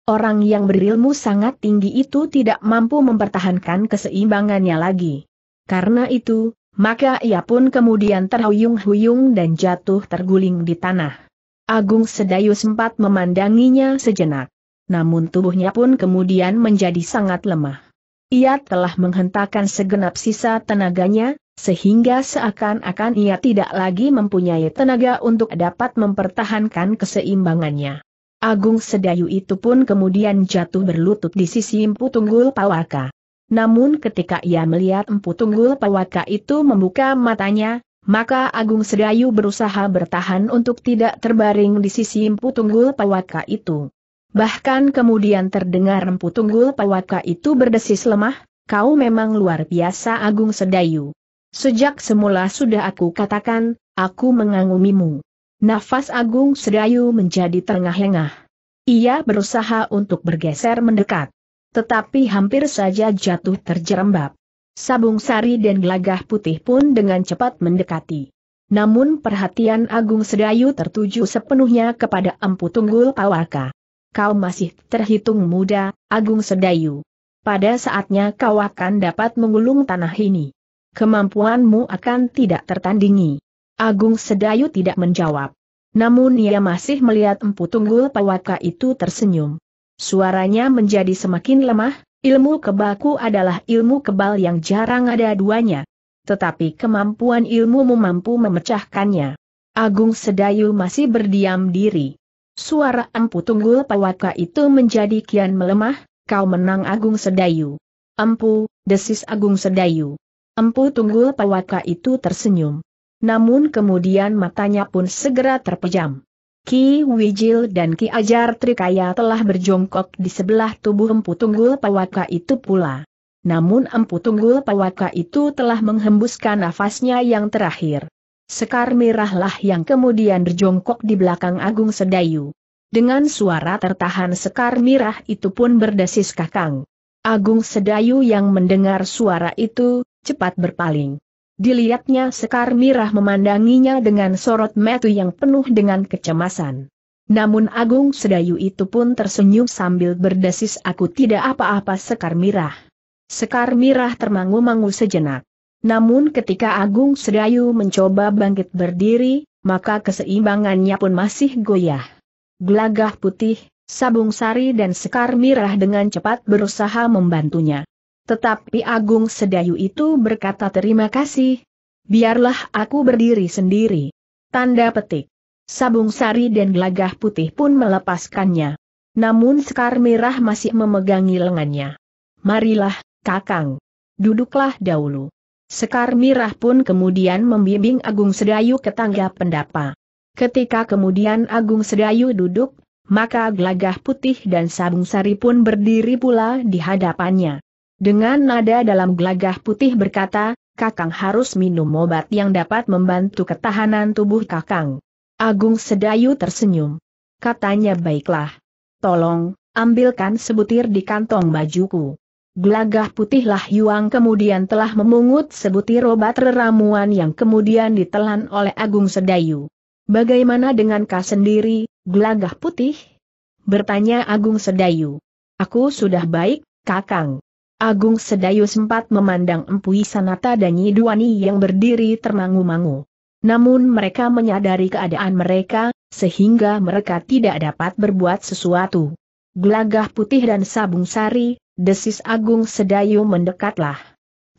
Orang yang berilmu sangat tinggi itu tidak mampu mempertahankan keseimbangannya lagi. Karena itu, maka ia pun kemudian terhuyung-huyung dan jatuh terguling di tanah. Agung Sedayu sempat memandanginya sejenak namun tubuhnya pun kemudian menjadi sangat lemah. Ia telah menghentakkan segenap sisa tenaganya, sehingga seakan-akan ia tidak lagi mempunyai tenaga untuk dapat mempertahankan keseimbangannya. Agung Sedayu itu pun kemudian jatuh berlutut di sisi Empu Tunggul Pawaka. Namun ketika ia melihat Empu Tunggul Pawaka itu membuka matanya, maka Agung Sedayu berusaha bertahan untuk tidak terbaring di sisi Empu Tunggul Pawaka itu. Bahkan kemudian terdengar empu tunggul pawaka itu berdesis lemah, kau memang luar biasa Agung Sedayu. Sejak semula sudah aku katakan, aku mengangumimu. Nafas Agung Sedayu menjadi terengah-engah. Ia berusaha untuk bergeser mendekat. Tetapi hampir saja jatuh terjerembab. Sabung sari dan gelagah putih pun dengan cepat mendekati. Namun perhatian Agung Sedayu tertuju sepenuhnya kepada Empu Tunggul Pawaka kau masih terhitung muda, Agung Sedayu. Pada saatnya kau akan dapat mengulung tanah ini. Kemampuanmu akan tidak tertandingi. Agung Sedayu tidak menjawab. Namun ia masih melihat Empu Tunggul Pawaka itu tersenyum. Suaranya menjadi semakin lemah, ilmu kebalku adalah ilmu kebal yang jarang ada duanya. Tetapi kemampuan ilmumu mampu memecahkannya. Agung Sedayu masih berdiam diri. Suara Empu Tunggul Pawaka itu menjadi kian melemah, kau menang Agung Sedayu. Empu, desis Agung Sedayu. Empu Tunggul Pawaka itu tersenyum. Namun kemudian matanya pun segera terpejam. Ki Wijil dan Ki Ajar Trikaya telah berjongkok di sebelah tubuh Empu Tunggul Pawaka itu pula. Namun Empu Tunggul Pawaka itu telah menghembuskan nafasnya yang terakhir. Sekar merahlah yang kemudian berjongkok di belakang Agung Sedayu. Dengan suara tertahan sekar mirah itu pun berdesis kakang. Agung Sedayu yang mendengar suara itu, cepat berpaling. Dilihatnya Sekar Mirah memandanginya dengan sorot metu yang penuh dengan kecemasan. Namun Agung Sedayu itu pun tersenyum sambil berdesis aku tidak apa-apa Sekar Mirah. Sekar Mirah termangu-mangu sejenak. Namun ketika Agung Sedayu mencoba bangkit berdiri, maka keseimbangannya pun masih goyah. Gelagah putih, sabung sari dan sekar mirah dengan cepat berusaha membantunya. Tetapi Agung Sedayu itu berkata terima kasih. Biarlah aku berdiri sendiri. Tanda petik. Sabung sari dan gelagah putih pun melepaskannya. Namun Sekar Merah masih memegangi lengannya. Marilah, Kakang. Duduklah dahulu. Sekar Mirah pun kemudian membimbing Agung Sedayu ke tangga pendapa. Ketika kemudian Agung Sedayu duduk, maka Glagah putih dan sabung sari pun berdiri pula di hadapannya. Dengan nada dalam Glagah putih berkata, Kakang harus minum obat yang dapat membantu ketahanan tubuh Kakang. Agung Sedayu tersenyum. Katanya baiklah. Tolong, ambilkan sebutir di kantong bajuku. Gelagah putihlah Yuang kemudian telah memungut sebutir obat reramuan yang kemudian ditelan oleh Agung Sedayu. Bagaimana dengan kau sendiri, gelagah putih? Bertanya Agung Sedayu. Aku sudah baik, kakang. Agung Sedayu sempat memandang Empui Sanata dan Yiduani yang berdiri termangu-mangu. Namun mereka menyadari keadaan mereka, sehingga mereka tidak dapat berbuat sesuatu. Gelagah putih dan sabung sari, desis Agung Sedayu mendekatlah.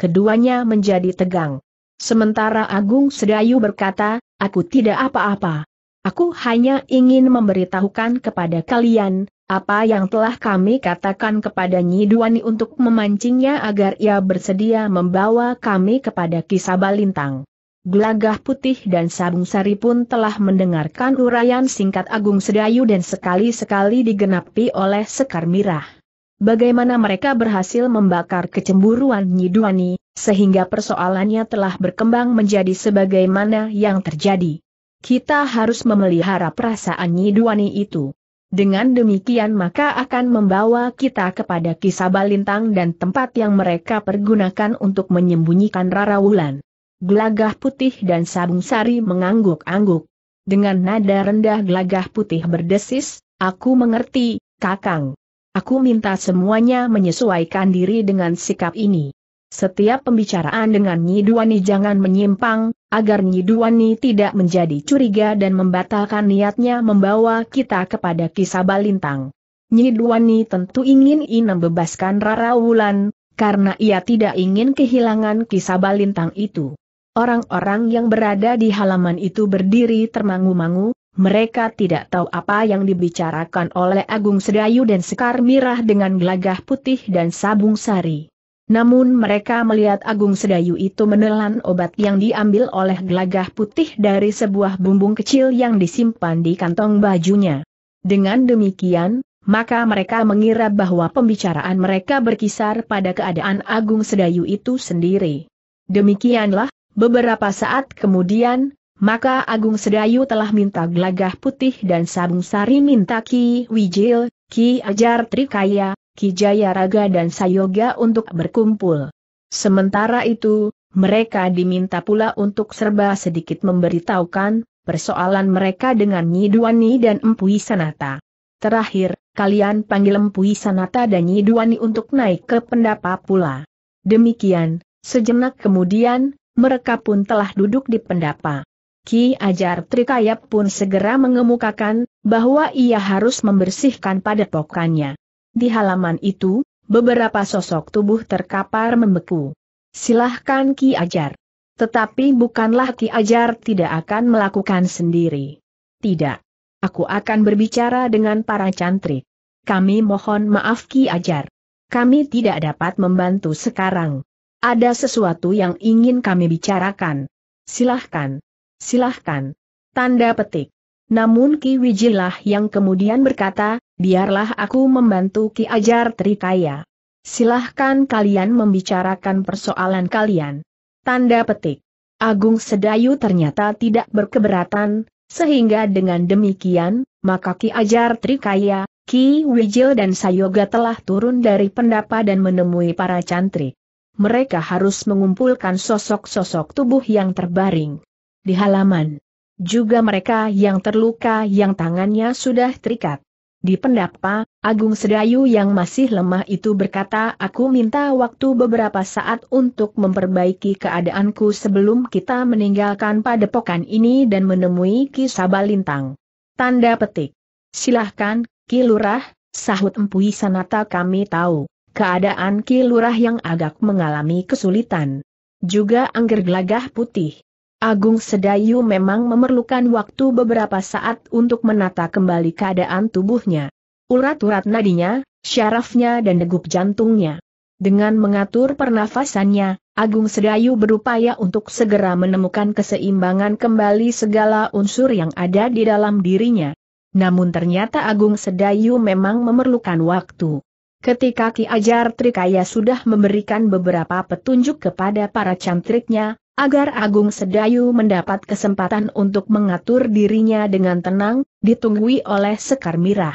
Keduanya menjadi tegang. Sementara Agung Sedayu berkata, aku tidak apa-apa. Aku hanya ingin memberitahukan kepada kalian, apa yang telah kami katakan kepada Nyiduani untuk memancingnya agar ia bersedia membawa kami kepada kisah Balintang. Gelagah Putih dan Sabung Sari pun telah mendengarkan uraian singkat Agung Sedayu dan sekali-sekali digenapi oleh Sekar Mirah bagaimana mereka berhasil membakar kecemburuan Nyiduani, sehingga persoalannya telah berkembang menjadi sebagaimana yang terjadi. Kita harus memelihara perasaan Nyiduani itu. Dengan demikian maka akan membawa kita kepada kisah balintang dan tempat yang mereka pergunakan untuk menyembunyikan Rara Wulan. Gelagah putih dan sabung sari mengangguk-angguk. Dengan nada rendah gelagah putih berdesis, aku mengerti, kakang. Aku minta semuanya menyesuaikan diri dengan sikap ini. Setiap pembicaraan dengan Nyiduani jangan menyimpang, agar Nyiduani tidak menjadi curiga dan membatalkan niatnya membawa kita kepada kisah balintang. Nyiduani tentu ingin Ina bebaskan Rara Wulan, karena ia tidak ingin kehilangan kisah balintang itu. Orang-orang yang berada di halaman itu berdiri termangu-mangu, mereka tidak tahu apa yang dibicarakan oleh Agung Sedayu dan Sekar Mirah dengan gelagah putih dan sabung sari. Namun mereka melihat Agung Sedayu itu menelan obat yang diambil oleh gelagah putih dari sebuah bumbung kecil yang disimpan di kantong bajunya. Dengan demikian, maka mereka mengira bahwa pembicaraan mereka berkisar pada keadaan Agung Sedayu itu sendiri. Demikianlah Beberapa saat kemudian, maka Agung Sedayu telah minta gelagah putih dan sabung sari minta Ki Wijil, Ki Ajar Trikaya, Ki Jayaraga dan Sayoga untuk berkumpul. Sementara itu, mereka diminta pula untuk serba sedikit memberitahukan persoalan mereka dengan Nyiduani dan Empui Sanata. Terakhir, kalian panggil Empui Sanata dan Nyiduani untuk naik ke pendapa pula. Demikian, sejenak kemudian, mereka pun telah duduk di pendapa. Ki Ajar Trikayap pun segera mengemukakan, bahwa ia harus membersihkan padepokannya. Di halaman itu, beberapa sosok tubuh terkapar membeku. Silahkan Ki Ajar. Tetapi bukanlah Ki Ajar tidak akan melakukan sendiri. Tidak. Aku akan berbicara dengan para cantrik. Kami mohon maaf Ki Ajar. Kami tidak dapat membantu sekarang. Ada sesuatu yang ingin kami bicarakan. Silahkan. Silahkan. Tanda petik. Namun Ki Wijilah yang kemudian berkata, biarlah aku membantu Ki Ajar Trikaya. Silahkan kalian membicarakan persoalan kalian. Tanda petik. Agung Sedayu ternyata tidak berkeberatan, sehingga dengan demikian, maka Ki Ajar Trikaya, Ki Wijil dan Sayoga telah turun dari pendapa dan menemui para cantrik mereka harus mengumpulkan sosok-sosok tubuh yang terbaring. Di halaman, juga mereka yang terluka yang tangannya sudah terikat. Di pendapa, Agung Sedayu yang masih lemah itu berkata aku minta waktu beberapa saat untuk memperbaiki keadaanku sebelum kita meninggalkan padepokan ini dan menemui Ki Sabalintang. Tanda petik. Silahkan, Ki Lurah, sahut Empuisanata. Sanata kami tahu. Keadaan Kilurah yang agak mengalami kesulitan. Juga angger gelagah putih. Agung Sedayu memang memerlukan waktu beberapa saat untuk menata kembali keadaan tubuhnya. Urat-urat nadinya, syarafnya dan degup jantungnya. Dengan mengatur pernafasannya, Agung Sedayu berupaya untuk segera menemukan keseimbangan kembali segala unsur yang ada di dalam dirinya. Namun ternyata Agung Sedayu memang memerlukan waktu. Ketika Ki Ajar Trikaya sudah memberikan beberapa petunjuk kepada para cantriknya, agar Agung Sedayu mendapat kesempatan untuk mengatur dirinya dengan tenang, ditunggui oleh Sekar Mirah.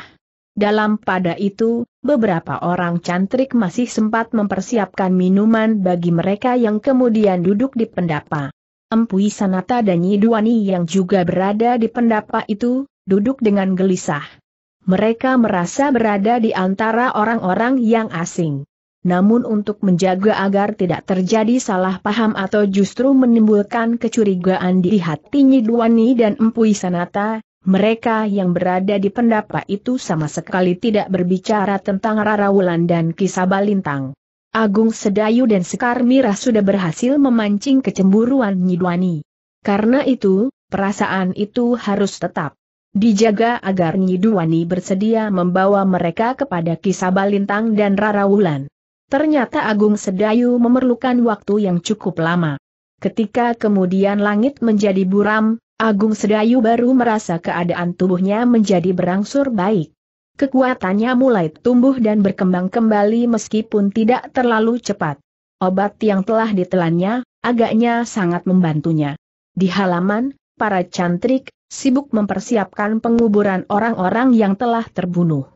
Dalam pada itu, beberapa orang cantrik masih sempat mempersiapkan minuman bagi mereka yang kemudian duduk di pendapa. Empui Sanata dan Yidwani yang juga berada di pendapa itu, duduk dengan gelisah. Mereka merasa berada di antara orang-orang yang asing. Namun untuk menjaga agar tidak terjadi salah paham atau justru menimbulkan kecurigaan di hati Nyidwani dan Empui Sanata, mereka yang berada di pendapa itu sama sekali tidak berbicara tentang Rara Wulan dan Balintang. Agung Sedayu dan Sekar Mira sudah berhasil memancing kecemburuan Nyidwani. Karena itu, perasaan itu harus tetap dijaga agar Nyiduwani bersedia membawa mereka kepada kisah Kisabalintang dan Rara Wulan. Ternyata Agung Sedayu memerlukan waktu yang cukup lama. Ketika kemudian langit menjadi buram, Agung Sedayu baru merasa keadaan tubuhnya menjadi berangsur baik. Kekuatannya mulai tumbuh dan berkembang kembali meskipun tidak terlalu cepat. Obat yang telah ditelannya, agaknya sangat membantunya. Di halaman, para cantrik, sibuk mempersiapkan penguburan orang-orang yang telah terbunuh.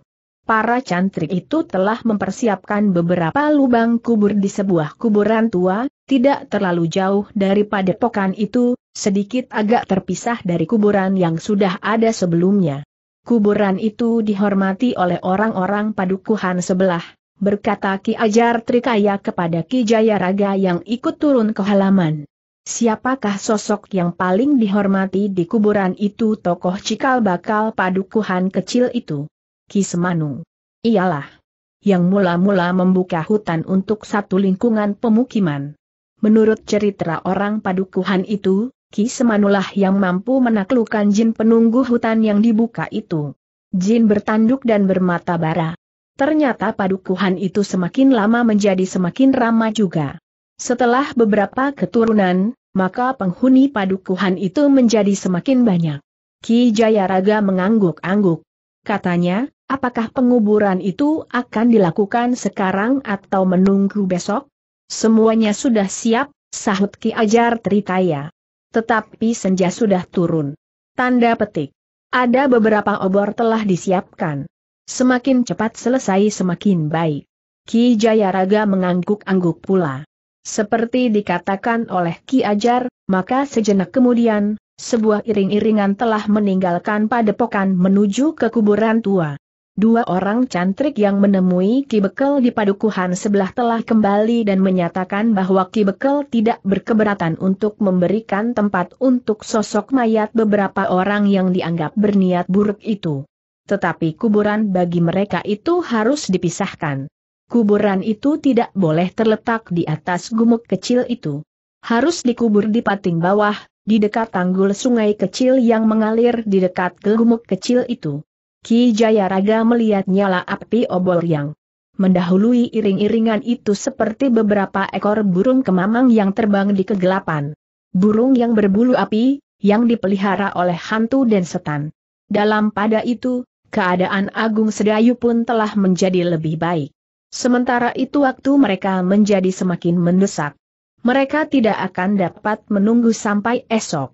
Para cantrik itu telah mempersiapkan beberapa lubang kubur di sebuah kuburan tua, tidak terlalu jauh daripada padepokan itu, sedikit agak terpisah dari kuburan yang sudah ada sebelumnya. Kuburan itu dihormati oleh orang-orang padukuhan sebelah, berkata Ki Ajar Trikaya kepada Ki Jayaraga yang ikut turun ke halaman. Siapakah sosok yang paling dihormati di kuburan itu tokoh cikal bakal padukuhan kecil itu? Kisemanu. Iyalah, Yang mula-mula membuka hutan untuk satu lingkungan pemukiman. Menurut cerita orang padukuhan itu, Ki Semanulah yang mampu menaklukkan jin penunggu hutan yang dibuka itu. Jin bertanduk dan bermata bara. Ternyata padukuhan itu semakin lama menjadi semakin ramah juga. Setelah beberapa keturunan, maka penghuni padukuhan itu menjadi semakin banyak. Ki Jayaraga mengangguk-angguk. Katanya, apakah penguburan itu akan dilakukan sekarang atau menunggu besok? Semuanya sudah siap, sahut Ki Ajar Tritaya. Tetapi senja sudah turun. Tanda petik. Ada beberapa obor telah disiapkan. Semakin cepat selesai semakin baik. Ki Jayaraga mengangguk-angguk pula. Seperti dikatakan oleh Ki Ajar, maka sejenak kemudian, sebuah iring-iringan telah meninggalkan padepokan menuju ke kuburan tua. Dua orang cantrik yang menemui Ki Bekel di padukuhan sebelah telah kembali dan menyatakan bahwa Ki Bekel tidak berkeberatan untuk memberikan tempat untuk sosok mayat beberapa orang yang dianggap berniat buruk itu. Tetapi kuburan bagi mereka itu harus dipisahkan. Kuburan itu tidak boleh terletak di atas gumuk kecil itu. Harus dikubur di pating bawah, di dekat tanggul sungai kecil yang mengalir di dekat gumuk kecil itu. Ki Jayaraga melihat nyala api obor yang mendahului iring-iringan itu seperti beberapa ekor burung kemamang yang terbang di kegelapan. Burung yang berbulu api, yang dipelihara oleh hantu dan setan. Dalam pada itu, keadaan Agung Sedayu pun telah menjadi lebih baik. Sementara itu waktu mereka menjadi semakin mendesak. Mereka tidak akan dapat menunggu sampai esok.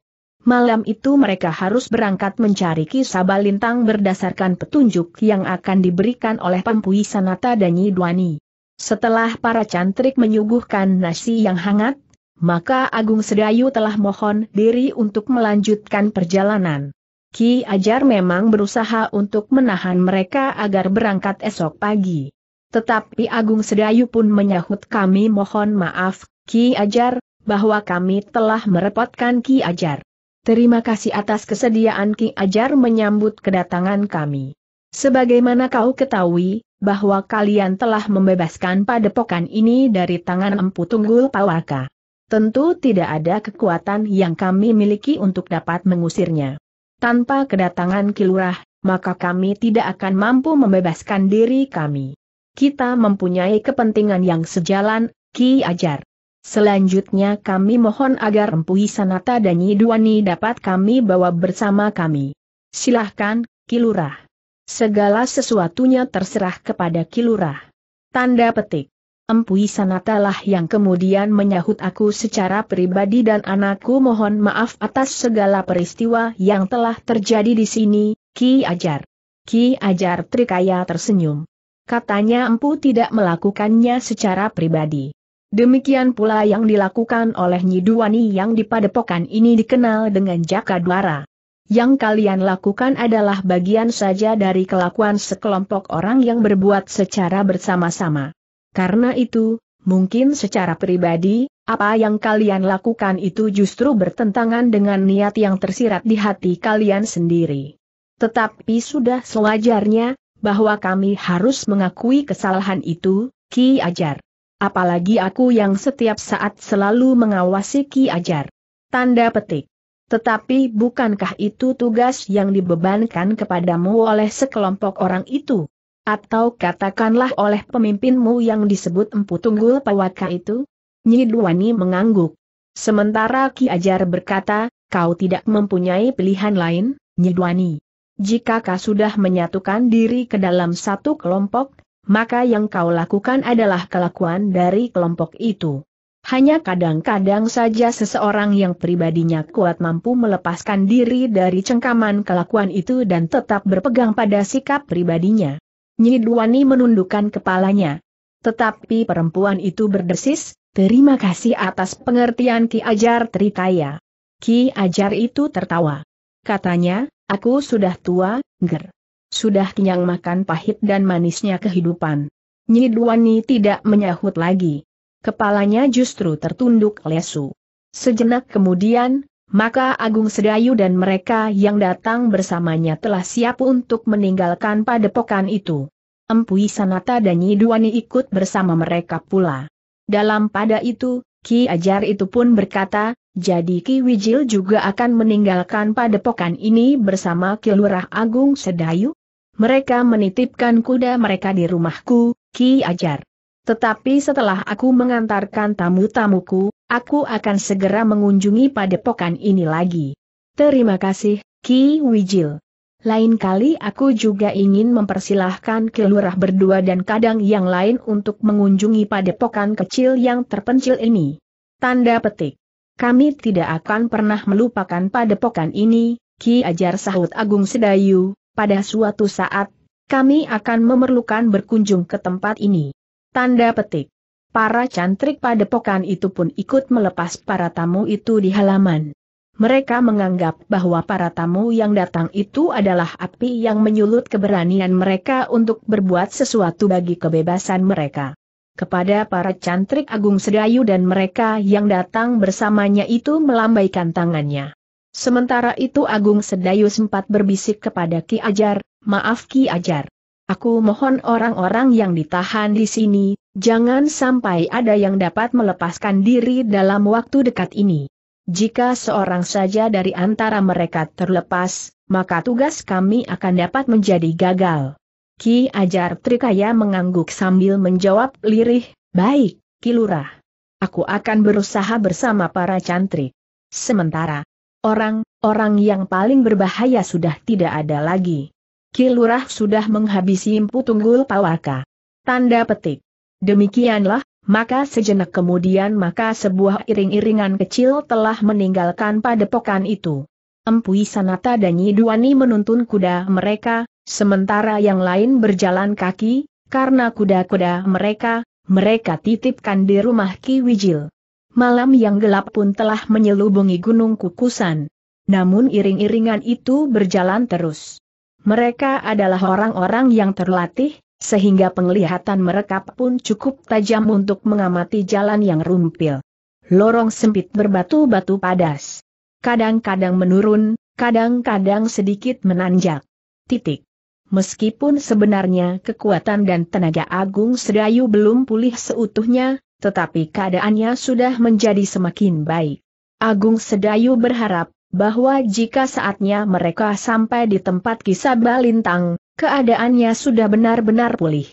Malam itu mereka harus berangkat mencari kisah balintang berdasarkan petunjuk yang akan diberikan oleh pempui Sanata dan Yidwani. Setelah para cantrik menyuguhkan nasi yang hangat, maka Agung Sedayu telah mohon diri untuk melanjutkan perjalanan. Ki Ajar memang berusaha untuk menahan mereka agar berangkat esok pagi. Tetapi Agung Sedayu pun menyahut kami mohon maaf, Ki Ajar, bahwa kami telah merepotkan Ki Ajar. Terima kasih atas kesediaan Ki Ajar menyambut kedatangan kami. Sebagaimana kau ketahui, bahwa kalian telah membebaskan padepokan ini dari tangan Empu Tunggul Pawaka. Tentu tidak ada kekuatan yang kami miliki untuk dapat mengusirnya. Tanpa kedatangan Kilurah, maka kami tidak akan mampu membebaskan diri kami. Kita mempunyai kepentingan yang sejalan, Ki Ajar. Selanjutnya kami mohon agar Empu Sanata dan Yiduani dapat kami bawa bersama kami. Silahkan, Kilurah. Segala sesuatunya terserah kepada Kilurah. Tanda petik. Empu Sanata lah yang kemudian menyahut aku secara pribadi dan anakku mohon maaf atas segala peristiwa yang telah terjadi di sini, Ki Ajar. Ki Ajar Trikaya tersenyum katanya empu tidak melakukannya secara pribadi. Demikian pula yang dilakukan oleh Nyiduwani yang di padepokan ini dikenal dengan jaka Jakadwara. Yang kalian lakukan adalah bagian saja dari kelakuan sekelompok orang yang berbuat secara bersama-sama. Karena itu, mungkin secara pribadi, apa yang kalian lakukan itu justru bertentangan dengan niat yang tersirat di hati kalian sendiri. Tetapi sudah sewajarnya, bahwa kami harus mengakui kesalahan itu, Ki Ajar. Apalagi aku yang setiap saat selalu mengawasi Ki Ajar. Tanda petik. Tetapi bukankah itu tugas yang dibebankan kepadamu oleh sekelompok orang itu? Atau katakanlah oleh pemimpinmu yang disebut Empu Tunggul Pawaka itu? Nyidwani mengangguk. Sementara Ki Ajar berkata, kau tidak mempunyai pilihan lain, Nyidwani jika kau sudah menyatukan diri ke dalam satu kelompok, maka yang kau lakukan adalah kelakuan dari kelompok itu. Hanya kadang-kadang saja seseorang yang pribadinya kuat mampu melepaskan diri dari cengkaman kelakuan itu dan tetap berpegang pada sikap pribadinya. Nyidwani menundukkan kepalanya. Tetapi perempuan itu berdesis, terima kasih atas pengertian Ki Ajar Tritaya. Ki Ajar itu tertawa. Katanya, Aku sudah tua, ger. Sudah kenyang makan pahit dan manisnya kehidupan. Nyidwani tidak menyahut lagi. Kepalanya justru tertunduk lesu. Sejenak kemudian, maka Agung Sedayu dan mereka yang datang bersamanya telah siap untuk meninggalkan padepokan itu. Empui Sanata dan Nyidwani ikut bersama mereka pula. Dalam pada itu, Ki Ajar itu pun berkata, jadi Ki Wijil juga akan meninggalkan padepokan ini bersama Ki Agung Sedayu? Mereka menitipkan kuda mereka di rumahku, Ki Ajar. Tetapi setelah aku mengantarkan tamu-tamuku, aku akan segera mengunjungi padepokan ini lagi. Terima kasih, Ki Wijil. Lain kali aku juga ingin mempersilahkan Ki berdua dan kadang yang lain untuk mengunjungi padepokan kecil yang terpencil ini. Tanda petik kami tidak akan pernah melupakan padepokan ini, Ki Ajar Sahut Agung Sedayu, pada suatu saat, kami akan memerlukan berkunjung ke tempat ini. Tanda petik. Para cantrik padepokan itu pun ikut melepas para tamu itu di halaman. Mereka menganggap bahwa para tamu yang datang itu adalah api yang menyulut keberanian mereka untuk berbuat sesuatu bagi kebebasan mereka kepada para cantrik Agung Sedayu dan mereka yang datang bersamanya itu melambaikan tangannya. Sementara itu Agung Sedayu sempat berbisik kepada Ki Ajar, maaf Ki Ajar. Aku mohon orang-orang yang ditahan di sini, jangan sampai ada yang dapat melepaskan diri dalam waktu dekat ini. Jika seorang saja dari antara mereka terlepas, maka tugas kami akan dapat menjadi gagal. Ki Ajar Trikaya mengangguk sambil menjawab lirih, baik, Ki Lurah. Aku akan berusaha bersama para cantrik. Sementara, orang-orang yang paling berbahaya sudah tidak ada lagi. Ki Lurah sudah menghabisi impu tunggul pawaka. Tanda petik. Demikianlah, maka sejenak kemudian maka sebuah iring-iringan kecil telah meninggalkan padepokan itu. Empu Sanata dan Yiduani menuntun kuda mereka, Sementara yang lain berjalan kaki, karena kuda-kuda mereka, mereka titipkan di rumah Ki Wijil. Malam yang gelap pun telah menyelubungi Gunung Kukusan. Namun iring-iringan itu berjalan terus. Mereka adalah orang-orang yang terlatih, sehingga penglihatan mereka pun cukup tajam untuk mengamati jalan yang rumpil. Lorong sempit berbatu-batu padas. Kadang-kadang menurun, kadang-kadang sedikit menanjak. Titik meskipun sebenarnya kekuatan dan tenaga Agung Sedayu belum pulih seutuhnya, tetapi keadaannya sudah menjadi semakin baik. Agung Sedayu berharap bahwa jika saatnya mereka sampai di tempat kisah Balintang, keadaannya sudah benar-benar pulih.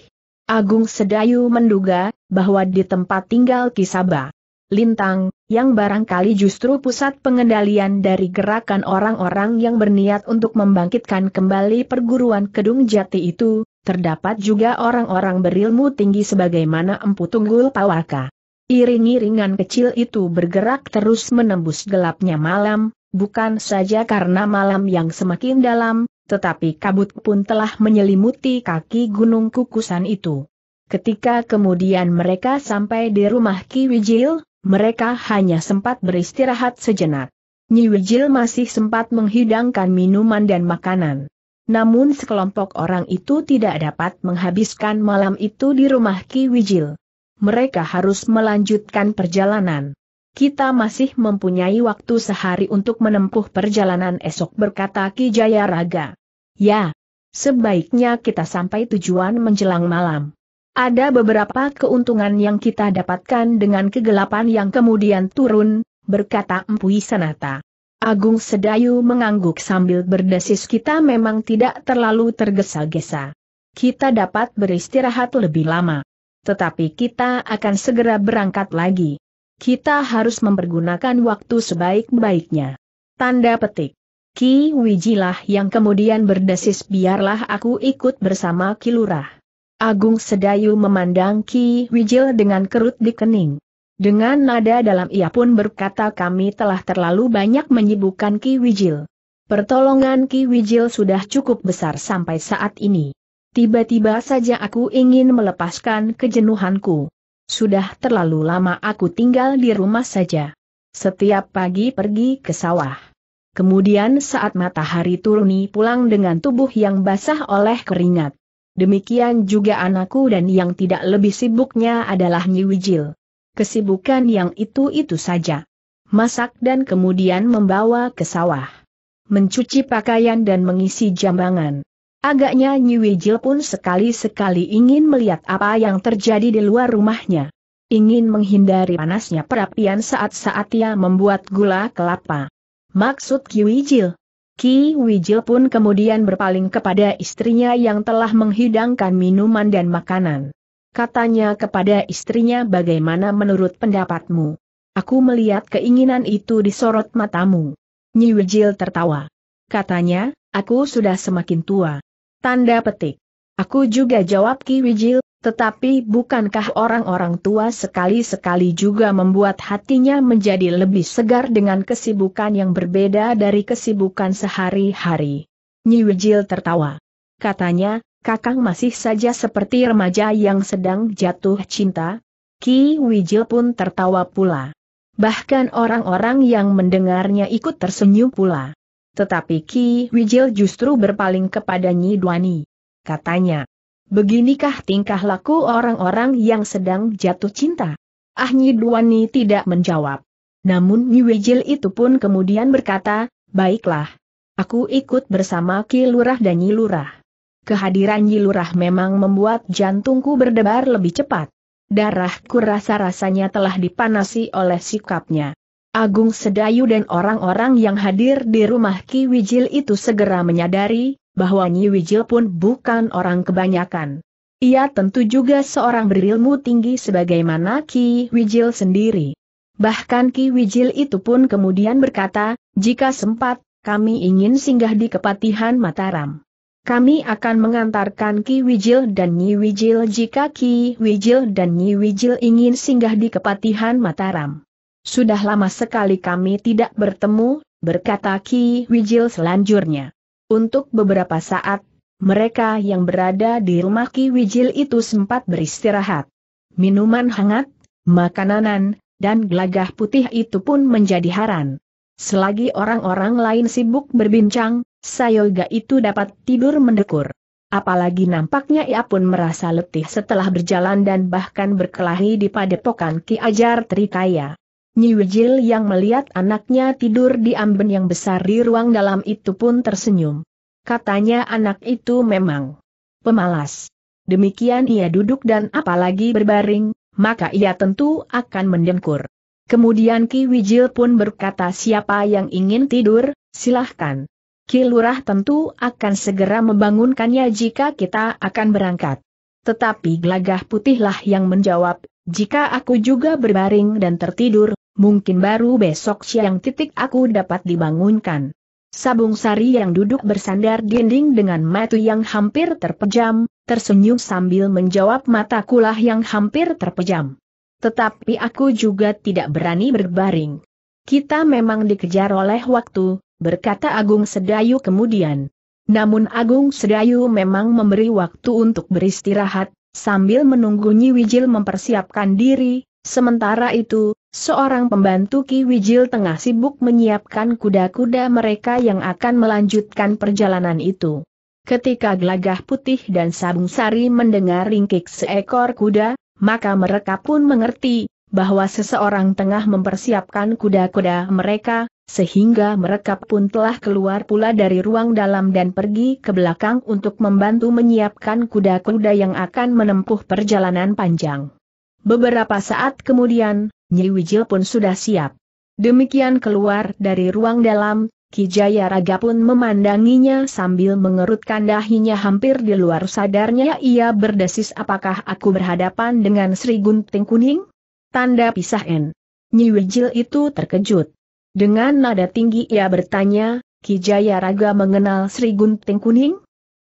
Agung Sedayu menduga bahwa di tempat tinggal Kisaba Lintang, yang barangkali justru pusat pengendalian dari gerakan orang-orang yang berniat untuk membangkitkan kembali perguruan Kedung Jati itu, terdapat juga orang-orang berilmu tinggi sebagaimana Empu Tunggul Pawaka. Iring-iringan kecil itu bergerak terus menembus gelapnya malam, bukan saja karena malam yang semakin dalam, tetapi kabut pun telah menyelimuti kaki gunung kukusan itu. Ketika kemudian mereka sampai di rumah Ki Wijil, mereka hanya sempat beristirahat sejenak. Nyiwijil masih sempat menghidangkan minuman dan makanan. Namun sekelompok orang itu tidak dapat menghabiskan malam itu di rumah Ki Wijil. Mereka harus melanjutkan perjalanan. Kita masih mempunyai waktu sehari untuk menempuh perjalanan esok berkata Ki Jayaraga. Ya, sebaiknya kita sampai tujuan menjelang malam. Ada beberapa keuntungan yang kita dapatkan dengan kegelapan yang kemudian turun, berkata Empu Sanata. Agung Sedayu mengangguk sambil berdesis kita memang tidak terlalu tergesa-gesa. Kita dapat beristirahat lebih lama. Tetapi kita akan segera berangkat lagi. Kita harus mempergunakan waktu sebaik-baiknya. Tanda petik. Ki Wijilah yang kemudian berdesis biarlah aku ikut bersama Kilurah. Agung Sedayu memandang Ki Wijil dengan kerut di kening. Dengan nada dalam ia pun berkata kami telah terlalu banyak menyibukkan Ki Wijil. Pertolongan Ki Wijil sudah cukup besar sampai saat ini. Tiba-tiba saja aku ingin melepaskan kejenuhanku. Sudah terlalu lama aku tinggal di rumah saja. Setiap pagi pergi ke sawah. Kemudian saat matahari turuni pulang dengan tubuh yang basah oleh keringat demikian juga anakku dan yang tidak lebih sibuknya adalah Nyiwijil. Kesibukan yang itu-itu saja. Masak dan kemudian membawa ke sawah. Mencuci pakaian dan mengisi jambangan. Agaknya Nyiwijil pun sekali-sekali ingin melihat apa yang terjadi di luar rumahnya. Ingin menghindari panasnya perapian saat-saat ia membuat gula kelapa. Maksud Kiwijil, Ki Wijil pun kemudian berpaling kepada istrinya yang telah menghidangkan minuman dan makanan. Katanya kepada istrinya bagaimana menurut pendapatmu. Aku melihat keinginan itu di sorot matamu. Nyi Wijil tertawa. Katanya, aku sudah semakin tua. Tanda petik. Aku juga jawab Ki Wijil, tetapi bukankah orang-orang tua sekali-sekali juga membuat hatinya menjadi lebih segar dengan kesibukan yang berbeda dari kesibukan sehari-hari? Nyiwijil tertawa. Katanya, Kakang masih saja seperti remaja yang sedang jatuh cinta. Ki Wijil pun tertawa pula. Bahkan orang-orang yang mendengarnya ikut tersenyum pula. Tetapi Ki Wijil justru berpaling kepada Nyi Duani. Katanya, Beginikah tingkah laku orang-orang yang sedang jatuh cinta? Ah Duani tidak menjawab. Namun Nyiwijil itu pun kemudian berkata, baiklah. Aku ikut bersama Ki Lurah dan Nyi Lurah. Kehadiran Nyi Lurah memang membuat jantungku berdebar lebih cepat. Darahku rasa-rasanya telah dipanasi oleh sikapnya. Agung Sedayu dan orang-orang yang hadir di rumah Ki Wijil itu segera menyadari, bahwa Nyi Wijil pun bukan orang kebanyakan. Ia tentu juga seorang berilmu tinggi sebagaimana Ki Wijil sendiri. Bahkan Ki Wijil itu pun kemudian berkata, jika sempat, kami ingin singgah di kepatihan Mataram. Kami akan mengantarkan Ki Wijil dan Nyi Wijil jika Ki Wijil dan Nyi Wijil ingin singgah di kepatihan Mataram. Sudah lama sekali kami tidak bertemu, berkata Ki Wijil selanjutnya. Untuk beberapa saat, mereka yang berada di rumah Ki Wijil itu sempat beristirahat. Minuman hangat, makananan, dan gelagah putih itu pun menjadi haran. Selagi orang-orang lain sibuk berbincang, Sayoga itu dapat tidur mendekur. Apalagi nampaknya ia pun merasa letih setelah berjalan dan bahkan berkelahi di padepokan Ki Ajar Trikaya. Nyiwijil yang melihat anaknya tidur di amben yang besar di ruang dalam itu pun tersenyum. Katanya anak itu memang pemalas. Demikian ia duduk dan apalagi berbaring, maka ia tentu akan mendengkur. Kemudian Ki Wijil pun berkata siapa yang ingin tidur, silahkan. Ki Lurah tentu akan segera membangunkannya jika kita akan berangkat. Tetapi gelagah putihlah yang menjawab, jika aku juga berbaring dan tertidur, mungkin baru besok siang titik aku dapat dibangunkan. Sabung Sari yang duduk bersandar dinding dengan mata yang hampir terpejam, tersenyum sambil menjawab mata kulah yang hampir terpejam. Tetapi aku juga tidak berani berbaring. Kita memang dikejar oleh waktu, berkata Agung Sedayu kemudian. Namun Agung Sedayu memang memberi waktu untuk beristirahat, sambil menunggu Nyi Wijil mempersiapkan diri, sementara itu, Seorang pembantu Ki Wijil tengah sibuk menyiapkan kuda-kuda mereka yang akan melanjutkan perjalanan itu. Ketika gelagah putih dan sabung sari mendengar ringkik seekor kuda, maka mereka pun mengerti bahwa seseorang tengah mempersiapkan kuda-kuda mereka, sehingga mereka pun telah keluar pula dari ruang dalam dan pergi ke belakang untuk membantu menyiapkan kuda-kuda yang akan menempuh perjalanan panjang. Beberapa saat kemudian, Nyi Wijil pun sudah siap. Demikian keluar dari ruang dalam, Kijaya Raga pun memandanginya sambil mengerutkan dahinya hampir di luar sadarnya ia berdesis apakah aku berhadapan dengan Sri Gunting Kuning? Tanda pisah N. Nyi Wijil itu terkejut. Dengan nada tinggi ia bertanya, Kijaya Raga mengenal Sri Gunting Kuning?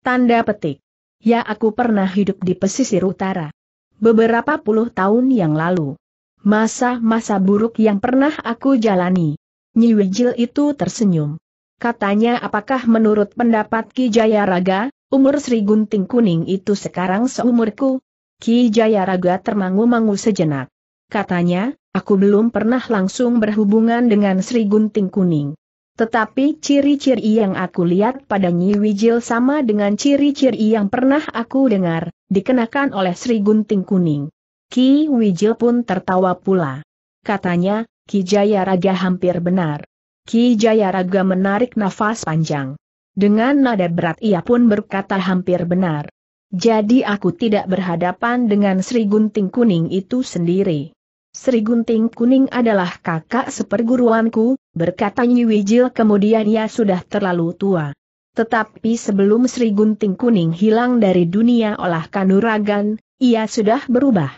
Tanda petik. Ya aku pernah hidup di pesisir utara. Beberapa puluh tahun yang lalu masa-masa buruk yang pernah aku jalani. Nyiwijil itu tersenyum. Katanya apakah menurut pendapat Ki Jayaraga, umur Sri Gunting Kuning itu sekarang seumurku? Ki Jayaraga termangu-mangu sejenak. Katanya, aku belum pernah langsung berhubungan dengan Sri Gunting Kuning. Tetapi ciri-ciri yang aku lihat pada Nyiwijil sama dengan ciri-ciri yang pernah aku dengar, dikenakan oleh Sri Gunting Kuning. Ki Wijil pun tertawa pula. Katanya, Ki Jayaraga hampir benar. Ki Jayaraga menarik nafas panjang. Dengan nada berat ia pun berkata hampir benar. Jadi aku tidak berhadapan dengan Sri Gunting Kuning itu sendiri. Sri Gunting Kuning adalah kakak seperguruanku, berkata Wijil. kemudian ia sudah terlalu tua. Tetapi sebelum Sri Gunting Kuning hilang dari dunia olah kanuragan, ia sudah berubah.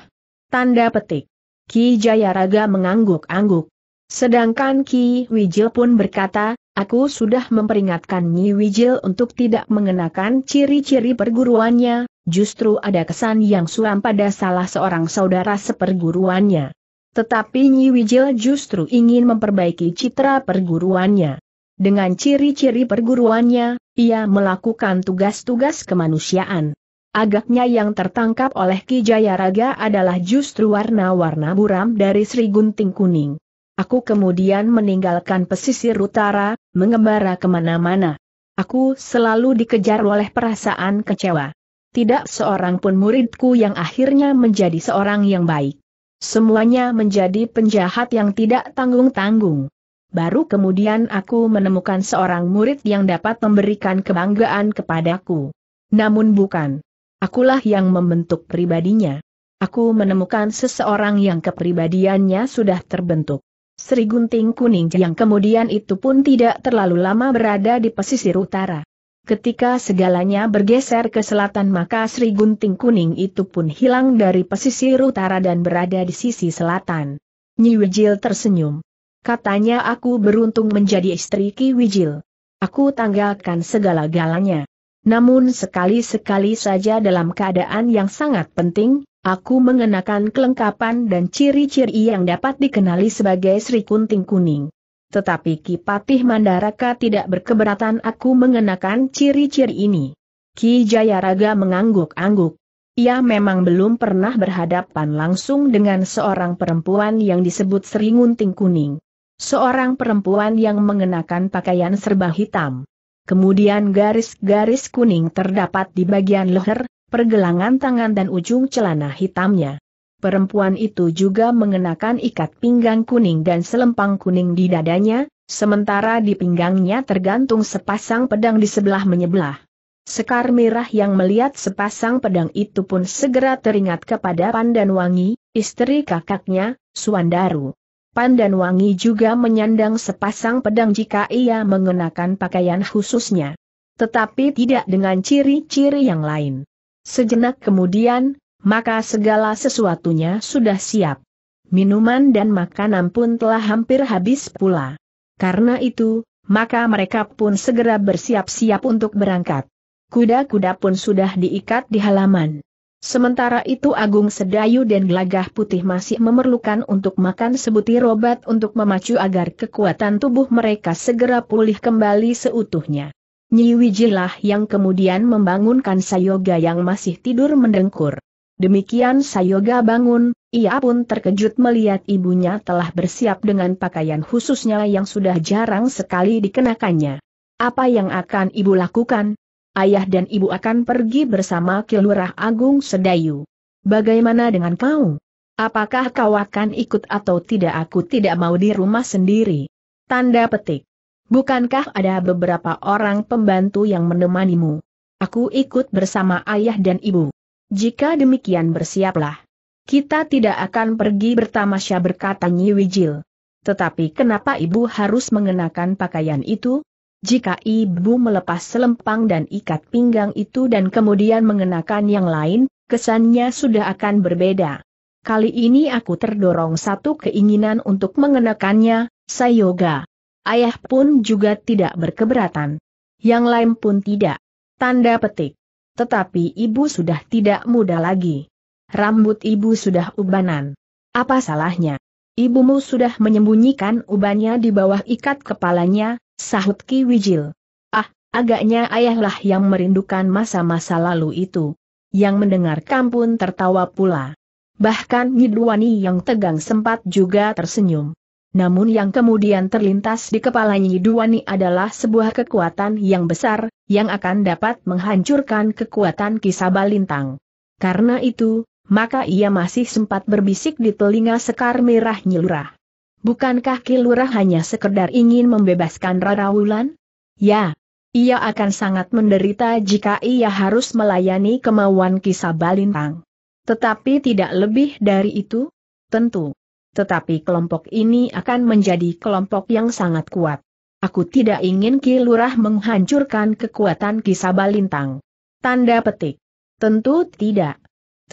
Tanda petik. Ki Jayaraga mengangguk-angguk. Sedangkan Ki Wijil pun berkata, aku sudah memperingatkan Nyi Wijil untuk tidak mengenakan ciri-ciri perguruannya, justru ada kesan yang suram pada salah seorang saudara seperguruannya. Tetapi Nyi Wijil justru ingin memperbaiki citra perguruannya. Dengan ciri-ciri perguruannya, ia melakukan tugas-tugas kemanusiaan. Agaknya yang tertangkap oleh Ki Jayaraga adalah justru warna-warna buram dari Sri Gunting Kuning. Aku kemudian meninggalkan pesisir utara, mengembara kemana-mana. Aku selalu dikejar oleh perasaan kecewa. Tidak seorang pun muridku yang akhirnya menjadi seorang yang baik. Semuanya menjadi penjahat yang tidak tanggung-tanggung. Baru kemudian aku menemukan seorang murid yang dapat memberikan kebanggaan kepadaku. Namun bukan Akulah yang membentuk pribadinya. Aku menemukan seseorang yang kepribadiannya sudah terbentuk. Sri Gunting Kuning yang kemudian itu pun tidak terlalu lama berada di pesisir utara. Ketika segalanya bergeser ke selatan maka Sri Gunting Kuning itu pun hilang dari pesisir utara dan berada di sisi selatan. Nyi Wijil tersenyum. Katanya aku beruntung menjadi istri Ki Wijil. Aku tanggalkan segala galanya. Namun sekali-sekali saja dalam keadaan yang sangat penting, aku mengenakan kelengkapan dan ciri-ciri yang dapat dikenali sebagai Sri Kunting Kuning. Tetapi Ki Patih Mandaraka tidak berkeberatan aku mengenakan ciri-ciri ini. Ki Jayaraga mengangguk-angguk. Ia memang belum pernah berhadapan langsung dengan seorang perempuan yang disebut Sri Ngunting Kuning. Seorang perempuan yang mengenakan pakaian serba hitam. Kemudian garis-garis kuning terdapat di bagian leher, pergelangan tangan dan ujung celana hitamnya. Perempuan itu juga mengenakan ikat pinggang kuning dan selempang kuning di dadanya, sementara di pinggangnya tergantung sepasang pedang di sebelah menyebelah. Sekar Mirah yang melihat sepasang pedang itu pun segera teringat kepada Pandan Wangi, istri kakaknya, Suandaru. Pandan Wangi juga menyandang sepasang pedang jika ia mengenakan pakaian khususnya. Tetapi tidak dengan ciri-ciri yang lain. Sejenak kemudian, maka segala sesuatunya sudah siap. Minuman dan makanan pun telah hampir habis pula. Karena itu, maka mereka pun segera bersiap-siap untuk berangkat. Kuda-kuda pun sudah diikat di halaman. Sementara itu Agung Sedayu dan Gelagah Putih masih memerlukan untuk makan sebutir obat untuk memacu agar kekuatan tubuh mereka segera pulih kembali seutuhnya. Nyi Wijilah yang kemudian membangunkan Sayoga yang masih tidur mendengkur. Demikian Sayoga bangun, ia pun terkejut melihat ibunya telah bersiap dengan pakaian khususnya yang sudah jarang sekali dikenakannya. Apa yang akan ibu lakukan? ayah dan ibu akan pergi bersama Kilurah Agung Sedayu. Bagaimana dengan kau? Apakah kau akan ikut atau tidak aku tidak mau di rumah sendiri? Tanda petik. Bukankah ada beberapa orang pembantu yang menemanimu? Aku ikut bersama ayah dan ibu. Jika demikian bersiaplah. Kita tidak akan pergi bertamasya berkata Nyiwijil. Tetapi kenapa ibu harus mengenakan pakaian itu? Jika ibu melepas selempang dan ikat pinggang itu dan kemudian mengenakan yang lain, kesannya sudah akan berbeda. Kali ini aku terdorong satu keinginan untuk mengenakannya, Sayoga. Ayah pun juga tidak berkeberatan. Yang lain pun tidak. Tanda petik. Tetapi ibu sudah tidak muda lagi. Rambut ibu sudah ubanan. Apa salahnya? Ibumu sudah menyembunyikan ubannya di bawah ikat kepalanya, sahut Ki Wijil. Ah, agaknya ayahlah yang merindukan masa-masa lalu itu. Yang mendengar kampun tertawa pula. Bahkan Nyidwani yang tegang sempat juga tersenyum. Namun yang kemudian terlintas di kepala Nyidwani adalah sebuah kekuatan yang besar, yang akan dapat menghancurkan kekuatan kisah Lintang. Karena itu, maka ia masih sempat berbisik di telinga sekar merah nyelurah. Bukankah Kilurah hanya sekedar ingin membebaskan Rara Wulan? Ya. Ia akan sangat menderita jika ia harus melayani kemauan kisah Balintang. Tetapi tidak lebih dari itu? Tentu. Tetapi kelompok ini akan menjadi kelompok yang sangat kuat. Aku tidak ingin Kilurah menghancurkan kekuatan kisah Balintang. Tanda petik. Tentu tidak.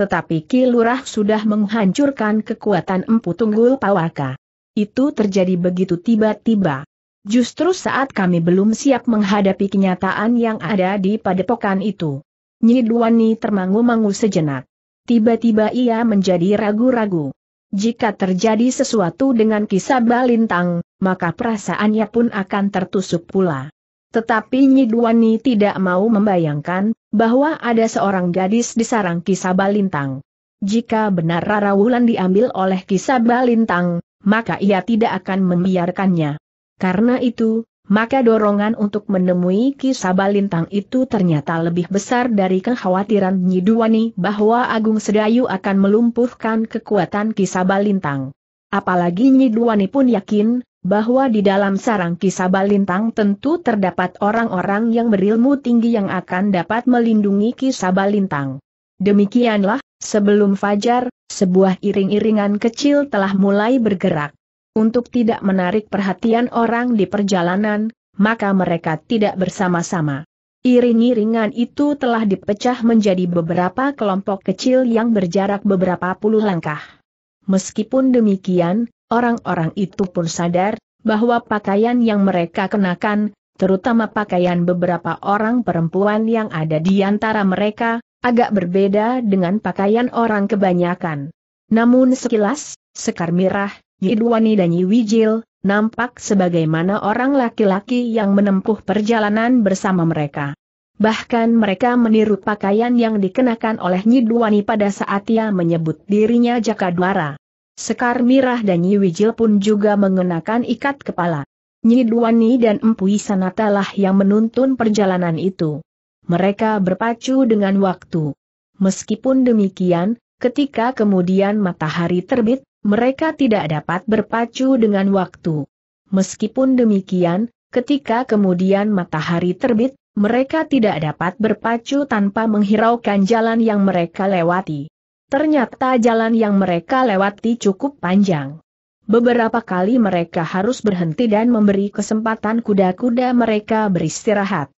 Tetapi Kilurah sudah menghancurkan kekuatan Empu Tunggul Pawaka. Itu terjadi begitu tiba-tiba. Justru saat kami belum siap menghadapi kenyataan yang ada di padepokan itu. Nyidwani termangu-mangu sejenak. Tiba-tiba ia menjadi ragu-ragu. Jika terjadi sesuatu dengan kisah Balintang, maka perasaannya pun akan tertusuk pula. Tetapi Nyidwani tidak mau membayangkan, bahwa ada seorang gadis di sarang kisah Balintang. Jika benar Rara Wulan diambil oleh kisah Balintang, maka ia tidak akan membiarkannya. Karena itu, maka dorongan untuk menemui Kisabalintang itu ternyata lebih besar dari kekhawatiran Nyiduwani bahwa Agung Sedayu akan melumpuhkan kekuatan Kisabalintang. Apalagi Nyiduwani pun yakin, bahwa di dalam sarang Kisabalintang tentu terdapat orang-orang yang berilmu tinggi yang akan dapat melindungi Kisabalintang. Demikianlah, sebelum Fajar, sebuah iring-iringan kecil telah mulai bergerak. Untuk tidak menarik perhatian orang di perjalanan, maka mereka tidak bersama-sama. Iring-iringan itu telah dipecah menjadi beberapa kelompok kecil yang berjarak beberapa puluh langkah. Meskipun demikian, orang-orang itu pun sadar bahwa pakaian yang mereka kenakan, terutama pakaian beberapa orang perempuan yang ada di antara mereka, Agak berbeda dengan pakaian orang kebanyakan. Namun sekilas, Sekar Mirah, Yidwani dan Yiwijil, nampak sebagaimana orang laki-laki yang menempuh perjalanan bersama mereka. Bahkan mereka meniru pakaian yang dikenakan oleh Nyidwani pada saat ia menyebut dirinya Jakadwara. Sekar Mirah dan Nyiwijil pun juga mengenakan ikat kepala. Nyidwani dan Empu Isanatalah yang menuntun perjalanan itu mereka berpacu dengan waktu. Meskipun demikian, ketika kemudian matahari terbit, mereka tidak dapat berpacu dengan waktu. Meskipun demikian, ketika kemudian matahari terbit, mereka tidak dapat berpacu tanpa menghiraukan jalan yang mereka lewati. Ternyata jalan yang mereka lewati cukup panjang. Beberapa kali mereka harus berhenti dan memberi kesempatan kuda-kuda mereka beristirahat.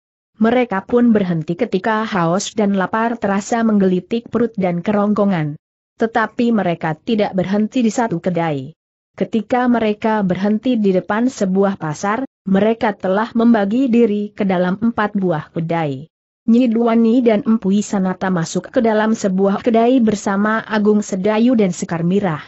Mereka pun berhenti ketika haus dan lapar terasa menggelitik perut dan kerongkongan. Tetapi mereka tidak berhenti di satu kedai. Ketika mereka berhenti di depan sebuah pasar, mereka telah membagi diri ke dalam empat buah kedai. Nyiduani dan Empu Sanata masuk ke dalam sebuah kedai bersama Agung Sedayu dan Sekar Mirah.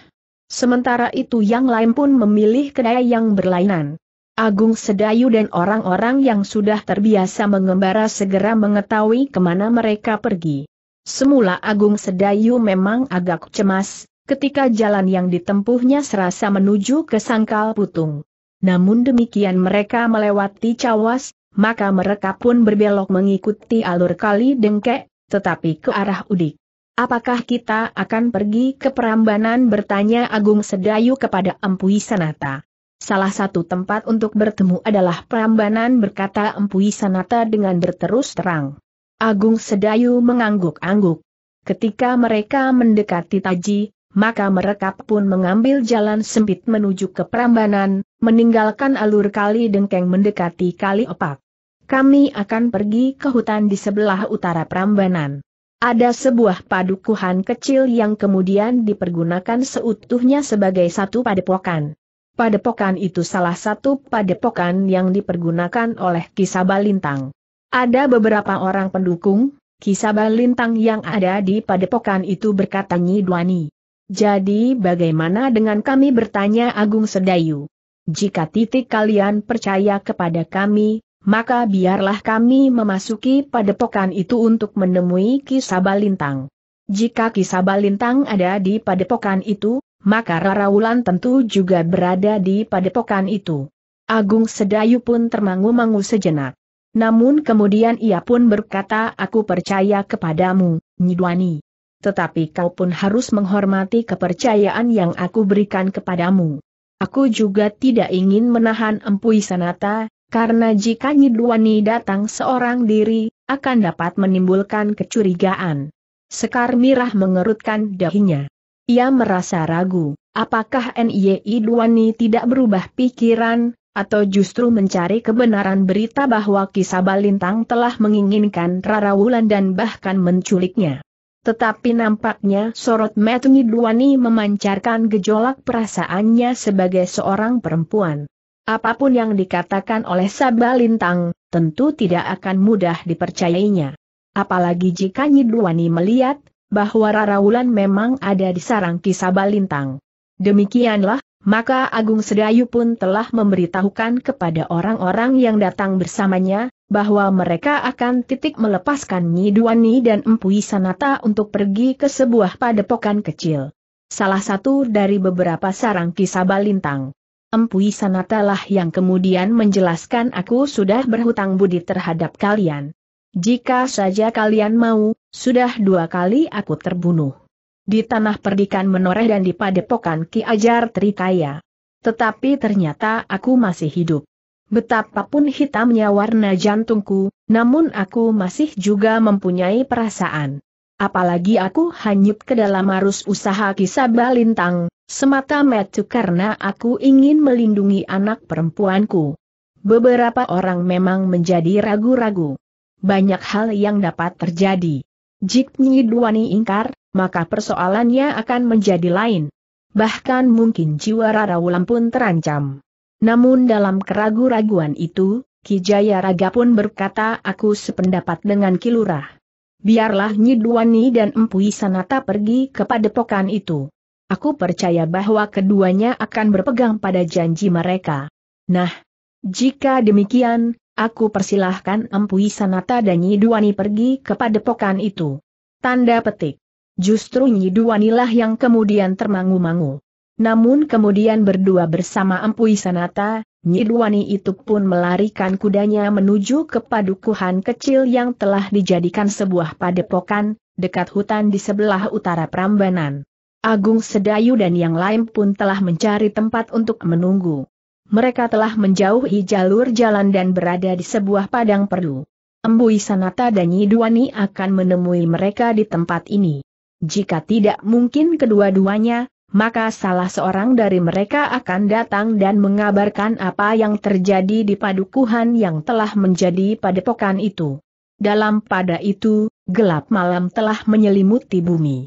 Sementara itu yang lain pun memilih kedai yang berlainan. Agung Sedayu dan orang-orang yang sudah terbiasa mengembara segera mengetahui kemana mereka pergi. Semula Agung Sedayu memang agak cemas, ketika jalan yang ditempuhnya serasa menuju ke Sangkal Putung. Namun demikian mereka melewati Cawas, maka mereka pun berbelok mengikuti alur kali dengkek, tetapi ke arah Udik. Apakah kita akan pergi ke Perambanan bertanya Agung Sedayu kepada Empu Sanata. Salah satu tempat untuk bertemu adalah Prambanan berkata Empu Sanata dengan berterus terang. Agung Sedayu mengangguk-angguk. Ketika mereka mendekati Taji, maka mereka pun mengambil jalan sempit menuju ke Prambanan, meninggalkan alur kali dengkeng mendekati kali opak. Kami akan pergi ke hutan di sebelah utara Prambanan. Ada sebuah padukuhan kecil yang kemudian dipergunakan seutuhnya sebagai satu padepokan padepokan itu salah satu padepokan yang dipergunakan oleh Kisaba Lintang. Ada beberapa orang pendukung, Kisaba Lintang yang ada di padepokan itu berkata Nyi Duani. Jadi bagaimana dengan kami bertanya Agung Sedayu? Jika titik kalian percaya kepada kami, maka biarlah kami memasuki padepokan itu untuk menemui Kisaba Lintang. Jika Kisaba Lintang ada di padepokan itu, maka Rara Wulan tentu juga berada di padepokan itu. Agung Sedayu pun termangu-mangu sejenak. Namun kemudian ia pun berkata aku percaya kepadamu, Nyidwani. Tetapi kau pun harus menghormati kepercayaan yang aku berikan kepadamu. Aku juga tidak ingin menahan Empui Sanata, karena jika Nyidwani datang seorang diri, akan dapat menimbulkan kecurigaan. Sekar Mirah mengerutkan dahinya. Ia merasa ragu, apakah NII Duani tidak berubah pikiran, atau justru mencari kebenaran berita bahwa Kisabalintang telah menginginkan Rara Wulan dan bahkan menculiknya. Tetapi nampaknya sorot Metungi Duani memancarkan gejolak perasaannya sebagai seorang perempuan. Apapun yang dikatakan oleh Sabalintang, tentu tidak akan mudah dipercayainya. Apalagi jika Nyiduani melihat bahwa Rara Wulan memang ada di sarang Kisabalintang. Demikianlah, maka Agung Sedayu pun telah memberitahukan kepada orang-orang yang datang bersamanya, bahwa mereka akan titik melepaskan Nyi Nyiduani dan Empu Sanata untuk pergi ke sebuah padepokan kecil. Salah satu dari beberapa sarang Kisabalintang. Empui Sanatalah yang kemudian menjelaskan aku sudah berhutang budi terhadap kalian. Jika saja kalian mau, sudah dua kali aku terbunuh. Di tanah perdikan menoreh dan di padepokan Ki Ajar Trikaya. Tetapi ternyata aku masih hidup. Betapapun hitamnya warna jantungku, namun aku masih juga mempunyai perasaan. Apalagi aku hanyut ke dalam arus usaha kisah balintang, semata-mata karena aku ingin melindungi anak perempuanku. Beberapa orang memang menjadi ragu-ragu banyak hal yang dapat terjadi. Jik Nyi Duani ingkar, maka persoalannya akan menjadi lain. Bahkan mungkin jiwa Rara Wulan pun terancam. Namun dalam keraguan raguan itu, Kijaya Raga pun berkata aku sependapat dengan Kilurah. Biarlah Nyi Nyiduani dan Empu Sanata pergi ke padepokan itu. Aku percaya bahwa keduanya akan berpegang pada janji mereka. Nah, jika demikian, Aku persilahkan Empui Sanata dan Nyiduani pergi ke padepokan itu. Tanda petik. Justru lah yang kemudian termangu-mangu. Namun kemudian berdua bersama Empui Sanata, Nyiduani itu pun melarikan kudanya menuju ke padukuhan kecil yang telah dijadikan sebuah padepokan, dekat hutan di sebelah utara Prambanan. Agung Sedayu dan yang lain pun telah mencari tempat untuk menunggu mereka telah menjauhi jalur jalan dan berada di sebuah padang perdu. Embui Sanata dan Yidwani akan menemui mereka di tempat ini. Jika tidak mungkin kedua-duanya, maka salah seorang dari mereka akan datang dan mengabarkan apa yang terjadi di padukuhan yang telah menjadi padepokan itu. Dalam pada itu, gelap malam telah menyelimuti bumi.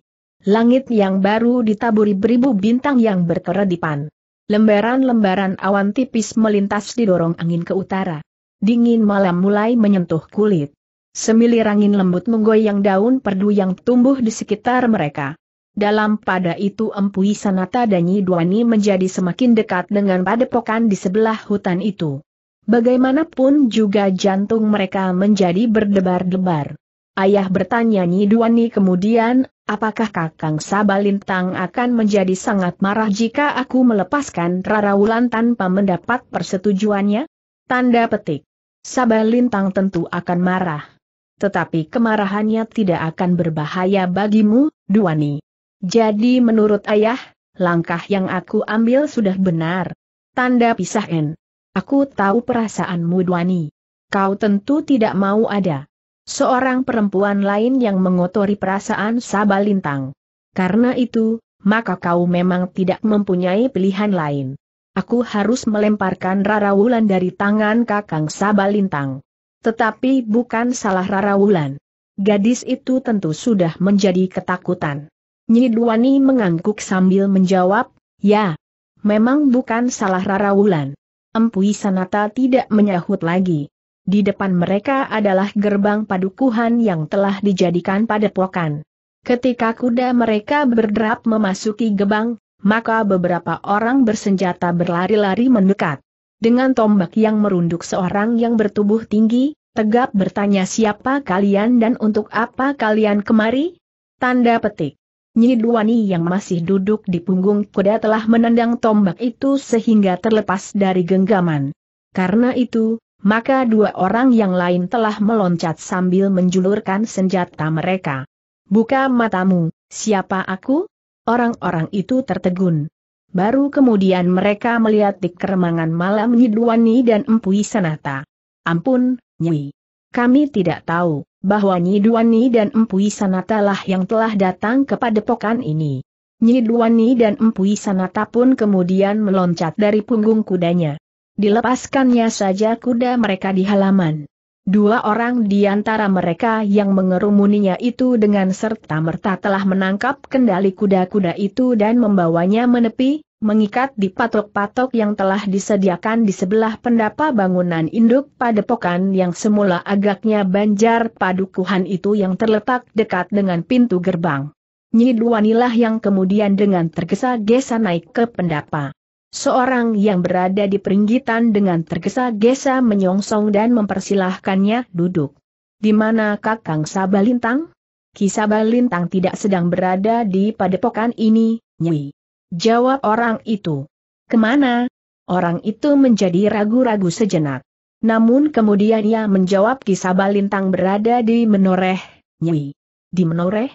Langit yang baru ditaburi beribu bintang yang berkeredipan. Lembaran-lembaran awan tipis melintas di didorong angin ke utara. Dingin malam mulai menyentuh kulit. Semilir angin lembut menggoyang daun perdu yang tumbuh di sekitar mereka. Dalam pada itu empui sanata dan Nyidwani menjadi semakin dekat dengan padepokan di sebelah hutan itu. Bagaimanapun juga jantung mereka menjadi berdebar-debar. Ayah bertanya Nyi Duani kemudian, apakah Kakang Sabalintang akan menjadi sangat marah jika aku melepaskan Rara Wulan tanpa mendapat persetujuannya? Tanda petik. Sabalintang tentu akan marah. Tetapi kemarahannya tidak akan berbahaya bagimu, Duani. Jadi menurut ayah, langkah yang aku ambil sudah benar. Tanda pisah N. Aku tahu perasaanmu Duani. Kau tentu tidak mau ada Seorang perempuan lain yang mengotori perasaan Sabalintang. Karena itu, maka kau memang tidak mempunyai pilihan lain. Aku harus melemparkan Rara Wulan dari tangan Kakang Sabalintang. Tetapi bukan salah Rara Wulan. Gadis itu tentu sudah menjadi ketakutan. Nyidwani mengangguk sambil menjawab, ya, memang bukan salah Rara Wulan. Empui Sanata tidak menyahut lagi. Di depan mereka adalah gerbang padukuhan yang telah dijadikan padepokan. Ketika kuda mereka berderap memasuki gebang, maka beberapa orang bersenjata berlari-lari mendekat. Dengan tombak yang merunduk seorang yang bertubuh tinggi, tegap bertanya siapa kalian dan untuk apa kalian kemari? Tanda petik. Nyiduani yang masih duduk di punggung kuda telah menendang tombak itu sehingga terlepas dari genggaman. Karena itu, maka dua orang yang lain telah meloncat sambil menjulurkan senjata mereka. Buka matamu, siapa aku? Orang-orang itu tertegun. Baru kemudian mereka melihat di keremangan malam Nyidwani dan Empui Sanata. Ampun, Nyi. Kami tidak tahu bahwa Nyidwani dan Empui Sanata lah yang telah datang kepada pokan ini. Nyidwani dan Empui Sanata pun kemudian meloncat dari punggung kudanya. Dilepaskannya saja kuda mereka di halaman. Dua orang di antara mereka yang mengerumuninya itu dengan serta-merta telah menangkap kendali kuda-kuda itu dan membawanya menepi, mengikat di patok-patok yang telah disediakan di sebelah pendapa bangunan induk padepokan yang semula agaknya banjar padukuhan itu yang terletak dekat dengan pintu gerbang. Nyi Nyidwanilah yang kemudian dengan tergesa-gesa naik ke pendapa. Seorang yang berada di peringgitan dengan tergesa-gesa menyongsong dan mempersilahkannya duduk. Di mana Kakang Sabalintang? Kisabalintang tidak sedang berada di padepokan ini, nyi. Jawab orang itu. Kemana? Orang itu menjadi ragu-ragu sejenak. Namun kemudian ia menjawab Kisabalintang berada di Menoreh, nyi. Di Menoreh?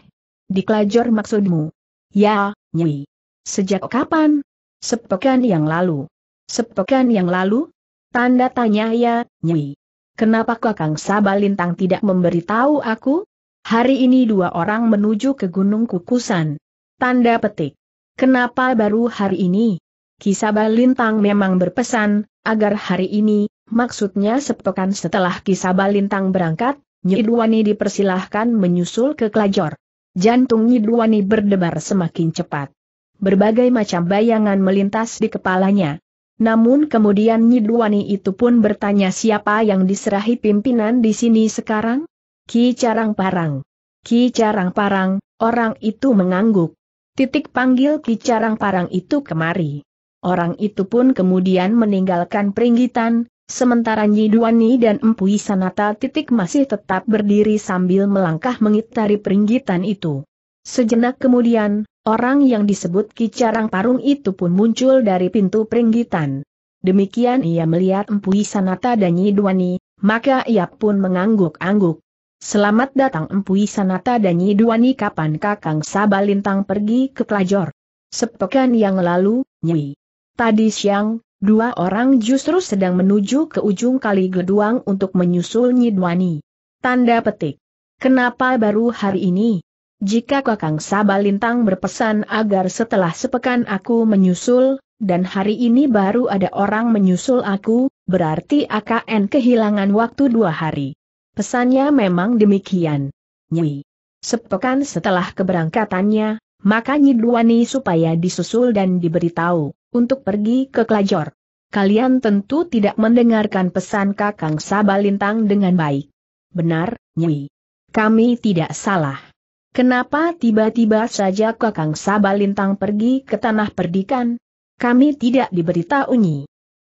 Di klajor maksudmu? Ya, nyi. Sejak kapan? Sepekan yang lalu. Sepekan yang lalu? Tanda tanya ya, Nyi. Kenapa Kakang Sabalintang tidak memberitahu aku? Hari ini dua orang menuju ke Gunung Kukusan. Tanda petik. Kenapa baru hari ini? Kisabalintang memang berpesan, agar hari ini, maksudnya sepekan setelah Kisabalintang berangkat, Nyidwani dipersilahkan menyusul ke Klajor. Jantung Nyidwani berdebar semakin cepat berbagai macam bayangan melintas di kepalanya. Namun kemudian Nyidwani itu pun bertanya siapa yang diserahi pimpinan di sini sekarang? Ki Carang Parang. Ki Carang Parang, orang itu mengangguk. Titik panggil Ki Carang Parang itu kemari. Orang itu pun kemudian meninggalkan peringgitan, sementara Nyidwani dan Empu Sanata titik masih tetap berdiri sambil melangkah mengitari peringgitan itu. Sejenak kemudian, Orang yang disebut Kicarang Parung itu pun muncul dari pintu peringgitan. Demikian ia melihat Empui Sanata dan Nyiduani, maka ia pun mengangguk-angguk. Selamat datang Empui Sanata dan Nyiduani kapan Kakang Sabalintang pergi ke pelajar? Sepekan yang lalu, Nyi. Tadi siang, dua orang justru sedang menuju ke ujung kali geduang untuk menyusul Nyidwani. Tanda petik. Kenapa baru hari ini? Jika Kakang Sabalintang berpesan agar setelah sepekan aku menyusul, dan hari ini baru ada orang menyusul aku, berarti AKN kehilangan waktu dua hari. Pesannya memang demikian. Nyi. Sepekan setelah keberangkatannya, maka Nyi nih supaya disusul dan diberitahu, untuk pergi ke Klajor. Kalian tentu tidak mendengarkan pesan Kakang Sabalintang dengan baik. Benar, Nyi. Kami tidak salah. Kenapa tiba-tiba saja Kakang Sabalintang pergi ke tanah perdikan? Kami tidak diberitahu diberitahunya.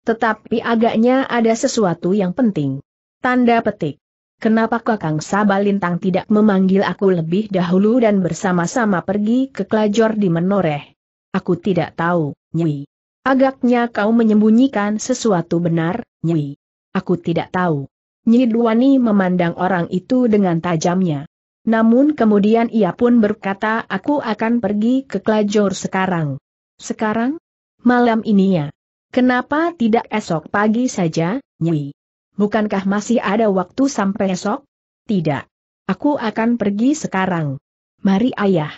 Tetapi agaknya ada sesuatu yang penting. Tanda petik. Kenapa Kakang Sabalintang tidak memanggil aku lebih dahulu dan bersama-sama pergi ke Klajor di Menoreh? Aku tidak tahu, Nyi. Agaknya kau menyembunyikan sesuatu benar, Nyi. Aku tidak tahu. Nyi Duwani memandang orang itu dengan tajamnya. Namun kemudian ia pun berkata aku akan pergi ke Klajor sekarang. Sekarang? Malam ini ya. Kenapa tidak esok pagi saja, Nyi? Bukankah masih ada waktu sampai esok? Tidak. Aku akan pergi sekarang. Mari ayah.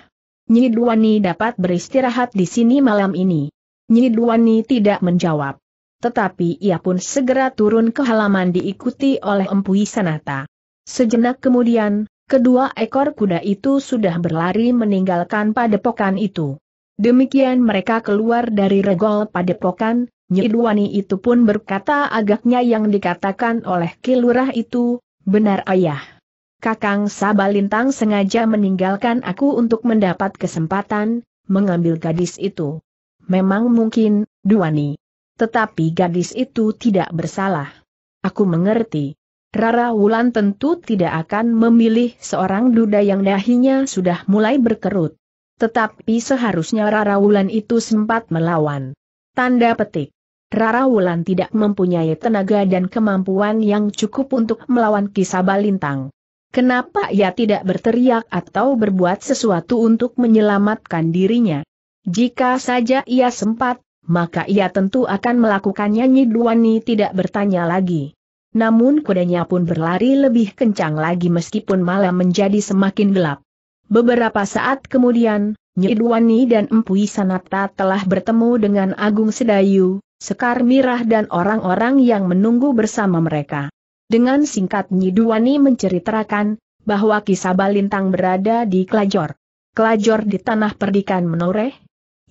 Nyi Duwani dapat beristirahat di sini malam ini. Nyi Duwani tidak menjawab. Tetapi ia pun segera turun ke halaman diikuti oleh Empu Sanata. Sejenak kemudian, Kedua ekor kuda itu sudah berlari meninggalkan padepokan itu. Demikian mereka keluar dari regol padepokan, Nyidwani itu pun berkata agaknya yang dikatakan oleh Kilurah itu, benar ayah. Kakang Sabalintang sengaja meninggalkan aku untuk mendapat kesempatan, mengambil gadis itu. Memang mungkin, Duani. Tetapi gadis itu tidak bersalah. Aku mengerti. Rara Wulan tentu tidak akan memilih seorang duda yang dahinya sudah mulai berkerut. Tetapi seharusnya Rara Wulan itu sempat melawan. Tanda petik. Rara Wulan tidak mempunyai tenaga dan kemampuan yang cukup untuk melawan Kisabalintang. Kenapa ia tidak berteriak atau berbuat sesuatu untuk menyelamatkan dirinya? Jika saja ia sempat, maka ia tentu akan melakukannya Nyidwani tidak bertanya lagi. Namun kudanya pun berlari lebih kencang lagi meskipun malam menjadi semakin gelap. Beberapa saat kemudian, Nyidwani dan Empui Sanata telah bertemu dengan Agung Sedayu, Sekar Mirah dan orang-orang yang menunggu bersama mereka. Dengan singkat Nyidwani menceritakan, bahwa kisah Balintang berada di Klajor. Klajor di tanah perdikan menoreh?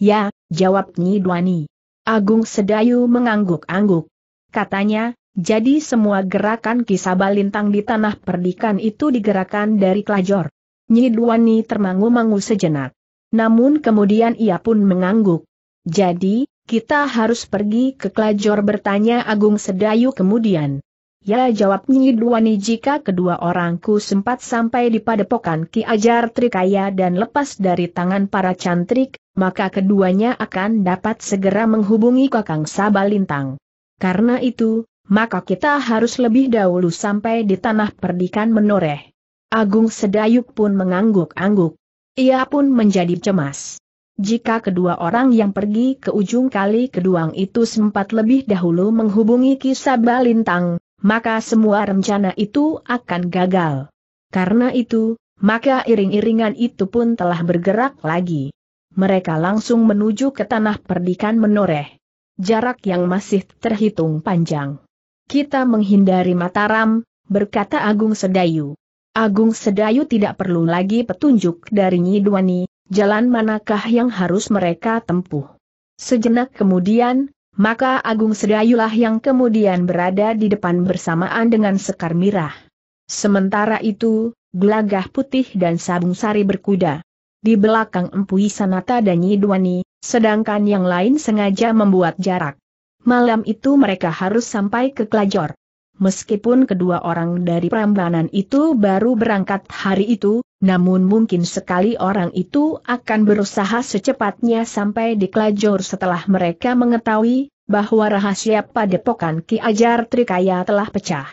Ya, jawab Nyidwani. Agung Sedayu mengangguk-angguk. Katanya, jadi semua gerakan kisah balintang di tanah perdikan itu digerakkan dari kelajor. Nyidwani termangu-mangu sejenak. Namun kemudian ia pun mengangguk. Jadi, kita harus pergi ke kelajor bertanya Agung Sedayu kemudian. Ya jawab Nyidwani jika kedua orangku sempat sampai di padepokan Ki Ajar Trikaya dan lepas dari tangan para cantrik, maka keduanya akan dapat segera menghubungi Kakang Sabalintang. Karena itu, maka kita harus lebih dahulu sampai di tanah perdikan menoreh. Agung Sedayuk pun mengangguk-angguk. Ia pun menjadi cemas. Jika kedua orang yang pergi ke ujung kali keduang itu sempat lebih dahulu menghubungi kisah balintang, maka semua rencana itu akan gagal. Karena itu, maka iring-iringan itu pun telah bergerak lagi. Mereka langsung menuju ke tanah perdikan menoreh. Jarak yang masih terhitung panjang. Kita menghindari Mataram, berkata Agung Sedayu. Agung Sedayu tidak perlu lagi petunjuk dari Nyidwani, jalan manakah yang harus mereka tempuh. Sejenak kemudian, maka Agung Sedayulah yang kemudian berada di depan bersamaan dengan Sekar Mirah. Sementara itu, Gelagah Putih dan Sabung Sari berkuda. Di belakang Empu Sanata dan Nyidwani, sedangkan yang lain sengaja membuat jarak. Malam itu mereka harus sampai ke Klajor. Meskipun kedua orang dari Prambanan itu baru berangkat hari itu, namun mungkin sekali orang itu akan berusaha secepatnya sampai di Klajor setelah mereka mengetahui bahwa rahasia padepokan Ki Ajar Trikaya telah pecah.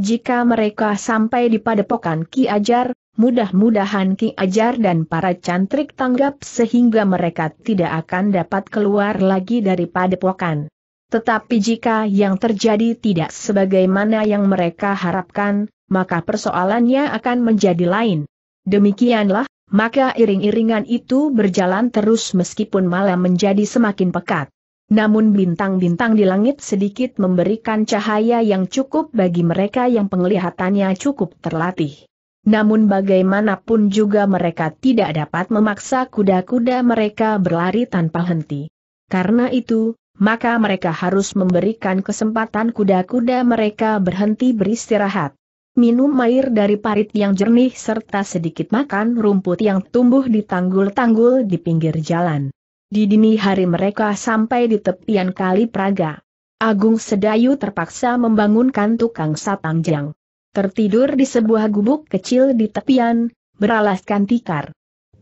Jika mereka sampai di padepokan Ki Ajar, mudah-mudahan Ki Ajar dan para cantrik tanggap sehingga mereka tidak akan dapat keluar lagi dari padepokan. Tetapi jika yang terjadi tidak sebagaimana yang mereka harapkan, maka persoalannya akan menjadi lain. Demikianlah, maka iring-iringan itu berjalan terus meskipun malam menjadi semakin pekat. Namun bintang-bintang di langit sedikit memberikan cahaya yang cukup bagi mereka yang penglihatannya cukup terlatih. Namun bagaimanapun juga mereka tidak dapat memaksa kuda-kuda mereka berlari tanpa henti. Karena itu, maka mereka harus memberikan kesempatan kuda-kuda mereka berhenti beristirahat. Minum air dari parit yang jernih serta sedikit makan rumput yang tumbuh di tanggul-tanggul di pinggir jalan. Di dini hari mereka sampai di tepian Kali Praga. Agung Sedayu terpaksa membangunkan tukang satangjang. Tertidur di sebuah gubuk kecil di tepian, beralaskan tikar.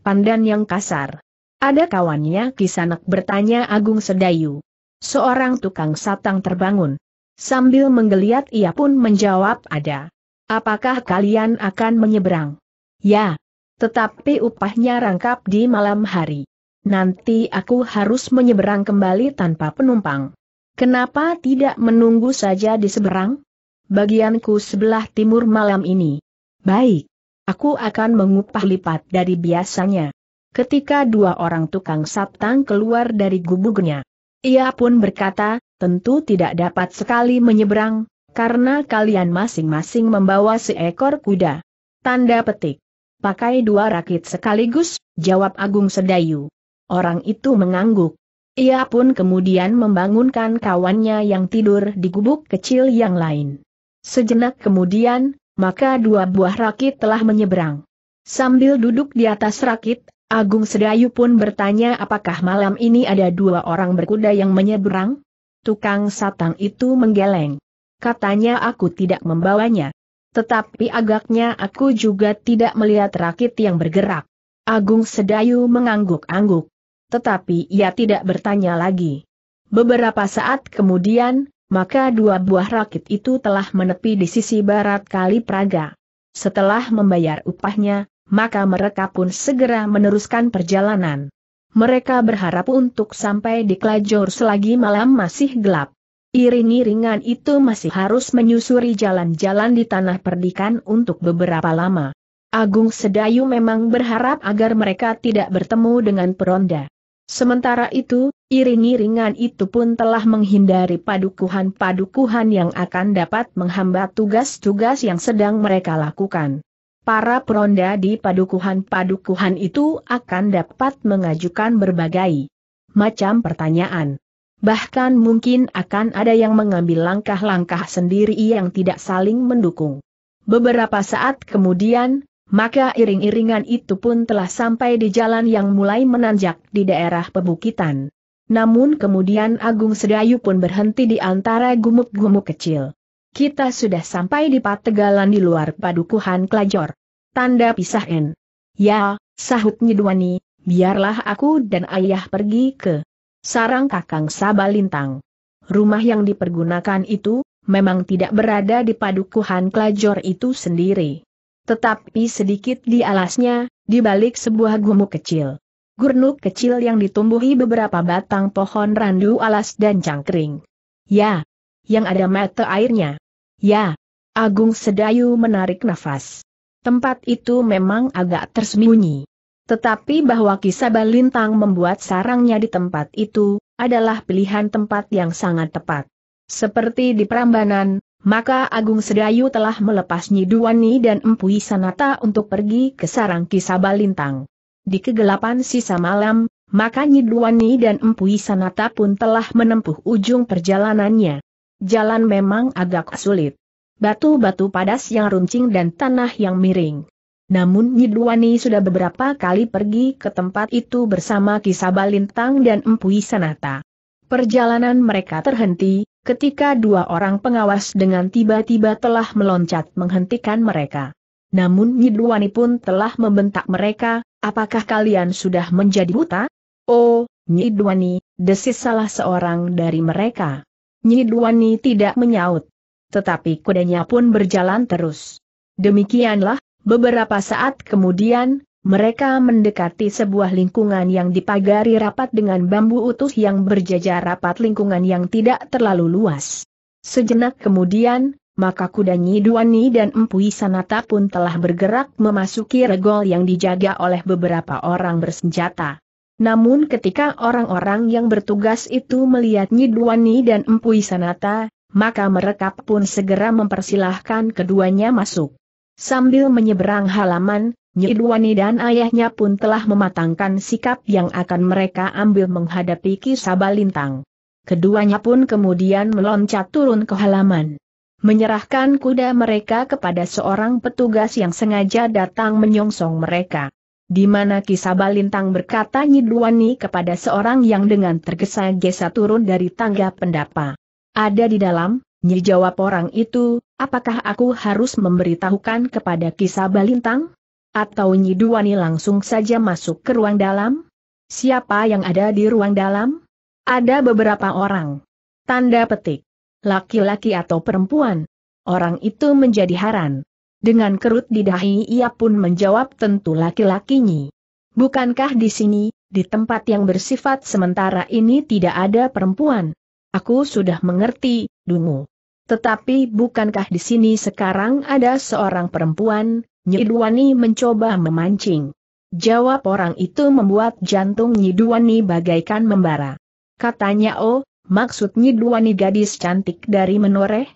Pandan yang kasar. Ada kawannya Kisanak bertanya Agung Sedayu. Seorang tukang satang terbangun. Sambil menggeliat ia pun menjawab ada. Apakah kalian akan menyeberang? Ya. Tetapi upahnya rangkap di malam hari. Nanti aku harus menyeberang kembali tanpa penumpang. Kenapa tidak menunggu saja di seberang? Bagianku sebelah timur malam ini. Baik. Aku akan mengupah lipat dari biasanya. Ketika dua orang tukang satang keluar dari gubuknya. Ia pun berkata, tentu tidak dapat sekali menyeberang, karena kalian masing-masing membawa seekor kuda. Tanda petik. Pakai dua rakit sekaligus, jawab Agung Sedayu. Orang itu mengangguk. Ia pun kemudian membangunkan kawannya yang tidur di gubuk kecil yang lain. Sejenak kemudian, maka dua buah rakit telah menyeberang. Sambil duduk di atas rakit, Agung Sedayu pun bertanya apakah malam ini ada dua orang berkuda yang menyeberang? Tukang satang itu menggeleng. Katanya aku tidak membawanya. Tetapi agaknya aku juga tidak melihat rakit yang bergerak. Agung Sedayu mengangguk-angguk. Tetapi ia tidak bertanya lagi. Beberapa saat kemudian, maka dua buah rakit itu telah menepi di sisi barat Kali Praga. Setelah membayar upahnya, maka mereka pun segera meneruskan perjalanan. Mereka berharap untuk sampai di Klajor selagi malam masih gelap. Iring-iringan itu masih harus menyusuri jalan-jalan di tanah perdikan untuk beberapa lama. Agung Sedayu memang berharap agar mereka tidak bertemu dengan peronda. Sementara itu, iring-iringan itu pun telah menghindari padukuhan-padukuhan yang akan dapat menghambat tugas-tugas yang sedang mereka lakukan para peronda di padukuhan-padukuhan itu akan dapat mengajukan berbagai macam pertanyaan. Bahkan mungkin akan ada yang mengambil langkah-langkah sendiri yang tidak saling mendukung. Beberapa saat kemudian, maka iring-iringan itu pun telah sampai di jalan yang mulai menanjak di daerah pebukitan. Namun kemudian Agung Sedayu pun berhenti di antara gumuk-gumuk kecil. Kita sudah sampai di Pategalan di luar padukuhan Klajor. Tanda pisah N. Ya, sahut Nyidwani, biarlah aku dan ayah pergi ke sarang kakang Sabalintang. Rumah yang dipergunakan itu, memang tidak berada di padukuhan Klajor itu sendiri. Tetapi sedikit di alasnya, di balik sebuah gumuk kecil. Gurnuk kecil yang ditumbuhi beberapa batang pohon randu alas dan cangkring. Ya, yang ada mata airnya. Ya, Agung Sedayu menarik nafas. Tempat itu memang agak tersembunyi. Tetapi bahwa kisah Balintang membuat sarangnya di tempat itu, adalah pilihan tempat yang sangat tepat. Seperti di Prambanan, maka Agung Sedayu telah melepas Nyiduwani dan Empui Sanata untuk pergi ke sarang kisah Balintang. Di kegelapan sisa malam, maka Nyiduwani dan Empui Sanata pun telah menempuh ujung perjalanannya. Jalan memang agak sulit. Batu-batu padas yang runcing dan tanah yang miring. Namun Nyidwani sudah beberapa kali pergi ke tempat itu bersama Kisaba Lintang dan Empui Sanata. Perjalanan mereka terhenti, ketika dua orang pengawas dengan tiba-tiba telah meloncat menghentikan mereka. Namun Nyidwani pun telah membentak mereka, apakah kalian sudah menjadi buta? Oh, Nyidwani, desis salah seorang dari mereka. Nyidwani tidak menyaut. Tetapi kudanya pun berjalan terus. Demikianlah, beberapa saat kemudian, mereka mendekati sebuah lingkungan yang dipagari rapat dengan bambu utuh yang berjajar rapat lingkungan yang tidak terlalu luas. Sejenak kemudian, maka kuda Nyidwani dan Empu Sanata pun telah bergerak memasuki regol yang dijaga oleh beberapa orang bersenjata. Namun ketika orang-orang yang bertugas itu melihat Nyidwani dan Empui Sanata, maka mereka pun segera mempersilahkan keduanya masuk. Sambil menyeberang halaman, Nyidwani dan ayahnya pun telah mematangkan sikap yang akan mereka ambil menghadapi Sabalintang. Keduanya pun kemudian meloncat turun ke halaman. Menyerahkan kuda mereka kepada seorang petugas yang sengaja datang menyongsong mereka di mana kisah balintang berkata Nyidwani kepada seorang yang dengan tergesa-gesa turun dari tangga pendapa. Ada di dalam, Nyi jawab orang itu, apakah aku harus memberitahukan kepada kisah balintang? Atau Nyidwani langsung saja masuk ke ruang dalam? Siapa yang ada di ruang dalam? Ada beberapa orang. Tanda petik. Laki-laki atau perempuan. Orang itu menjadi haran. Dengan kerut di dahi ia pun menjawab tentu laki-lakinya. Bukankah di sini, di tempat yang bersifat sementara ini tidak ada perempuan? Aku sudah mengerti, dungu. Tetapi bukankah di sini sekarang ada seorang perempuan? Nyidwani mencoba memancing. Jawab orang itu membuat jantung Nyidwani bagaikan membara. Katanya oh, maksud Nyidwani gadis cantik dari menoreh?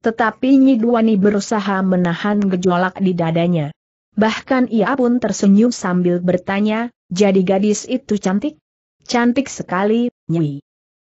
Tetapi Nyi Duwani berusaha menahan gejolak di dadanya. Bahkan ia pun tersenyum sambil bertanya, jadi gadis itu cantik? Cantik sekali, Nyi.